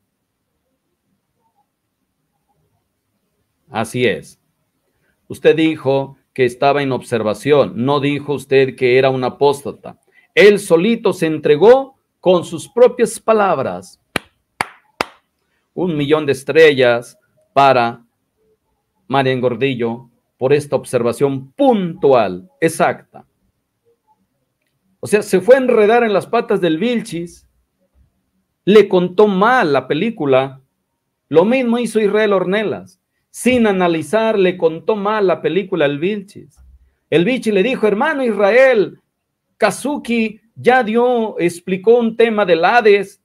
Así es. Usted dijo que estaba en observación, no dijo usted que era un apóstata. Él solito se entregó con sus propias palabras. Un millón de estrellas para María Gordillo por esta observación puntual, exacta. O sea, se fue a enredar en las patas del Vilchis, le contó mal la película, lo mismo hizo Israel Ornelas, sin analizar, le contó mal la película al Vilchis. El Vilchis le dijo, hermano Israel, Kazuki ya dio, explicó un tema del Hades.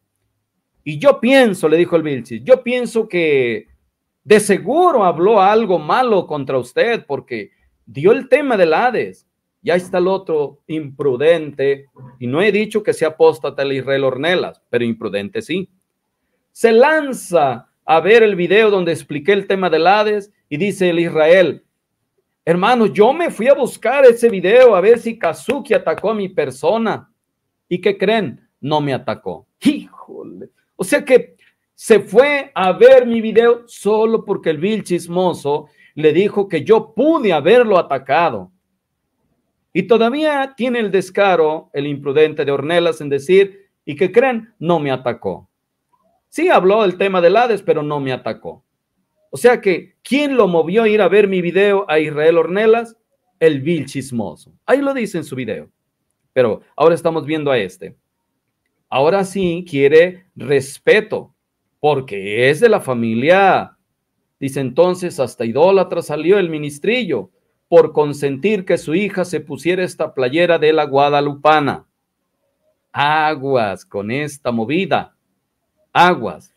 Y yo pienso, le dijo el Vilchis, yo pienso que de seguro habló algo malo contra usted porque dio el tema del Hades. Y ahí está el otro imprudente. Y no he dicho que sea apóstata el Israel Ornelas, pero imprudente sí. Se lanza a ver el video donde expliqué el tema del Hades y dice el Israel, Hermano, yo me fui a buscar ese video a ver si Kazuki atacó a mi persona. ¿Y qué creen? No me atacó. Híjole. O sea que se fue a ver mi video solo porque el vil chismoso le dijo que yo pude haberlo atacado. Y todavía tiene el descaro, el imprudente de Ornelas en decir, ¿y qué creen? No me atacó. Sí habló del tema de Hades, pero no me atacó. O sea que, ¿quién lo movió a ir a ver mi video a Israel Ornelas? El vil chismoso. Ahí lo dice en su video. Pero ahora estamos viendo a este. Ahora sí quiere respeto, porque es de la familia. Dice entonces, hasta idólatra salió el ministrillo por consentir que su hija se pusiera esta playera de la guadalupana. Aguas con esta movida. Aguas.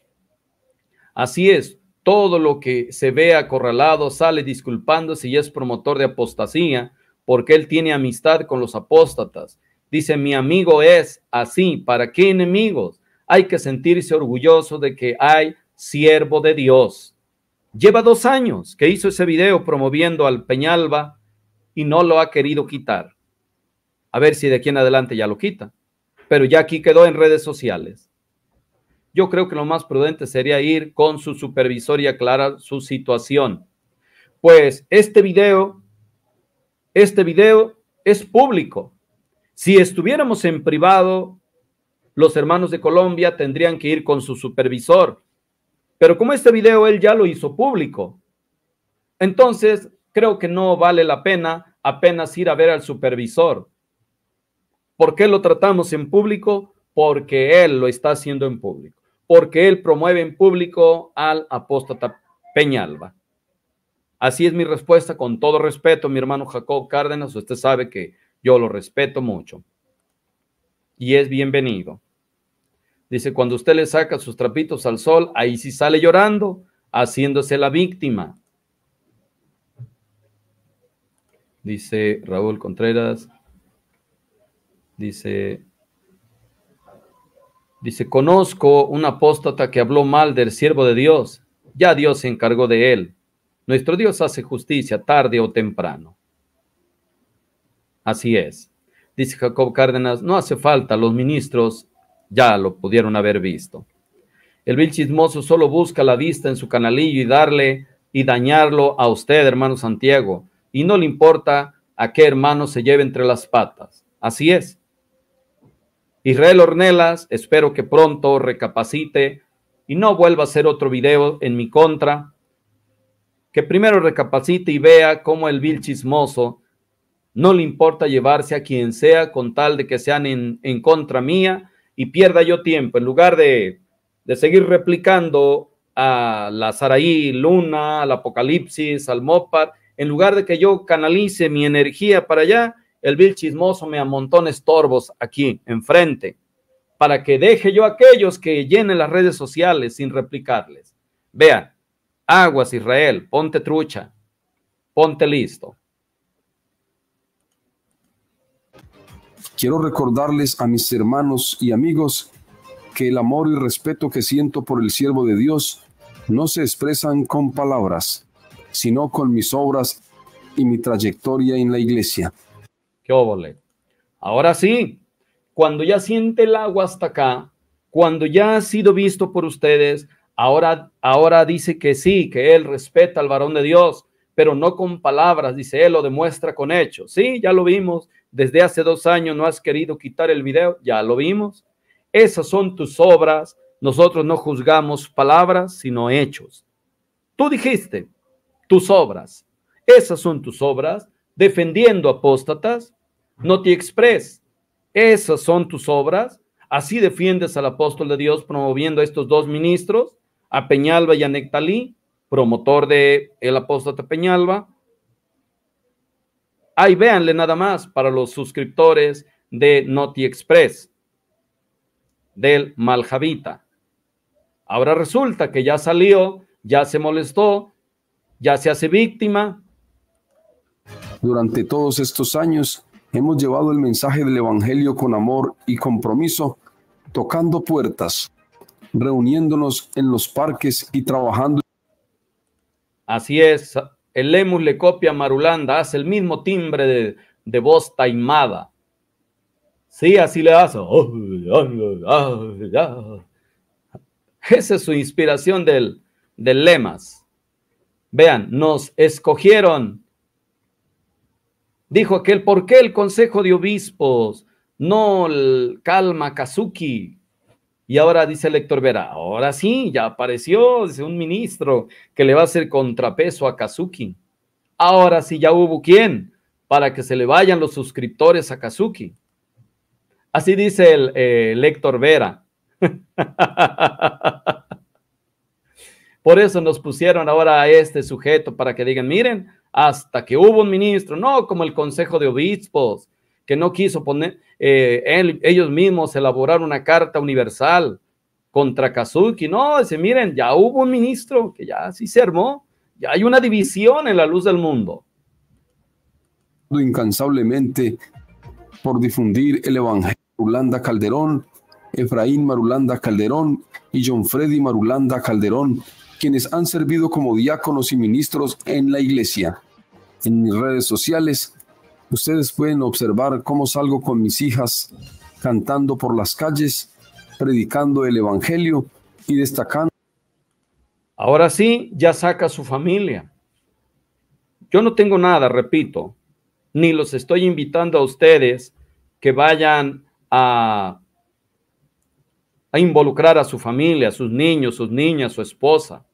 Así es, todo lo que se ve acorralado sale disculpándose y es promotor de apostasía, porque él tiene amistad con los apóstatas. Dice, mi amigo es así, ¿para qué enemigos? Hay que sentirse orgulloso de que hay siervo de Dios. Lleva dos años que hizo ese video promoviendo al Peñalba y no lo ha querido quitar. A ver si de aquí en adelante ya lo quita. Pero ya aquí quedó en redes sociales yo creo que lo más prudente sería ir con su supervisor y aclarar su situación. Pues este video, este video es público. Si estuviéramos en privado, los hermanos de Colombia tendrían que ir con su supervisor. Pero como este video él ya lo hizo público, entonces creo que no vale la pena apenas ir a ver al supervisor. ¿Por qué lo tratamos en público? porque él lo está haciendo en público, porque él promueve en público al apóstata Peñalba. Así es mi respuesta, con todo respeto, mi hermano Jacob Cárdenas, usted sabe que yo lo respeto mucho y es bienvenido. Dice, cuando usted le saca sus trapitos al sol, ahí sí sale llorando, haciéndose la víctima. Dice Raúl Contreras. Dice, Dice, conozco un apóstata que habló mal del siervo de Dios. Ya Dios se encargó de él. Nuestro Dios hace justicia tarde o temprano. Así es. Dice Jacob Cárdenas, no hace falta, los ministros ya lo pudieron haber visto. El vil chismoso solo busca la vista en su canalillo y darle y dañarlo a usted, hermano Santiago. Y no le importa a qué hermano se lleve entre las patas. Así es. Israel Ornelas, espero que pronto recapacite y no vuelva a hacer otro video en mi contra. Que primero recapacite y vea cómo el vil chismoso no le importa llevarse a quien sea con tal de que sean en, contra mía y pierda yo tiempo. En lugar de, de seguir replicando a la Saraí Luna, al Apocalipsis, al Mopar, en lugar de que yo canalice mi energía para allá, el vil chismoso me amontona estorbos aquí enfrente, para que deje yo a aquellos que llenen las redes sociales sin replicarles. Vean, aguas Israel, ponte trucha, ponte listo. Quiero recordarles a mis hermanos y amigos que el amor y respeto que siento por el siervo de Dios no se expresan con palabras, sino con mis obras y mi trayectoria en la iglesia óvole? Ahora sí, cuando ya siente el agua hasta acá, cuando ya ha sido visto por ustedes, ahora, ahora dice que sí, que él respeta al varón de Dios, pero no con palabras, dice él, lo demuestra con hechos. Sí, ya lo vimos, desde hace dos años no has querido quitar el video, ya lo vimos. Esas son tus obras, nosotros no juzgamos palabras, sino hechos. Tú dijiste, tus obras, esas son tus obras, defendiendo apóstatas, Noti Express. Esas son tus obras. Así defiendes al apóstol de Dios promoviendo a estos dos ministros, a Peñalba y a Nectalí, promotor de el de Peñalba. Ahí véanle nada más para los suscriptores de Noti Express, del Maljavita. Ahora resulta que ya salió, ya se molestó, ya se hace víctima. Durante todos estos años, hemos llevado el mensaje del Evangelio con amor y compromiso, tocando puertas, reuniéndonos en los parques y trabajando. Así es, el Lemus le copia a Marulanda, hace el mismo timbre de, voz taimada. Sí, así le hace. Esa es su inspiración del, del lemas. Vean, nos escogieron Dijo aquel, ¿por qué el Consejo de Obispos no calma Kazuki? Y ahora dice el lector Vera, ahora sí, ya apareció dice, un ministro que le va a hacer contrapeso a Kazuki. Ahora sí, ya hubo quien para que se le vayan los suscriptores a Kazuki. Así dice el, eh, lector Vera. Por eso nos pusieron ahora a este sujeto para que digan, miren, hasta que hubo un ministro, no como el Consejo de Obispos, que no quiso poner, eh, ellos mismos elaborar una carta universal contra Kazuki. No, dice, miren, ya hubo un ministro que ya sí se armó, ya hay una división en la luz del mundo. Incansablemente por difundir el Evangelio Marulanda Calderón, Efraín Marulanda Calderón y John Freddy Marulanda Calderón, quienes han servido como diáconos y ministros en la iglesia en mis redes sociales, ustedes pueden observar cómo salgo con mis hijas cantando por las calles, predicando el Evangelio y destacando. Ahora sí, ya saca a su familia. Yo no tengo nada, repito, ni los estoy invitando a ustedes que vayan a, a involucrar a su familia, a sus niños, sus niñas, su esposa.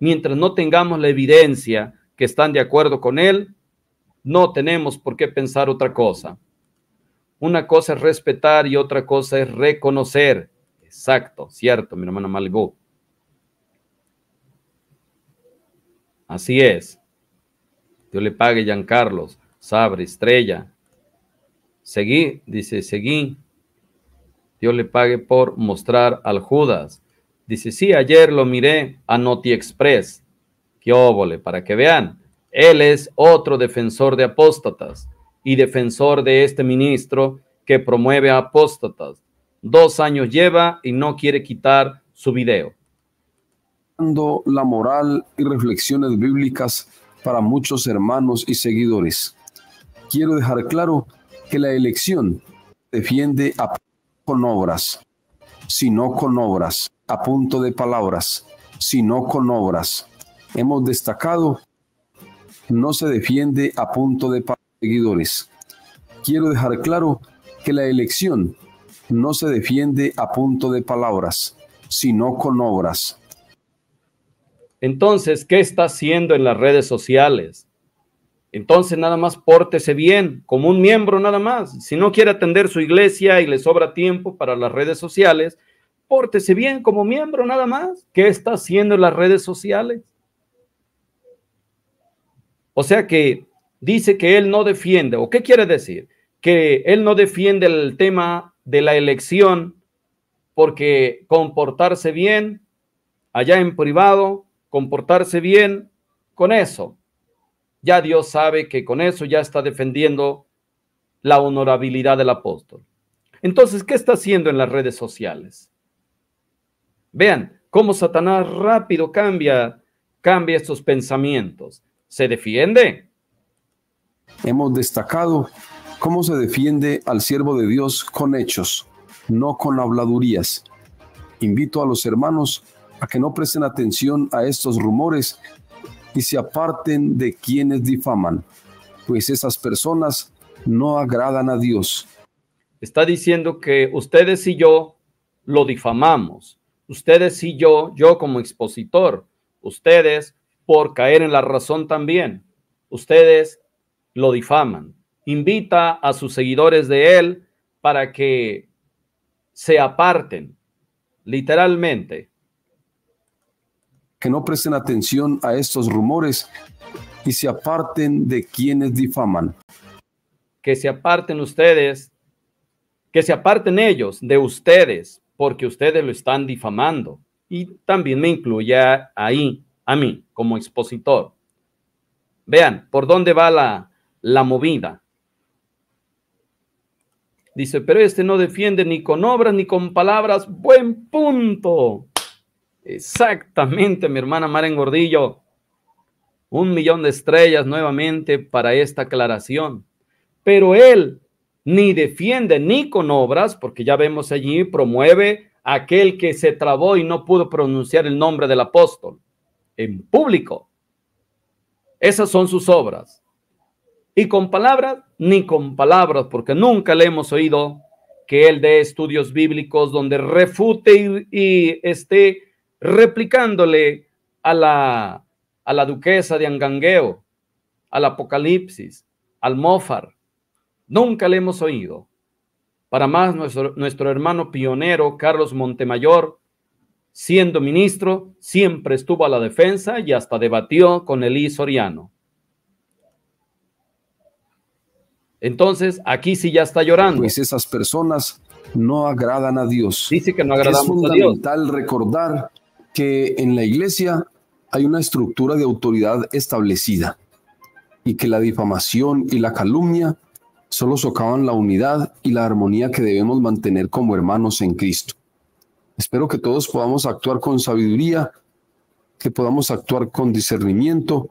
Mientras no tengamos la evidencia que están de acuerdo con él, no tenemos por qué pensar otra cosa. Una cosa es respetar y otra cosa es reconocer. Exacto, cierto, mi hermana Malgo. Así es. Dios le pague, Jean Carlos, Sabre, Estrella. Seguí, dice, seguí. Dios le pague por mostrar al Judas. Dice, sí, ayer lo miré a Noti Express óvole! para que vean, él es otro defensor de apóstatas y defensor de este ministro que promueve a apóstatas. Dos años lleva y no quiere quitar su video. La moral y reflexiones bíblicas para muchos hermanos y seguidores. Quiero dejar claro que la elección defiende a con obras, sino con obras, a punto de palabras, sino con obras hemos destacado, no se defiende a punto de seguidores. Quiero dejar claro que la elección no se defiende a punto de palabras, sino con obras. Entonces, ¿qué está haciendo en las redes sociales? Entonces, nada más pórtese bien, como un miembro nada más. Si no quiere atender su iglesia y le sobra tiempo para las redes sociales, pórtese bien como miembro nada más. ¿Qué está haciendo en las redes sociales? O sea que dice que él no defiende, o qué quiere decir, que él no defiende el tema de la elección porque comportarse bien allá en privado, comportarse bien con eso. Ya Dios sabe que con eso ya está defendiendo la honorabilidad del apóstol. Entonces, ¿qué está haciendo en las redes sociales? Vean cómo Satanás rápido cambia, cambia estos pensamientos se defiende. Hemos destacado cómo se defiende al siervo de Dios con hechos, no con habladurías. Invito a los hermanos a que no presten atención a estos rumores y se aparten de quienes difaman, pues esas personas no agradan a Dios. Está diciendo que ustedes y yo lo difamamos, ustedes y yo, yo como expositor, ustedes por caer en la razón también. Ustedes lo difaman. Invita a sus seguidores de él para que se aparten, literalmente. Que no presten atención a estos rumores y se aparten de quienes difaman. Que se aparten ustedes, que se aparten ellos de ustedes, porque ustedes lo están difamando. Y también me incluye ahí a mí como expositor. Vean, ¿por dónde va la, movida? Dice, pero este no defiende ni con obras ni con palabras. Buen punto. Exactamente, mi hermana Maren Gordillo. Un millón de estrellas nuevamente para esta aclaración. Pero él ni defiende ni con obras, porque ya vemos allí, promueve aquel que se trabó y no pudo pronunciar el nombre del apóstol en público. Esas son sus obras. Y con palabras, ni con palabras, porque nunca le hemos oído que él dé estudios bíblicos donde refute y, esté replicándole a la, a la duquesa de Angangueo, al Apocalipsis, al mofar Nunca le hemos oído. Para más, nuestro, nuestro hermano pionero, Carlos Montemayor, Siendo ministro, siempre estuvo a la defensa y hasta debatió con Elí Soriano. Entonces, aquí sí ya está llorando. Pues esas personas no agradan a Dios. Dice que no agradan a Dios. Es fundamental recordar que en la iglesia hay una estructura de autoridad establecida y que la difamación y la calumnia solo socavan la unidad y la armonía que debemos mantener como hermanos en Cristo. Espero que todos podamos actuar con sabiduría, que podamos actuar con discernimiento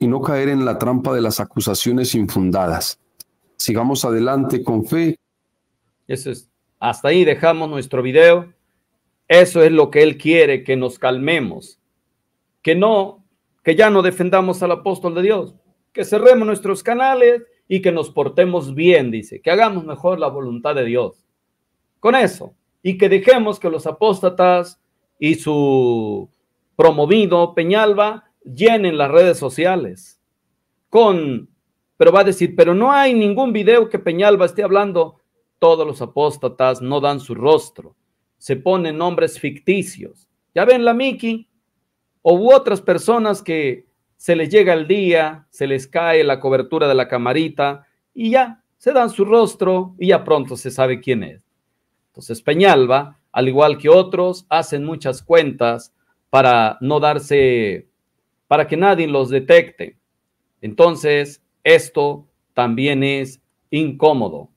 y no caer en la trampa de las acusaciones infundadas. Sigamos adelante con fe. Eso es. Hasta ahí dejamos nuestro video. Eso es lo que Él quiere, que nos calmemos, que no, que ya no defendamos al apóstol de Dios, que cerremos nuestros canales y que nos portemos bien, dice, que hagamos mejor la voluntad de Dios. Con eso y que dejemos que los apóstatas y su promovido Peñalba llenen las redes sociales con, pero va a decir, pero no hay ningún video que Peñalba esté hablando, todos los apóstatas no dan su rostro, se ponen nombres ficticios. Ya ven la Miki o otras personas que se les llega el día, se les cae la cobertura de la camarita y ya se dan su rostro y ya pronto se sabe quién es. Espeñalba, Peñalba, al igual que otros, hacen muchas cuentas para no darse, para que nadie los detecte. Entonces, esto también es incómodo,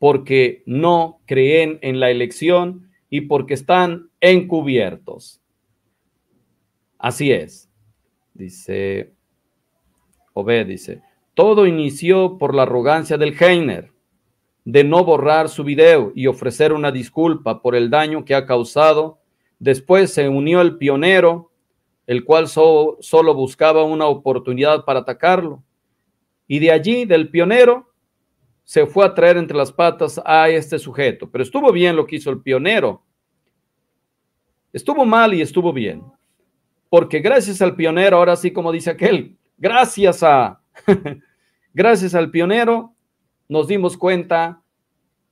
porque no creen en la elección y porque están encubiertos. Así es, dice Obed, dice, todo inició por la arrogancia del Heiner de no borrar su video y ofrecer una disculpa por el daño que ha causado. Después se unió el pionero, el cual solo buscaba una oportunidad para atacarlo. Y de allí, del pionero, se fue a traer entre las patas a este sujeto. Pero estuvo bien lo que hizo el pionero. Estuvo mal y estuvo bien. Porque gracias al pionero, ahora sí como dice aquel, gracias a, gracias al pionero, nos dimos cuenta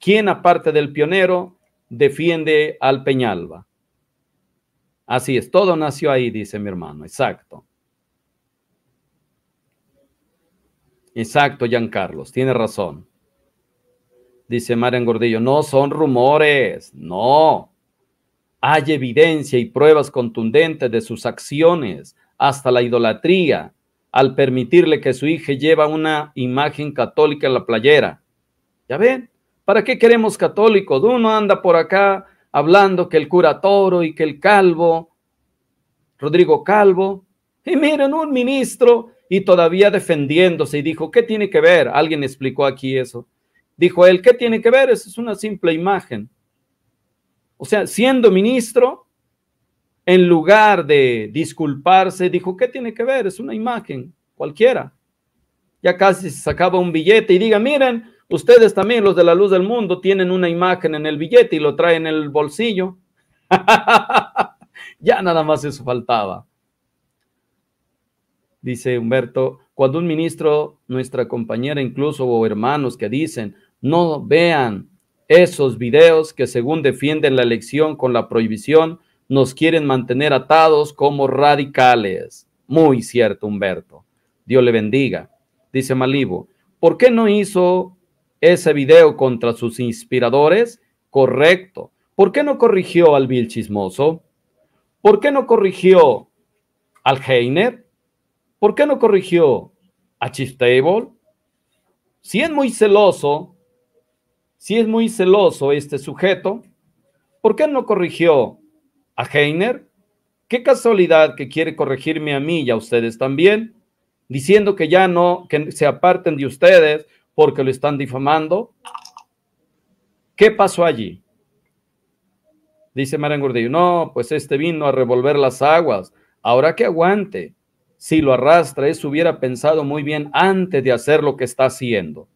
quién, aparte del pionero, defiende al Peñalba. Así es, todo nació ahí, dice mi hermano, exacto. Exacto, Carlos, tiene razón. Dice Marian Gordillo, no son rumores, no. Hay evidencia y pruebas contundentes de sus acciones, hasta la idolatría, al permitirle que su hija lleva una imagen católica en la playera. ¿Ya ven? ¿Para qué queremos católicos? Uno anda por acá hablando que el cura Toro y que el Calvo, Rodrigo Calvo, y miren un ministro y todavía defendiéndose y dijo, ¿qué tiene que ver? Alguien explicó aquí eso. Dijo él, ¿qué tiene que ver? Esa es una simple imagen. O sea, siendo ministro, en lugar de disculparse, dijo, ¿qué tiene que ver? Es una imagen cualquiera. Ya casi sacaba un billete y diga, miren, ustedes también, los de la luz del mundo, tienen una imagen en el billete y lo traen en el bolsillo. ya nada más eso faltaba. Dice Humberto, cuando un ministro, nuestra compañera incluso, o hermanos que dicen, no vean esos videos que según defienden la elección con la prohibición, nos quieren mantener atados como radicales. Muy cierto, Humberto. Dios le bendiga. Dice Malibu, ¿por qué no hizo ese video contra sus inspiradores? Correcto. ¿Por qué no corrigió al Bill Chismoso? ¿Por qué no corrigió al Heiner? ¿Por qué no corrigió a table Si es muy celoso, si es muy celoso este sujeto, ¿por qué no corrigió a Heiner? Qué casualidad que quiere corregirme a mí y a ustedes también, diciendo que ya no, que se aparten de ustedes porque lo están difamando. ¿Qué pasó allí? Dice Marian no, pues este vino a revolver las aguas. Ahora que aguante. Si lo arrastra, eso hubiera pensado muy bien antes de hacer lo que está haciendo.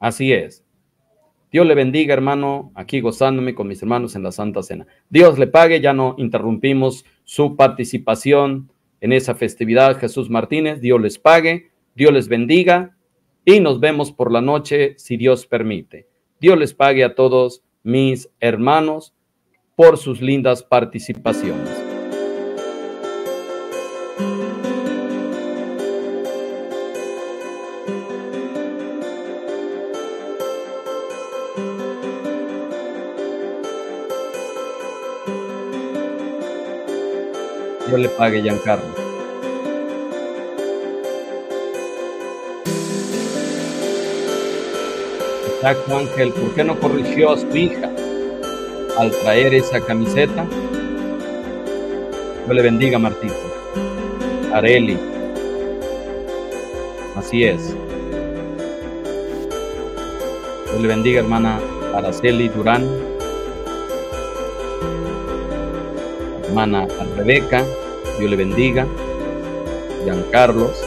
Así es. Dios le bendiga, hermano, aquí gozándome con mis hermanos en la Santa Cena. Dios le pague, ya no interrumpimos su participación en esa festividad, Jesús Martínez. Dios les pague, Dios les bendiga y nos vemos por la noche si Dios permite. Dios les pague a todos mis hermanos por sus lindas participaciones. le pague Giancarlo. Exacto, Ángel, ¿por qué no corrigió a su hija al traer esa camiseta? yo le bendiga, Martín Areli. Así es. Dios le bendiga, hermana Araceli Durán. Hermana Rebeca. Dios le bendiga. Giancarlos.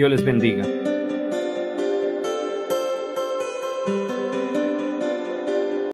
Dios les bendiga.